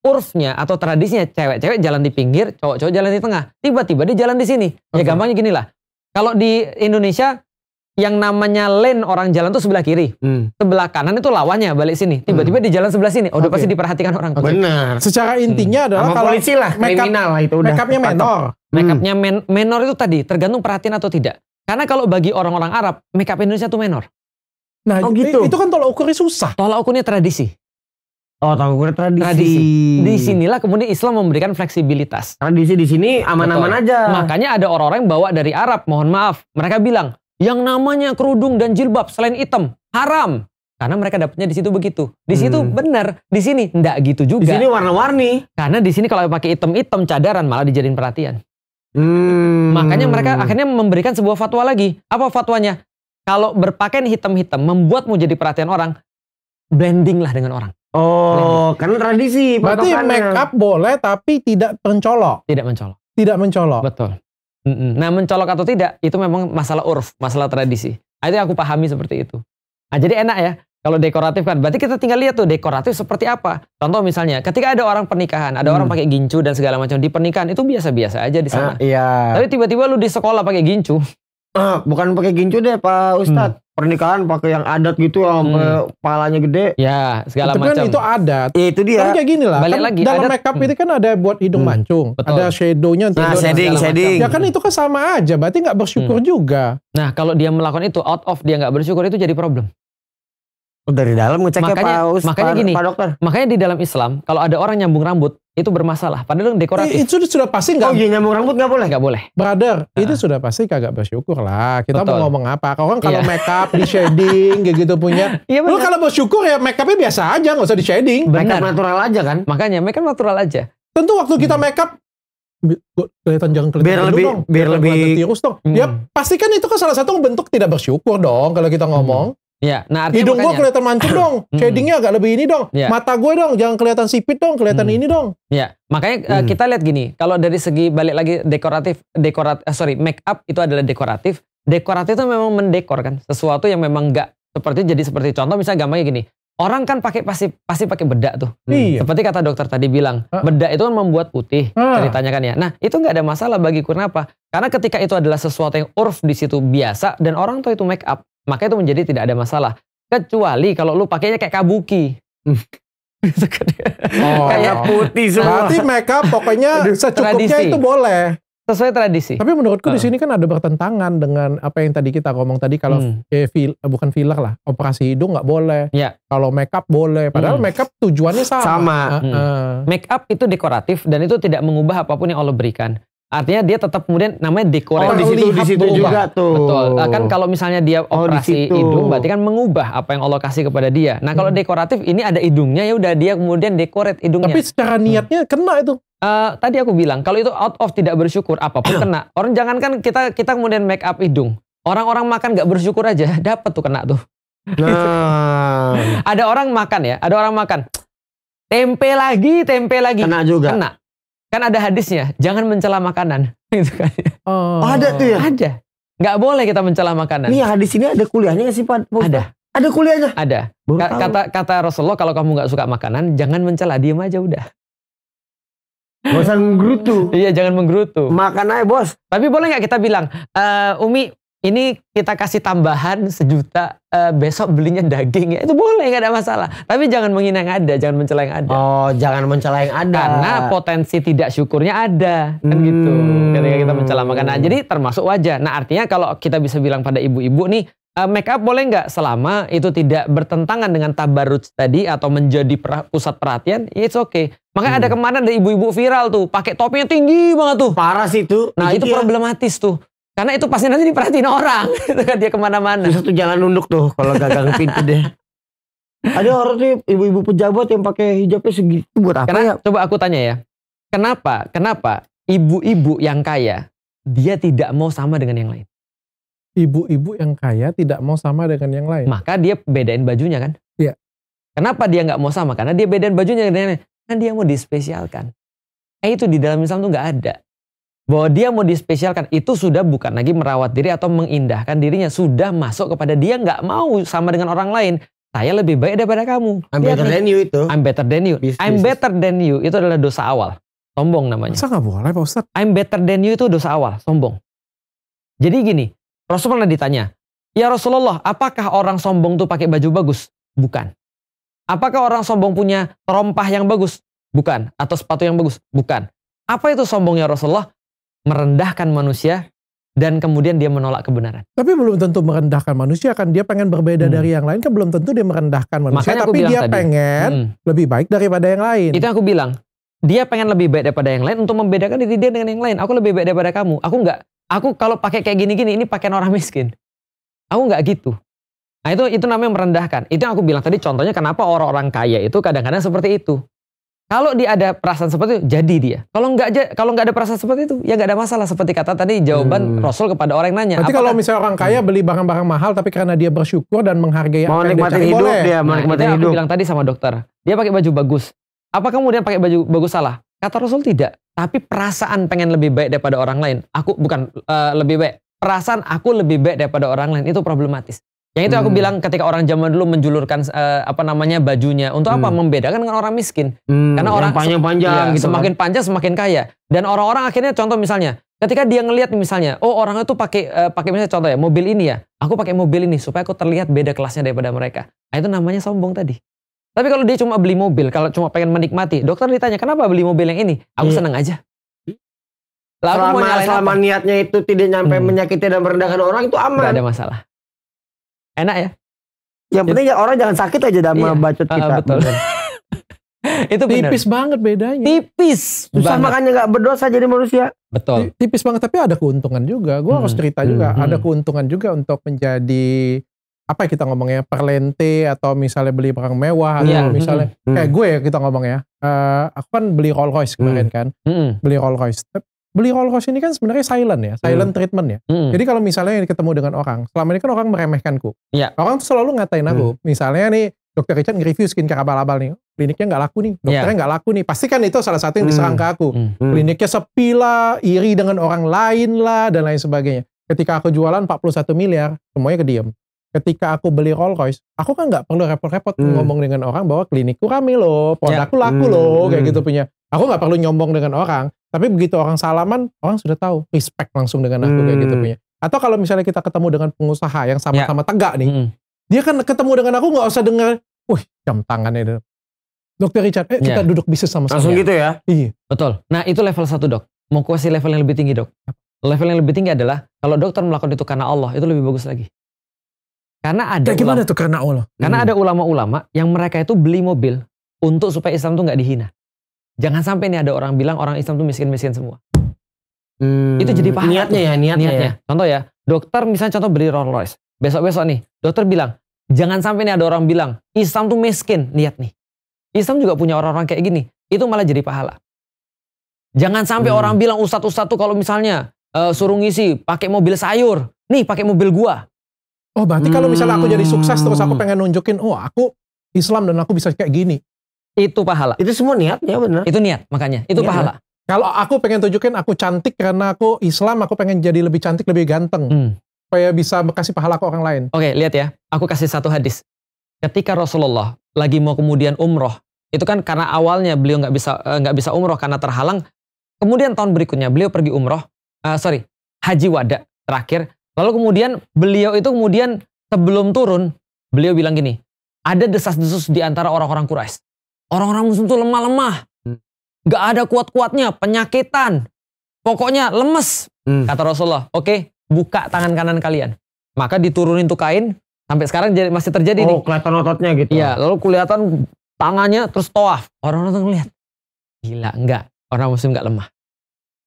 urfnya atau tradisinya cewek-cewek jalan di pinggir, cowok-cowok jalan di tengah. Tiba-tiba dia jalan di sini. Okay. Ya gampangnya gini lah. Kalau di Indonesia yang namanya lane orang jalan tuh sebelah kiri, hmm. sebelah kanan itu lawannya balik sini. Hmm. Tiba-tiba hmm. di jalan sebelah sini, oh, pasti diperhatikan orang. Okay. Benar. Secara hmm. intinya hmm. adalah Sama kalau polisi lah, makeup, kriminal lah itu udah. Makeupnya menor. Hmm. Makeupnya men menor itu tadi tergantung perhatian atau tidak. Karena kalau bagi orang-orang Arab, makeup Indonesia tuh menor. Nah, oh, gitu. itu kan tolak ukurnya susah. Tolak ukurnya tradisi. Oh, tolak ukurnya tradisi. tradisi. Di sinilah kemudian Islam memberikan fleksibilitas. Tradisi di sini aman-aman aja. Makanya ada orang-orang yang bawa dari Arab, mohon maaf. Mereka bilang, yang namanya kerudung dan jilbab selain hitam haram karena mereka dapatnya di situ begitu di situ hmm. benar di sini ndak gitu juga di sini warna-warni karena di sini kalau pakai hitam-hitam cadaran malah dijadiin perhatian hmm. makanya mereka akhirnya memberikan sebuah fatwa lagi apa fatwanya kalau berpakaian hitam-hitam membuatmu jadi perhatian orang blending lah dengan orang oh blending. karena tradisi berarti make up boleh tapi tidak mencolok tidak mencolok tidak mencolok betul Nah mencolok atau tidak itu memang masalah urf, masalah tradisi. Nah, itu yang aku pahami seperti itu. Nah jadi enak ya kalau dekoratif kan. Berarti kita tinggal lihat tuh dekoratif seperti apa. Contoh misalnya ketika ada orang pernikahan, ada hmm. orang pakai gincu dan segala macam di pernikahan itu biasa-biasa aja di sana. Uh, iya. Tapi tiba-tiba lu di sekolah pakai gincu. Uh, bukan pakai gincu deh Pak Ustadz. Hmm pernikahan pakai yang adat gitu yang sampai hmm. palanya gede. Ya, segala itu macam. itu adat. Ya, itu dia. Kan kayak gini lah. Balik kan lagi, dalam adat, makeup hmm. itu kan ada buat hidung hmm. mancung, Betul. ada shadownya Nah, shading, shading. Ya kan itu kan sama aja, berarti nggak bersyukur hmm. juga. Nah, kalau dia melakukan itu out of dia nggak bersyukur itu jadi problem. Dari dalam ngeceknya makanya, Pak makanya gini, Pak Dokter. Makanya di dalam Islam kalau ada orang nyambung rambut itu bermasalah. Padahal dekoratif. Eh, itu sudah pasti nggak. Oh iya nyambung rambut nggak boleh. Nggak boleh. Brother, nah. itu sudah pasti kagak bersyukur lah. Kita Betul. mau ngomong apa? Kau kan kalau iya. makeup, di shading kayak gitu punya. Iya Lu kalau bersyukur ya makeupnya biasa aja, nggak usah di shading. Make natural aja kan? Makanya makeup natural aja. Tentu waktu kita hmm. make up kelihatan jangan kelihatan biar lebih dong. biar lebih tirus dong. Ya, hmm. Ya pastikan itu kan salah satu bentuk tidak bersyukur dong kalau kita ngomong. Hmm. Iya. Nah, hidung gue kelihatan mancung dong, hmm. shadingnya agak lebih ini dong, ya. mata gue dong, jangan kelihatan sipit dong, kelihatan hmm. ini dong. Iya. Makanya eh, hmm. uh, kita lihat gini, kalau dari segi balik lagi dekoratif, dekorat, uh, sorry, make up itu adalah dekoratif. Dekoratif itu memang mendekor kan, sesuatu yang memang nggak seperti jadi seperti contoh misalnya gambarnya gini, orang kan pakai pasti pasti pakai bedak tuh. Hmm. Iya. Seperti kata dokter tadi bilang, ah. bedak itu kan membuat putih uh. ceritanya kan ya. Nah, itu nggak ada masalah bagi bagiku apa? Karena ketika itu adalah sesuatu yang urf di situ biasa dan orang tua itu make up, maka itu menjadi tidak ada masalah. Kecuali kalau lu pakainya kayak kabuki. Gitu kan. oh. kayak putih semua. Berarti make up pokoknya secukupnya tradisi. itu boleh. Sesuai tradisi. Tapi menurutku uh. di sini kan ada bertentangan dengan apa yang tadi kita ngomong tadi kalau hmm. Ya eh, fil, bukan filler lah, operasi hidung nggak boleh. Ya. Kalau make up boleh, padahal hmm. make up tujuannya sama. Sama. Uh -uh. Hmm. Make up itu dekoratif dan itu tidak mengubah apapun yang Allah berikan. Artinya dia tetap kemudian namanya dekoratif. Oh, di situ, di situ juga tuh. Betul. Ah, kan kalau misalnya dia oh, operasi oh, hidung berarti kan mengubah apa yang Allah kasih kepada dia. Nah, kalau hmm. dekoratif ini ada hidungnya ya udah dia kemudian dekorat hidungnya. Tapi secara hmm. niatnya hmm. kena itu. Uh, tadi aku bilang kalau itu out of tidak bersyukur apapun kena. Orang jangankan kita kita kemudian make up hidung. Orang-orang makan nggak bersyukur aja dapat tuh kena tuh. Nah. ada orang makan ya, ada orang makan tempe lagi, tempe lagi. Kena juga. Kena kan ada hadisnya jangan mencela makanan gitu kan oh. ada tuh ya ada nggak boleh kita mencela makanan ini hadis ini ada kuliahnya nggak sih pak ada ada kuliahnya ada Ka kata kata Rasulullah kalau kamu nggak suka makanan jangan mencela diem aja udah Gak usah menggerutu. iya, jangan menggerutu. Makan aja, bos. Tapi boleh nggak kita bilang, uh, Umi, ini kita kasih tambahan sejuta uh, besok belinya daging ya itu boleh nggak ada masalah tapi jangan menghina yang ada jangan mencela yang ada oh jangan mencela yang ada karena potensi tidak syukurnya ada kan hmm. gitu ketika kita mencela makanan nah, jadi termasuk wajah nah artinya kalau kita bisa bilang pada ibu-ibu nih uh, make up boleh nggak selama itu tidak bertentangan dengan tabarut tadi atau menjadi pusat perhatian it's okay Makanya hmm. ada kemarin ada ibu-ibu viral tuh, pakai topinya tinggi banget tuh. Parah sih tuh. Nah, iya. itu, itu ya. problematis tuh. Karena itu pasti nanti diperhatiin orang. Gitu kan, dia kemana-mana. Satu jalan nunduk tuh kalau gagang pintu deh. Ada orang tuh ibu-ibu pejabat yang pakai hijabnya segitu buat apa Karena, ya? Coba aku tanya ya. Kenapa? Kenapa ibu-ibu yang kaya dia tidak mau sama dengan yang lain? Ibu-ibu yang kaya tidak mau sama dengan yang lain. Maka dia bedain bajunya kan? Iya. Kenapa dia nggak mau sama? Karena dia bedain bajunya dengan yang lain. Kan dia mau dispesialkan. Eh itu di dalam Islam tuh nggak ada bahwa dia mau dispesialkan itu sudah bukan lagi merawat diri atau mengindahkan dirinya sudah masuk kepada dia nggak mau sama dengan orang lain saya lebih baik daripada kamu I'm better than you itu I'm better than you Business. I'm better than you itu adalah dosa awal sombong namanya masa nggak boleh Pak Ustadz I'm better than you itu dosa awal sombong jadi gini Rasul pernah ditanya ya Rasulullah apakah orang sombong tuh pakai baju bagus bukan apakah orang sombong punya terompah yang bagus bukan atau sepatu yang bagus bukan apa itu sombongnya Rasulullah merendahkan manusia dan kemudian dia menolak kebenaran. Tapi belum tentu merendahkan manusia kan dia pengen berbeda hmm. dari yang lain kan belum tentu dia merendahkan manusia Makanya tapi dia tadi, pengen hmm. lebih baik daripada yang lain. Itu yang aku bilang. Dia pengen lebih baik daripada yang lain untuk membedakan diri dia dengan yang lain. Aku lebih baik daripada kamu. Aku nggak. Aku kalau pakai kayak gini-gini ini pakai orang miskin. Aku nggak gitu. Nah itu itu namanya merendahkan. Itu yang aku bilang tadi contohnya kenapa orang-orang kaya itu kadang-kadang seperti itu. Kalau dia ada perasaan seperti itu, jadi dia. Kalau nggak kalau nggak ada perasaan seperti itu, ya nggak ada masalah. Seperti kata tadi jawaban hmm. Rasul kepada orang yang nanya. Nanti kalau misalnya orang kaya hmm. beli barang-barang mahal, tapi karena dia bersyukur dan menghargai mau apa yang dia cari, hidup, boleh. Dia, mau nah, nikmatin hidup. Aku bilang tadi sama dokter, dia pakai baju bagus. Apa kemudian pakai baju bagus salah? Kata Rasul tidak. Tapi perasaan pengen lebih baik daripada orang lain. Aku bukan uh, lebih baik. Perasaan aku lebih baik daripada orang lain itu problematis. Yang itu aku hmm. bilang ketika orang zaman dulu menjulurkan uh, apa namanya bajunya untuk hmm. apa? Membedakan dengan orang miskin. Hmm, Karena orang panjang-panjang ya, gitu. Iya, kan. Semakin kan. panjang semakin kaya. Dan orang-orang akhirnya contoh misalnya, ketika dia ngelihat misalnya, oh orang itu pakai uh, pakai misalnya contoh ya, mobil ini ya. Aku pakai mobil ini supaya aku terlihat beda kelasnya daripada mereka. Nah, itu namanya sombong tadi. Tapi kalau dia cuma beli mobil, kalau cuma pengen menikmati, dokter ditanya, "Kenapa beli mobil yang ini?" Aku hmm. seneng aja. Lalu selama, selama apa? niatnya itu tidak nyampe hmm. menyakiti dan merendahkan orang itu aman. Gak ada masalah. Enak ya? Yang penting ya orang jangan sakit aja iya. sama iya. bacot ah, kita. Uh, betul. itu bener. tipis banget bedanya. Tipis. Susah banget. makanya nggak berdosa jadi manusia. Betul. Tipis banget tapi ada keuntungan juga. Gue hmm. harus cerita juga hmm. ada hmm. keuntungan juga untuk menjadi apa ya kita ngomongnya perlente atau misalnya beli barang mewah atau yeah. Hmm, misalnya hmm, hmm. kayak gue ya kita ngomong ya uh, aku kan beli Rolls Royce kemarin hmm. kan hmm. beli Rolls Royce beli Rolls Royce ini kan sebenarnya silent ya, silent hmm. treatment ya. Hmm. Jadi kalau misalnya ketemu dengan orang, selama ini kan orang meremehkanku. Ya. Orang tuh selalu ngatain aku, hmm. misalnya nih dokter Richard nge-review skincare abal-abal nih, kliniknya nggak laku nih, iya. dokternya nggak ya. laku nih. Pasti kan itu salah satu yang hmm. diserang ke aku. Hmm. hmm. Kliniknya sepi lah, iri dengan orang lain lah, dan lain sebagainya. Ketika aku jualan 41 miliar, semuanya kediam. Ketika aku beli Rolls Royce, aku kan nggak perlu repot-repot hmm. ngomong dengan orang bahwa klinikku rame loh, iya. produkku ya. laku hmm. loh, kayak hmm. gitu punya. Aku nggak perlu nyombong dengan orang, tapi begitu orang salaman, orang sudah tahu respect langsung dengan aku hmm. kayak gitu hmm. punya. Atau kalau misalnya kita ketemu dengan pengusaha yang sama-sama ya. tegak nih, hmm. dia kan ketemu dengan aku nggak usah dengar, wih jam tangannya. Dokter Richard, eh, ya. kita duduk bisnis sama-sama. Langsung gitu ya? Iya. Betul. Nah itu level satu dok. Mau kuasai level yang lebih tinggi dok. Level yang lebih tinggi adalah kalau dokter melakukan itu karena Allah itu lebih bagus lagi. Karena ada. gimana tuh karena Allah? Karena hmm. ada ulama-ulama yang mereka itu beli mobil untuk supaya Islam tuh nggak dihina. Jangan sampai nih ada orang bilang orang Islam tuh miskin-miskin semua. Hmm, itu jadi pahala. Niatnya ya, niatnya, niatnya. Ya. Contoh ya, dokter misalnya contoh beli Rolls Royce. Besok-besok nih, dokter bilang, jangan sampai nih ada orang bilang, Islam tuh miskin, niat nih. Islam juga punya orang-orang kayak gini. Itu malah jadi pahala. Jangan sampai hmm. orang bilang, ustadz-ustadz tuh kalau misalnya uh, suruh ngisi, pakai mobil sayur. Nih, pakai mobil gua. Oh, berarti hmm. kalau misalnya aku jadi sukses, terus aku hmm. pengen nunjukin, oh aku Islam dan aku bisa kayak gini. Itu pahala. Itu semua niatnya benar. Itu niat makanya. Itu niat, pahala. Ya. Kalau aku pengen tunjukin aku cantik karena aku Islam, aku pengen jadi lebih cantik, lebih ganteng. Hmm. Supaya bisa kasih pahala ke orang lain. Oke, okay, lihat ya. Aku kasih satu hadis. Ketika Rasulullah lagi mau kemudian umroh, itu kan karena awalnya beliau nggak bisa eh, nggak bisa umroh karena terhalang. Kemudian tahun berikutnya beliau pergi umroh, uh, sorry, haji wada terakhir. Lalu kemudian beliau itu kemudian sebelum turun, beliau bilang gini, ada desas-desus di antara orang-orang Quraisy. Orang-orang muslim tuh lemah-lemah. Hmm. Gak ada kuat-kuatnya, penyakitan. Pokoknya lemes. Hmm. Kata Rasulullah, oke okay, buka tangan kanan kalian. Maka diturunin tuh kain, sampai sekarang jadi, masih terjadi oh, nih. Oh kelihatan ototnya gitu. Iya, lalu kelihatan tangannya terus toaf. Orang-orang tuh ngeliat. Gila, enggak. Orang muslim enggak lemah.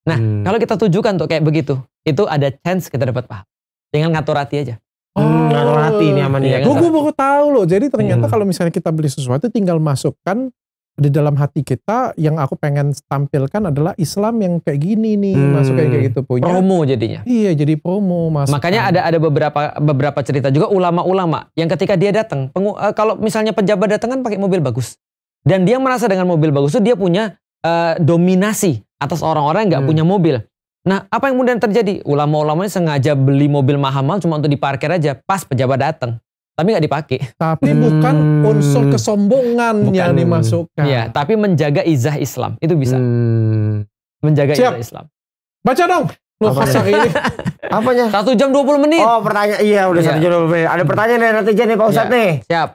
Nah, hmm. kalau kita tujukan tuh kayak begitu, itu ada chance kita dapat paham. Dengan ngatur hati aja. Hmm, hati ini aman ya. Gue baru tahu loh. Jadi ternyata hmm. kalau misalnya kita beli sesuatu tinggal masukkan di dalam hati kita yang aku pengen tampilkan adalah Islam yang kayak gini nih hmm. masuk kayak, gitu, gitu punya promo jadinya iya jadi promo masuk makanya ada ada beberapa beberapa cerita juga ulama-ulama yang ketika dia datang uh, kalau misalnya pejabat datang kan pakai mobil bagus dan dia merasa dengan mobil bagus itu dia punya uh, dominasi atas orang-orang nggak hmm. punya mobil Nah, apa yang kemudian terjadi? Ulama-ulamanya sengaja beli mobil mahal-mahal cuma untuk diparkir aja pas pejabat datang. Tapi nggak dipakai. Tapi hmm. bukan unsur kesombongan bukan. yang dimasukkan. Iya, tapi menjaga izah Islam itu bisa. Hmm. Menjaga Siap. izah Islam. Baca dong. Lu pasang ini. Apanya? Satu jam dua puluh menit. Oh, pertanyaan. Iya, udah iya. satu iya. jam puluh menit. Ada pertanyaan dari netizen nih Pak iya. Ustadz iya. nih. Siap.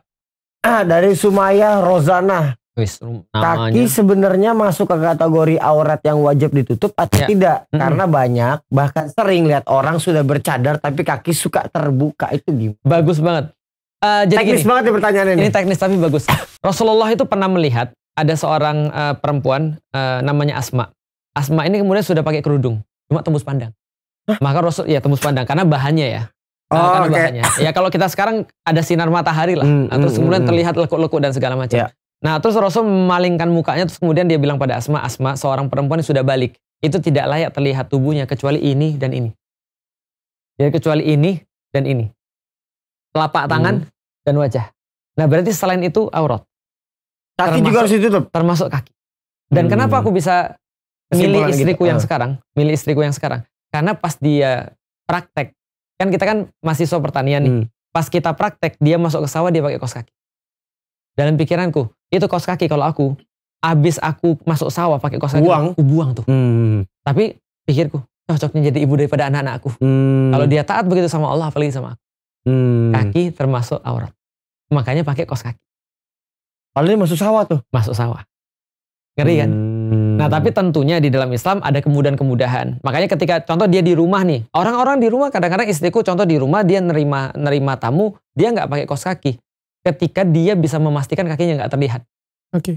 Ah, dari Sumaya Rozana. Wis, kaki sebenarnya masuk ke kategori aurat yang wajib ditutup atau ya. tidak? Hmm. Karena banyak bahkan sering lihat orang sudah bercadar tapi kaki suka terbuka itu gimana? Bagus banget. Uh, jadi teknis gini, banget ya pertanyaan ini. Ini teknis tapi bagus. Rasulullah itu pernah melihat ada seorang uh, perempuan uh, namanya Asma. Asma ini kemudian sudah pakai kerudung, cuma tembus pandang. Hah? Maka Rasul ya tembus pandang karena bahannya ya. Oh, karena okay. Ya kalau kita sekarang ada sinar matahari lah, mm, terus mm, kemudian mm. terlihat lekuk-lekuk dan segala macam. Yeah. Nah terus Rasul memalingkan mukanya terus kemudian dia bilang pada Asma, Asma seorang perempuan yang sudah balik itu tidak layak terlihat tubuhnya kecuali ini dan ini. Ya kecuali ini dan ini. Telapak tangan hmm. dan wajah. Nah berarti selain itu aurat. Kaki termasuk, juga harus ditutup? Termasuk kaki. Dan hmm. kenapa aku bisa milih gitu. istriku gitu. yang uh. sekarang? Milih istriku yang sekarang. Karena pas dia praktek, kan kita kan mahasiswa pertanian nih. Hmm. Pas kita praktek, dia masuk ke sawah, dia pakai kos kaki. Dalam pikiranku, itu kaos kaki kalau aku. Abis aku masuk sawah pakai kaos kaki, buang. aku buang tuh. Hmm. Tapi pikirku, cocoknya jadi ibu daripada anak-anakku. Hmm. Kalau dia taat begitu sama Allah, apalagi sama aku. Hmm. Kaki termasuk aurat. Makanya pakai kaos kaki. paling masuk sawah tuh. Masuk sawah. Ngeri kan? Hmm. Nah tapi tentunya di dalam Islam ada kemudahan-kemudahan. Makanya ketika contoh dia di rumah nih. Orang-orang di rumah kadang-kadang istriku contoh di rumah dia nerima nerima tamu. Dia nggak pakai kos kaki ketika dia bisa memastikan kakinya nggak terlihat. Oke. Okay.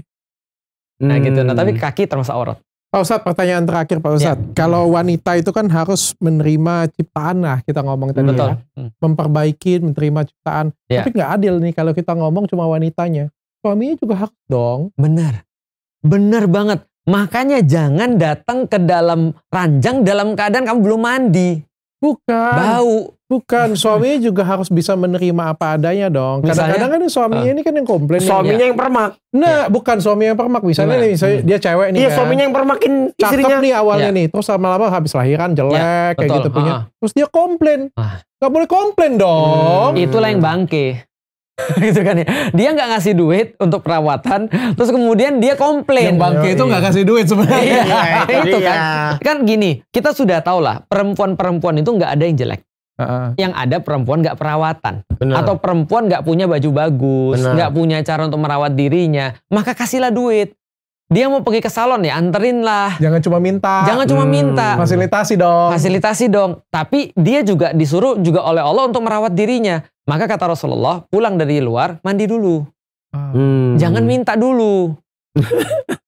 Nah hmm. gitu. Nah tapi hmm. kaki termasuk aurat. Pak Ustadz, pertanyaan terakhir Pak Ustadz. Ya. Kalau wanita itu kan harus menerima ciptaan lah kita ngomong tadi Betul. ya. Hmm. Memperbaiki, menerima ciptaan. Ya. Tapi nggak adil nih kalau kita ngomong cuma wanitanya. Suaminya juga hak dong. Benar. Benar banget. Makanya jangan datang ke dalam ranjang dalam keadaan kamu belum mandi. Bukan. Bau. Bukan, suaminya juga harus bisa menerima apa adanya dong. Kadang-kadang kan suaminya uh, ini kan yang komplain. Suaminya yang permak. Nah, ya. bukan suaminya yang permak. Misalnya nah. nih, misalnya hmm. dia cewek nih Iya, kan. suaminya yang permakin Cakep nih awalnya ya. nih. Terus lama-lama habis lahiran jelek, ya, kayak gitu punya. Ah. Terus dia komplain. Uh. Ah. Gak boleh komplain dong. Hmm. Itulah yang bangke. gitu kan ya. Dia gak ngasih duit untuk perawatan, terus kemudian dia komplain. Yang bangke itu iya. nggak iya. kasih duit sebenarnya. iya, iya itu kan. Iya. Kan gini, kita sudah tau lah perempuan-perempuan itu gak ada yang jelek. Uh-uh. Yang ada perempuan gak perawatan Bener. atau perempuan gak punya baju bagus, gak punya cara untuk merawat dirinya, maka kasihlah duit. Dia mau pergi ke salon ya, anterin lah. Jangan cuma minta. Jangan cuma hmm. minta. Fasilitasi dong. Fasilitasi dong. Tapi dia juga disuruh juga oleh Allah untuk merawat dirinya. Maka kata Rasulullah, pulang dari luar mandi dulu. Ah. Hmm. Jangan minta dulu.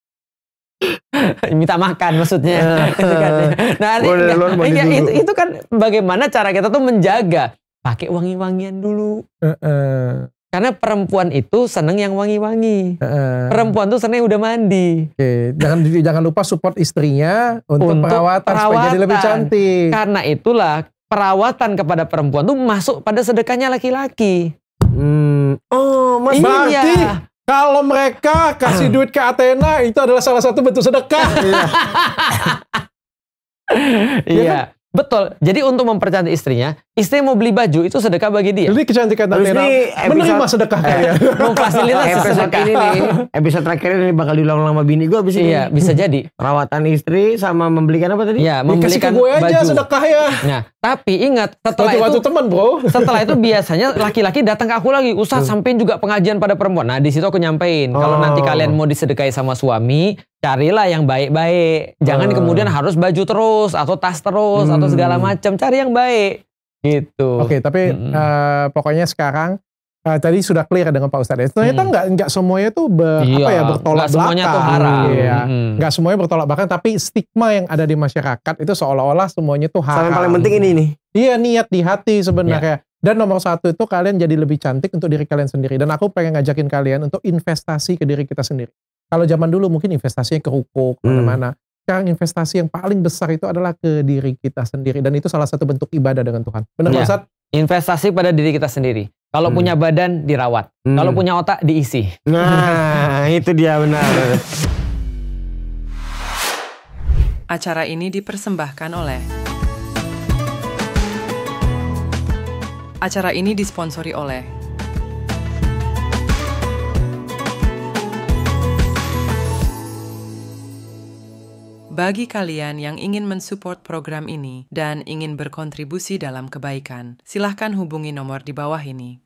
minta makan maksudnya. Gitu kan ya. nah, Boleh, enggak, enggak, iya, itu, itu kan bagaimana cara kita tuh menjaga pakai wangi-wangian dulu. Uh -uh. Karena perempuan itu seneng yang wangi-wangi. Uh, perempuan tuh seneng udah mandi. Okay. Jangan jangan lupa support istrinya untuk, untuk perawatan, perawatan supaya jadi lebih cantik. Karena itulah perawatan kepada perempuan tuh masuk pada sedekahnya laki-laki. Hmm. Oh, mas iya. Kalau mereka kasih duit ke Athena itu adalah salah satu bentuk sedekah. iya. Ya kan? iya betul. Jadi untuk mempercantik istrinya, istri mau beli baju itu sedekah bagi dia. Jadi kecantikan ini menerima sedekah kaya. Memfasilitasi eh, episode sedekah. Ini nih, episode terakhir ini bakal diulang sama bini gue abis Iya, bisa jadi. Perawatan istri sama membelikan apa tadi? Iya, membelikan Dikasih ke gue aja sedekah ya. Nah, tapi ingat setelah itu teman, Bro. Setelah itu biasanya laki-laki datang ke aku lagi, usah hmm. sampein juga pengajian pada perempuan. Nah, di situ aku nyampein kalau nanti oh. kalian mau disedekahi sama suami, carilah yang baik-baik. Jangan oh. kemudian harus baju terus atau tas terus atau segala hmm. macam. Cari yang baik. Gitu. Oke, okay, tapi mm -hmm. uh, pokoknya sekarang uh, tadi sudah clear dengan Pak Ustadz. Ya. Ternyata hmm. nggak nggak semuanya tuh ber, iya, apa ya bertolak belakang. semuanya tuh haram. Iya. Hmm. Nggak semuanya bertolak belakang, tapi stigma yang ada di masyarakat itu seolah-olah semuanya tuh haram. yang paling penting ini nih. Iya niat di hati sebenarnya. Yeah. Dan nomor satu itu kalian jadi lebih cantik untuk diri kalian sendiri. Dan aku pengen ngajakin kalian untuk investasi ke diri kita sendiri. Kalau zaman dulu mungkin investasinya ke ruko, kemana-mana. Hmm sekarang investasi yang paling besar itu adalah ke diri kita sendiri dan itu salah satu bentuk ibadah dengan Tuhan. Benar ya. Ustaz? Investasi pada diri kita sendiri. Kalau hmm. punya badan dirawat, hmm. kalau punya otak diisi. Nah, itu dia benar. Acara ini dipersembahkan oleh Acara ini disponsori oleh Bagi kalian yang ingin mensupport program ini dan ingin berkontribusi dalam kebaikan, silahkan hubungi nomor di bawah ini.